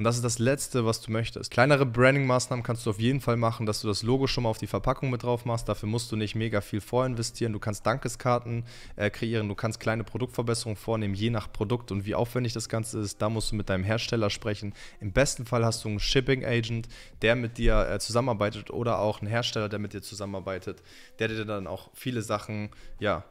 Und das ist das Letzte, was du möchtest. Kleinere Branding-Maßnahmen kannst du auf jeden Fall machen, dass du das Logo schon mal auf die Verpackung mit drauf machst. Dafür musst du nicht mega viel vorinvestieren. Du kannst Dankeskarten äh, kreieren, du kannst kleine Produktverbesserungen vornehmen, je nach Produkt und wie aufwendig das Ganze ist. Da musst du mit deinem Hersteller sprechen. Im besten Fall hast du einen Shipping-Agent, der mit dir äh, zusammenarbeitet oder auch einen Hersteller, der mit dir zusammenarbeitet, der dir dann auch viele Sachen, ja,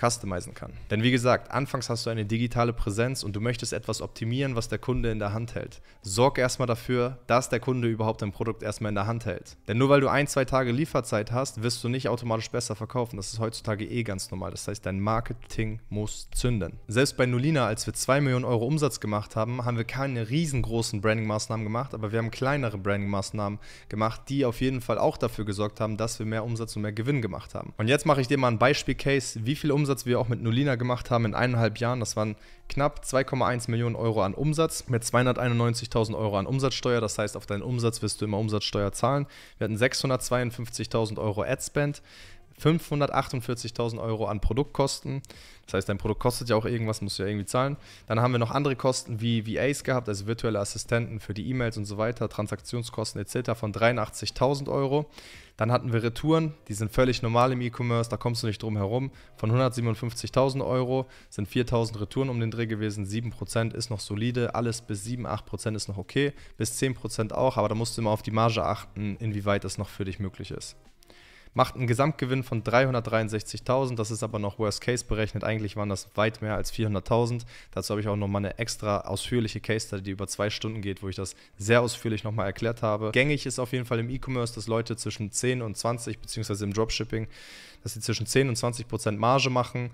customizen kann. Denn wie gesagt, anfangs hast du eine digitale Präsenz und du möchtest etwas optimieren, was der Kunde in der Hand hält. Sorg erstmal dafür, dass der Kunde überhaupt dein Produkt erstmal in der Hand hält. Denn nur weil du ein, zwei Tage Lieferzeit hast, wirst du nicht automatisch besser verkaufen. Das ist heutzutage eh ganz normal. Das heißt, dein Marketing muss zünden. Selbst bei Nolina, als wir 2 Millionen Euro Umsatz gemacht haben, haben wir keine riesengroßen Branding-Maßnahmen gemacht, aber wir haben kleinere Branding-Maßnahmen gemacht, die auf jeden Fall auch dafür gesorgt haben, dass wir mehr Umsatz und mehr Gewinn gemacht haben. Und jetzt mache ich dir mal ein Beispiel-Case, wie viel Umsatz Umsatz wir auch mit Nolina gemacht haben in eineinhalb Jahren. Das waren knapp 2,1 Millionen Euro an Umsatz mit 291.000 Euro an Umsatzsteuer. Das heißt, auf deinen Umsatz wirst du immer Umsatzsteuer zahlen. Wir hatten 652.000 Euro Adspend. 548.000 Euro an Produktkosten. Das heißt, dein Produkt kostet ja auch irgendwas, musst du ja irgendwie zahlen. Dann haben wir noch andere Kosten wie VAs gehabt, also virtuelle Assistenten für die E-Mails und so weiter, Transaktionskosten etc. von 83.000 Euro. Dann hatten wir Retouren, die sind völlig normal im E-Commerce, da kommst du nicht drum herum. Von 157.000 Euro sind 4.000 Retouren um den Dreh gewesen. 7% ist noch solide, alles bis 7, 8% ist noch okay, bis 10% auch, aber da musst du immer auf die Marge achten, inwieweit das noch für dich möglich ist macht einen Gesamtgewinn von 363.000. Das ist aber noch Worst Case berechnet. Eigentlich waren das weit mehr als 400.000. Dazu habe ich auch nochmal eine extra ausführliche Case Study, die über zwei Stunden geht, wo ich das sehr ausführlich nochmal erklärt habe. Gängig ist auf jeden Fall im E-Commerce, dass Leute zwischen 10 und 20 beziehungsweise im Dropshipping dass sie zwischen 10 und 20 Prozent Marge machen.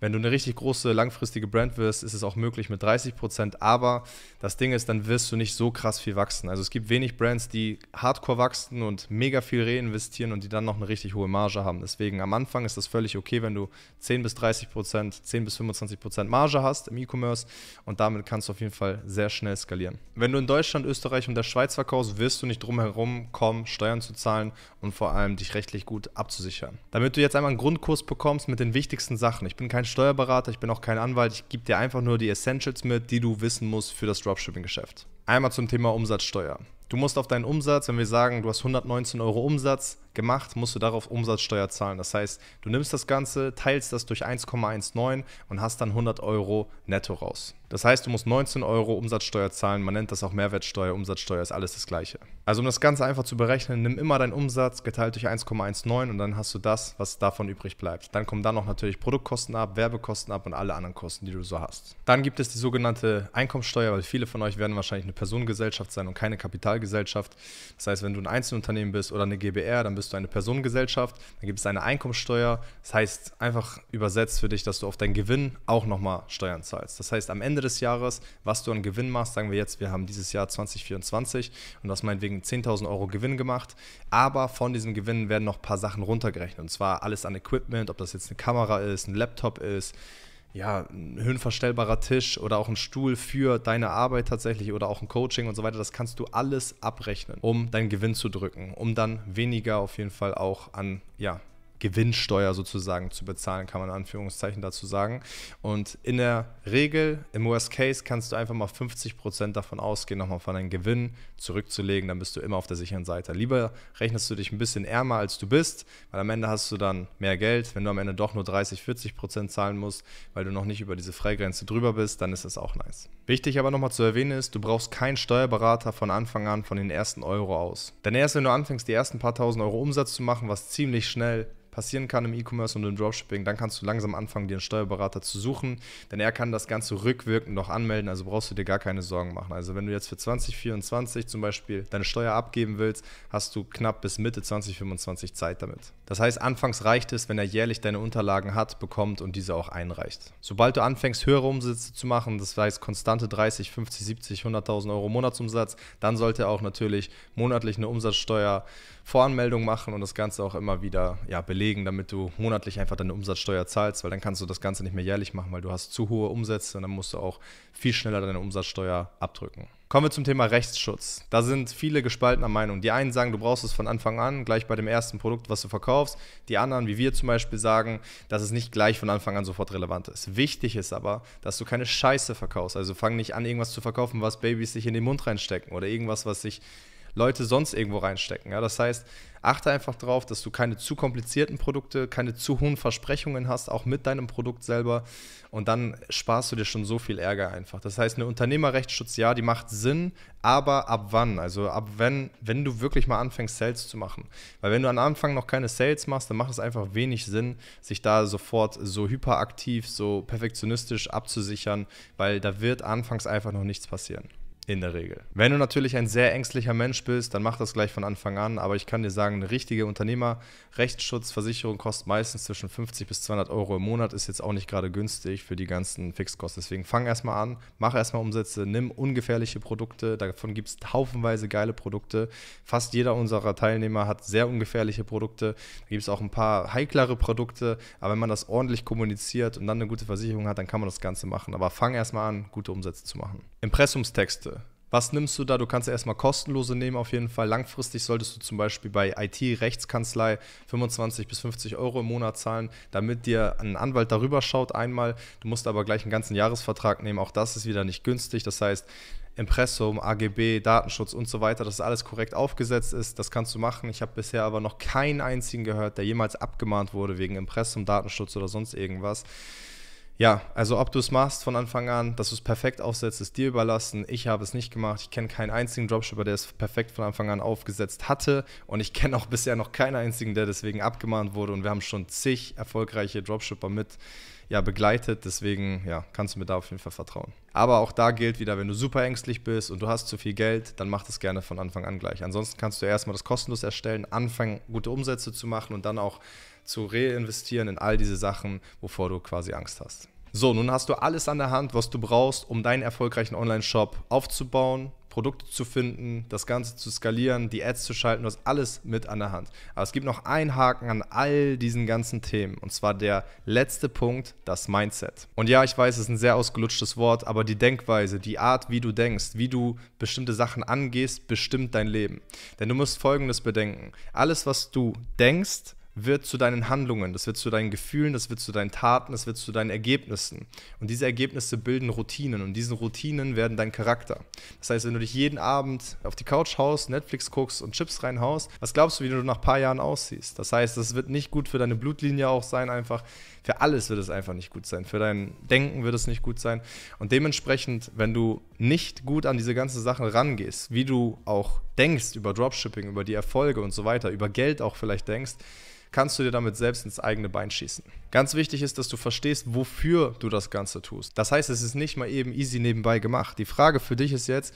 Wenn du eine richtig große, langfristige Brand wirst, ist es auch möglich mit 30 Prozent. Aber das Ding ist, dann wirst du nicht so krass viel wachsen. Also es gibt wenig Brands, die hardcore wachsen und mega viel reinvestieren und die dann noch eine richtig hohe Marge haben. Deswegen am Anfang ist das völlig okay, wenn du 10 bis 30 Prozent, 10 bis 25 Prozent Marge hast im E-Commerce und damit kannst du auf jeden Fall sehr schnell skalieren. Wenn du in Deutschland, Österreich und der Schweiz verkaufst, wirst du nicht drum herum kommen, Steuern zu zahlen und vor allem dich rechtlich gut abzusichern. Damit du jetzt jetzt einmal einen Grundkurs bekommst mit den wichtigsten Sachen. Ich bin kein Steuerberater, ich bin auch kein Anwalt, ich gebe dir einfach nur die Essentials mit, die du wissen musst für das Dropshipping-Geschäft. Einmal zum Thema Umsatzsteuer. Du musst auf deinen Umsatz, wenn wir sagen, du hast 119 Euro Umsatz, gemacht, musst du darauf Umsatzsteuer zahlen. Das heißt, du nimmst das Ganze, teilst das durch 1,19 und hast dann 100 Euro netto raus. Das heißt, du musst 19 Euro Umsatzsteuer zahlen. Man nennt das auch Mehrwertsteuer, Umsatzsteuer, ist alles das Gleiche. Also, um das Ganze einfach zu berechnen, nimm immer deinen Umsatz geteilt durch 1,19 und dann hast du das, was davon übrig bleibt. Dann kommen dann noch natürlich Produktkosten ab, Werbekosten ab und alle anderen Kosten, die du so hast. Dann gibt es die sogenannte Einkommensteuer, weil viele von euch werden wahrscheinlich eine Personengesellschaft sein und keine Kapitalgesellschaft. Das heißt, wenn du ein Einzelunternehmen bist oder eine GBR, dann bist bist du eine Personengesellschaft, dann gibt es eine Einkommensteuer. Das heißt einfach übersetzt für dich, dass du auf deinen Gewinn auch nochmal Steuern zahlst. Das heißt, am Ende des Jahres, was du an Gewinn machst, sagen wir jetzt, wir haben dieses Jahr 2024 und du hast meinetwegen 10.000 Euro Gewinn gemacht, aber von diesem Gewinn werden noch ein paar Sachen runtergerechnet. Und zwar alles an Equipment, ob das jetzt eine Kamera ist, ein Laptop ist, ja, ein höhenverstellbarer Tisch oder auch ein Stuhl für deine Arbeit tatsächlich oder auch ein Coaching und so weiter, das kannst du alles abrechnen, um deinen Gewinn zu drücken, um dann weniger auf jeden Fall auch an, ja, Gewinnsteuer sozusagen zu bezahlen, kann man in Anführungszeichen dazu sagen. Und in der Regel, im Worst Case, kannst du einfach mal 50% Prozent davon ausgehen, nochmal von deinem Gewinn zurückzulegen, dann bist du immer auf der sicheren Seite. Lieber rechnest du dich ein bisschen ärmer, als du bist, weil am Ende hast du dann mehr Geld. Wenn du am Ende doch nur 30, 40% Prozent zahlen musst, weil du noch nicht über diese Freigrenze drüber bist, dann ist das auch nice. Wichtig aber nochmal zu erwähnen ist, du brauchst keinen Steuerberater von Anfang an von den ersten Euro aus. Denn erst wenn du anfängst, die ersten paar tausend Euro Umsatz zu machen, was ziemlich schnell passieren kann im E-Commerce und im Dropshipping, dann kannst du langsam anfangen, dir einen Steuerberater zu suchen, denn er kann das Ganze rückwirkend noch anmelden, also brauchst du dir gar keine Sorgen machen. Also wenn du jetzt für 2024 zum Beispiel deine Steuer abgeben willst, hast du knapp bis Mitte 2025 Zeit damit. Das heißt, anfangs reicht es, wenn er jährlich deine Unterlagen hat, bekommt und diese auch einreicht. Sobald du anfängst, höhere Umsätze zu machen, das heißt konstante 30, 50, 70, 100.000 Euro Monatsumsatz, dann sollte er auch natürlich monatlich eine Umsatzsteuervoranmeldung machen und das Ganze auch immer wieder ja, belegen, damit du monatlich einfach deine Umsatzsteuer zahlst, weil dann kannst du das Ganze nicht mehr jährlich machen, weil du hast zu hohe Umsätze und dann musst du auch viel schneller deine Umsatzsteuer abdrücken. Kommen wir zum Thema Rechtsschutz. Da sind viele gespaltener Meinung. Die einen sagen, du brauchst es von Anfang an, gleich bei dem ersten Produkt, was du verkaufst. Die anderen, wie wir zum Beispiel, sagen, dass es nicht gleich von Anfang an sofort relevant ist. Wichtig ist aber, dass du keine Scheiße verkaufst. Also fang nicht an, irgendwas zu verkaufen, was Babys sich in den Mund reinstecken oder irgendwas, was sich Leute sonst irgendwo reinstecken. Ja? Das heißt, achte einfach darauf, dass du keine zu komplizierten Produkte, keine zu hohen Versprechungen hast, auch mit deinem Produkt selber. Und dann sparst du dir schon so viel Ärger einfach. Das heißt, eine Unternehmerrechtsschutz, ja, die macht Sinn, aber ab wann? Also ab wenn, wenn du wirklich mal anfängst, Sales zu machen. Weil wenn du am Anfang noch keine Sales machst, dann macht es einfach wenig Sinn, sich da sofort so hyperaktiv, so perfektionistisch abzusichern, weil da wird anfangs einfach noch nichts passieren. In der Regel. Wenn du natürlich ein sehr ängstlicher Mensch bist, dann mach das gleich von Anfang an. Aber ich kann dir sagen, eine richtige Unternehmerrechtsschutzversicherung kostet meistens zwischen 50 bis 200 Euro im Monat. Ist jetzt auch nicht gerade günstig für die ganzen Fixkosten. Deswegen fang erstmal an, mach erstmal Umsätze, nimm ungefährliche Produkte. Davon gibt es haufenweise geile Produkte. Fast jeder unserer Teilnehmer hat sehr ungefährliche Produkte. Da gibt es auch ein paar heiklere Produkte. Aber wenn man das ordentlich kommuniziert und dann eine gute Versicherung hat, dann kann man das Ganze machen. Aber fang erstmal an, gute Umsätze zu machen. Impressumstexte. Was nimmst du da? Du kannst erstmal kostenlose nehmen, auf jeden Fall. Langfristig solltest du zum Beispiel bei IT-Rechtskanzlei 25 bis 50 Euro im Monat zahlen, damit dir ein Anwalt darüber schaut einmal. Du musst aber gleich einen ganzen Jahresvertrag nehmen. Auch das ist wieder nicht günstig. Das heißt, Impressum, AGB, Datenschutz und so weiter, dass alles korrekt aufgesetzt ist. Das kannst du machen. Ich habe bisher aber noch keinen einzigen gehört, der jemals abgemahnt wurde wegen Impressum, Datenschutz oder sonst irgendwas. Ja, also ob du es machst von Anfang an, dass du es perfekt aufsetzt, ist dir überlassen. Ich habe es nicht gemacht. Ich kenne keinen einzigen Dropshipper, der es perfekt von Anfang an aufgesetzt hatte. Und ich kenne auch bisher noch keinen einzigen, der deswegen abgemahnt wurde. Und wir haben schon zig erfolgreiche Dropshipper mit ja, begleitet. Deswegen ja, kannst du mir da auf jeden Fall vertrauen. Aber auch da gilt wieder, wenn du super ängstlich bist und du hast zu viel Geld, dann mach das gerne von Anfang an gleich. Ansonsten kannst du erstmal das kostenlos erstellen, anfangen, gute Umsätze zu machen und dann auch zu reinvestieren in all diese Sachen, wovor du quasi Angst hast. So, nun hast du alles an der Hand, was du brauchst, um deinen erfolgreichen Online-Shop aufzubauen, Produkte zu finden, das Ganze zu skalieren, die Ads zu schalten, du hast alles mit an der Hand. Aber es gibt noch einen Haken an all diesen ganzen Themen und zwar der letzte Punkt, das Mindset. Und ja, ich weiß, es ist ein sehr ausgelutschtes Wort, aber die Denkweise, die Art, wie du denkst, wie du bestimmte Sachen angehst, bestimmt dein Leben. Denn du musst Folgendes bedenken. Alles, was du denkst, wird zu deinen Handlungen, das wird zu deinen Gefühlen, das wird zu deinen Taten, das wird zu deinen Ergebnissen. Und diese Ergebnisse bilden Routinen und diesen Routinen werden dein Charakter. Das heißt, wenn du dich jeden Abend auf die Couch haust, Netflix guckst und Chips reinhaust, was glaubst du, wie du nach ein paar Jahren aussiehst? Das heißt, das wird nicht gut für deine Blutlinie auch sein, einfach. Für alles wird es einfach nicht gut sein. Für dein Denken wird es nicht gut sein. Und dementsprechend, wenn du nicht gut an diese ganzen Sachen rangehst, wie du auch denkst über Dropshipping, über die Erfolge und so weiter, über Geld auch vielleicht denkst, kannst du dir damit selbst ins eigene Bein schießen. Ganz wichtig ist, dass du verstehst, wofür du das Ganze tust. Das heißt, es ist nicht mal eben easy nebenbei gemacht. Die Frage für dich ist jetzt,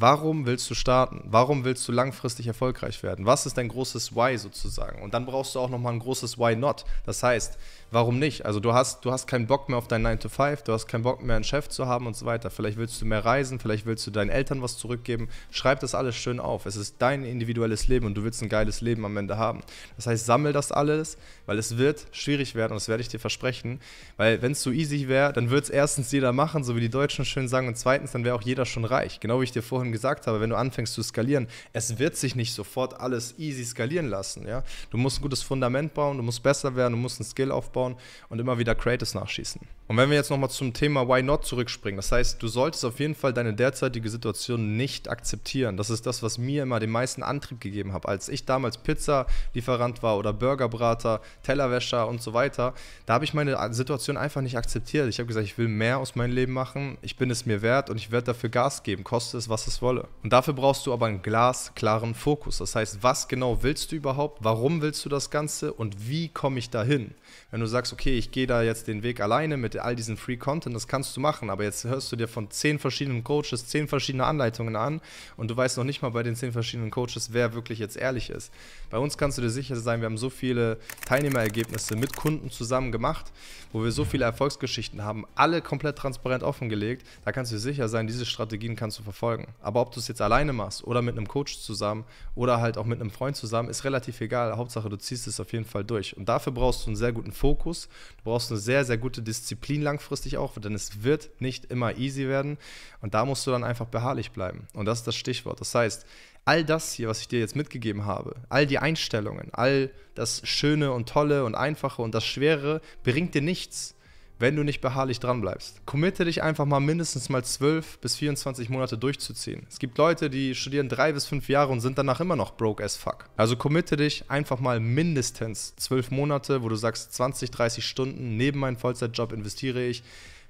Warum willst du starten? Warum willst du langfristig erfolgreich werden? Was ist dein großes Why sozusagen? Und dann brauchst du auch nochmal ein großes Why not. Das heißt, warum nicht? Also du hast, du hast keinen Bock mehr auf dein 9 to 5, du hast keinen Bock mehr einen Chef zu haben und so weiter. Vielleicht willst du mehr reisen, vielleicht willst du deinen Eltern was zurückgeben. Schreib das alles schön auf. Es ist dein individuelles Leben und du willst ein geiles Leben am Ende haben. Das heißt, sammel das alles, weil es wird schwierig werden und das werde ich dir versprechen. Weil wenn es so easy wäre, dann würde es erstens jeder machen, so wie die Deutschen schön sagen und zweitens, dann wäre auch jeder schon reich. Genau wie ich dir vorhin vorhin gesagt habe, wenn du anfängst zu skalieren, es wird sich nicht sofort alles easy skalieren lassen. Ja? Du musst ein gutes Fundament bauen, du musst besser werden, du musst einen Skill aufbauen und immer wieder Creators nachschießen. Und wenn wir jetzt nochmal zum Thema Why Not zurückspringen, das heißt, du solltest auf jeden Fall deine derzeitige Situation nicht akzeptieren. Das ist das, was mir immer den meisten Antrieb gegeben hat. Als ich damals Pizza-Lieferant war oder Burgerbrater, Tellerwäscher und so weiter, da habe ich meine Situation einfach nicht akzeptiert. Ich habe gesagt, ich will mehr aus meinem Leben machen, ich bin es mir wert und ich werde dafür Gas geben, koste es, was es wolle. Und dafür brauchst du aber einen glasklaren Fokus. Das heißt, was genau willst du überhaupt? Warum willst du das Ganze? Und wie komme ich dahin? Wenn du sagst, okay, ich gehe da jetzt den Weg alleine mit all diesen Free Content, das kannst du machen, aber jetzt hörst du dir von zehn verschiedenen Coaches zehn verschiedene Anleitungen an und du weißt noch nicht mal bei den zehn verschiedenen Coaches, wer wirklich jetzt ehrlich ist. Bei uns kannst du dir sicher sein, wir haben so viele Teilnehmerergebnisse mit Kunden zusammen gemacht, wo wir so viele Erfolgsgeschichten haben, alle komplett transparent offengelegt. Da kannst du dir sicher sein, diese Strategien kannst du verfolgen. Aber ob du es jetzt alleine machst oder mit einem Coach zusammen oder halt auch mit einem Freund zusammen, ist relativ egal. Hauptsache, du ziehst es auf jeden Fall durch. Und dafür brauchst du ein sehr guten Fokus. Du brauchst eine sehr, sehr gute Disziplin langfristig auch, denn es wird nicht immer easy werden. Und da musst du dann einfach beharrlich bleiben. Und das ist das Stichwort. Das heißt, all das hier, was ich dir jetzt mitgegeben habe, all die Einstellungen, all das Schöne und Tolle und Einfache und das Schwere, bringt dir nichts wenn du nicht beharrlich dran bleibst. Committe dich einfach mal mindestens mal 12 bis 24 Monate durchzuziehen. Es gibt Leute, die studieren drei bis fünf Jahre und sind danach immer noch broke as fuck. Also committe dich einfach mal mindestens 12 Monate, wo du sagst, 20, 30 Stunden neben meinem Vollzeitjob investiere ich.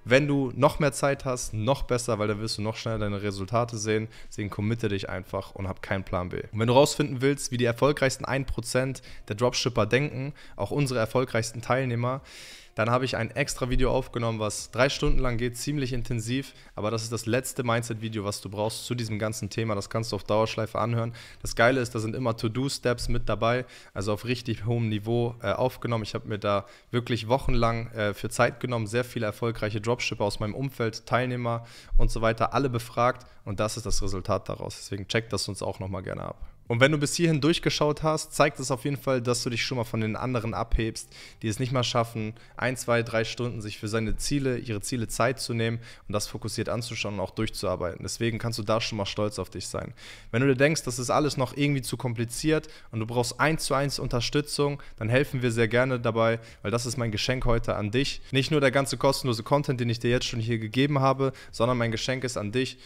Wenn du noch mehr Zeit hast, noch besser, weil dann wirst du noch schneller deine Resultate sehen. Deswegen committe dich einfach und hab keinen Plan B. Und wenn du rausfinden willst, wie die erfolgreichsten 1% der Dropshipper denken, auch unsere erfolgreichsten Teilnehmer, dann habe ich ein extra Video aufgenommen, was drei Stunden lang geht, ziemlich intensiv. Aber das ist das letzte Mindset-Video, was du brauchst zu diesem ganzen Thema. Das kannst du auf Dauerschleife anhören. Das Geile ist, da sind immer To-Do-Steps mit dabei, also auf richtig hohem Niveau äh, aufgenommen. Ich habe mir da wirklich wochenlang äh, für Zeit genommen, sehr viele erfolgreiche Dropshipper aus meinem Umfeld, Teilnehmer und so weiter, alle befragt. Und das ist das Resultat daraus. Deswegen checkt das uns auch nochmal gerne ab. Und wenn du bis hierhin durchgeschaut hast, zeigt es auf jeden Fall, dass du dich schon mal von den anderen abhebst, die es nicht mal schaffen, ein, zwei, drei Stunden sich für seine Ziele, ihre Ziele Zeit zu nehmen und das fokussiert anzuschauen und auch durchzuarbeiten. Deswegen kannst du da schon mal stolz auf dich sein. Wenn du dir denkst, das ist alles noch irgendwie zu kompliziert und du brauchst eins zu eins Unterstützung, dann helfen wir sehr gerne dabei, weil das ist mein Geschenk heute an dich. Nicht nur der ganze kostenlose Content, den ich dir jetzt schon hier gegeben habe, sondern mein Geschenk ist an dich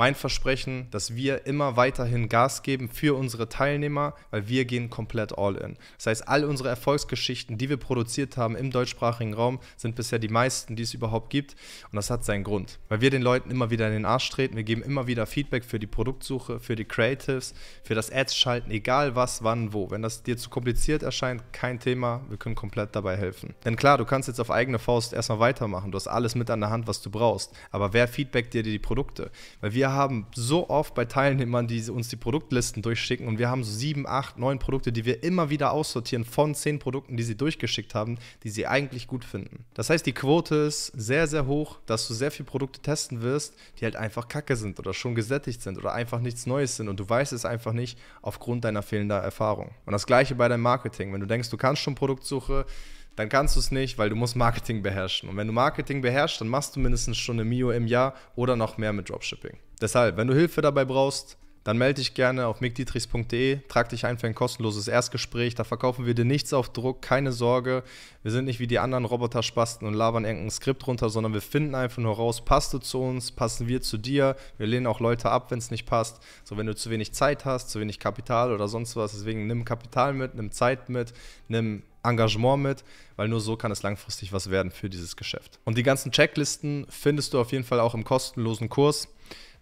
mein Versprechen, dass wir immer weiterhin Gas geben für unsere Teilnehmer, weil wir gehen komplett all in. Das heißt, all unsere Erfolgsgeschichten, die wir produziert haben im deutschsprachigen Raum, sind bisher die meisten, die es überhaupt gibt. Und das hat seinen Grund, weil wir den Leuten immer wieder in den Arsch treten. Wir geben immer wieder Feedback für die Produktsuche, für die Creatives, für das Ads-Schalten, egal was, wann, wo. Wenn das dir zu kompliziert erscheint, kein Thema, wir können komplett dabei helfen. Denn klar, du kannst jetzt auf eigene Faust erstmal weitermachen. Du hast alles mit an der Hand, was du brauchst. Aber wer feedbackt dir die Produkte? Weil wir haben so oft bei Teilnehmern, die uns die Produktlisten durchschicken und wir haben so sieben, acht, neun Produkte, die wir immer wieder aussortieren von zehn Produkten, die sie durchgeschickt haben, die sie eigentlich gut finden. Das heißt, die Quote ist sehr, sehr hoch, dass du sehr viele Produkte testen wirst, die halt einfach kacke sind oder schon gesättigt sind oder einfach nichts Neues sind und du weißt es einfach nicht aufgrund deiner fehlenden Erfahrung. Und das gleiche bei deinem Marketing. Wenn du denkst, du kannst schon Produktsuche, dann kannst du es nicht, weil du musst Marketing beherrschen. Und wenn du Marketing beherrschst, dann machst du mindestens schon eine Mio im Jahr oder noch mehr mit Dropshipping. Deshalb, wenn du Hilfe dabei brauchst, dann melde dich gerne auf mickdietrichs.de, trag dich ein für ein kostenloses Erstgespräch. Da verkaufen wir dir nichts auf Druck, keine Sorge. Wir sind nicht wie die anderen Roboterspasten und labern irgendein Skript runter, sondern wir finden einfach nur raus, passt du zu uns, passen wir zu dir. Wir lehnen auch Leute ab, wenn es nicht passt. So, wenn du zu wenig Zeit hast, zu wenig Kapital oder sonst was. Deswegen nimm Kapital mit, nimm Zeit mit, nimm Engagement mit, weil nur so kann es langfristig was werden für dieses Geschäft. Und die ganzen Checklisten findest du auf jeden Fall auch im kostenlosen Kurs.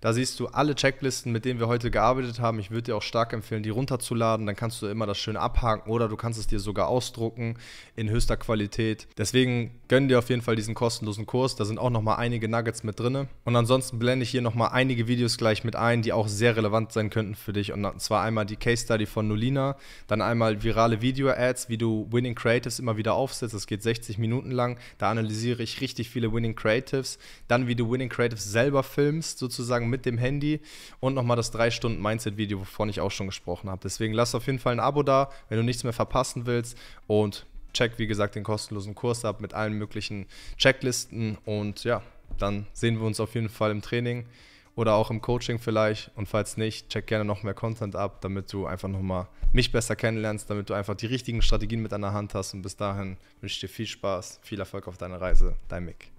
Da siehst du alle Checklisten, mit denen wir heute gearbeitet haben. Ich würde dir auch stark empfehlen, die runterzuladen. Dann kannst du immer das schön abhaken oder du kannst es dir sogar ausdrucken in höchster Qualität. Deswegen gönn dir auf jeden Fall diesen kostenlosen Kurs. Da sind auch nochmal einige Nuggets mit drin. Und ansonsten blende ich hier nochmal einige Videos gleich mit ein, die auch sehr relevant sein könnten für dich. Und zwar einmal die Case Study von Nolina, dann einmal virale Video-Ads, wie du Winning Creatives immer wieder aufsetzt. Das geht 60 Minuten lang. Da analysiere ich richtig viele Winning Creatives. Dann, wie du Winning Creatives selber filmst, sozusagen Umgang mit dem Handy und nochmal das 3-Stunden-Mindset-Video, wovon ich auch schon gesprochen habe. Deswegen lass auf jeden Fall ein Abo da, wenn du nichts mehr verpassen willst und check, wie gesagt, den kostenlosen Kurs ab mit allen möglichen Checklisten und ja, dann sehen wir uns auf jeden Fall im Training oder auch im Coaching vielleicht. Und falls nicht, check gerne noch mehr Content ab, damit du einfach nochmal mich besser kennenlernst, damit du einfach die richtigen Strategien mit an Hand hast. Und bis dahin wünsche ich dir viel Spaß, viel Erfolg auf deiner Reise. Dein Mick.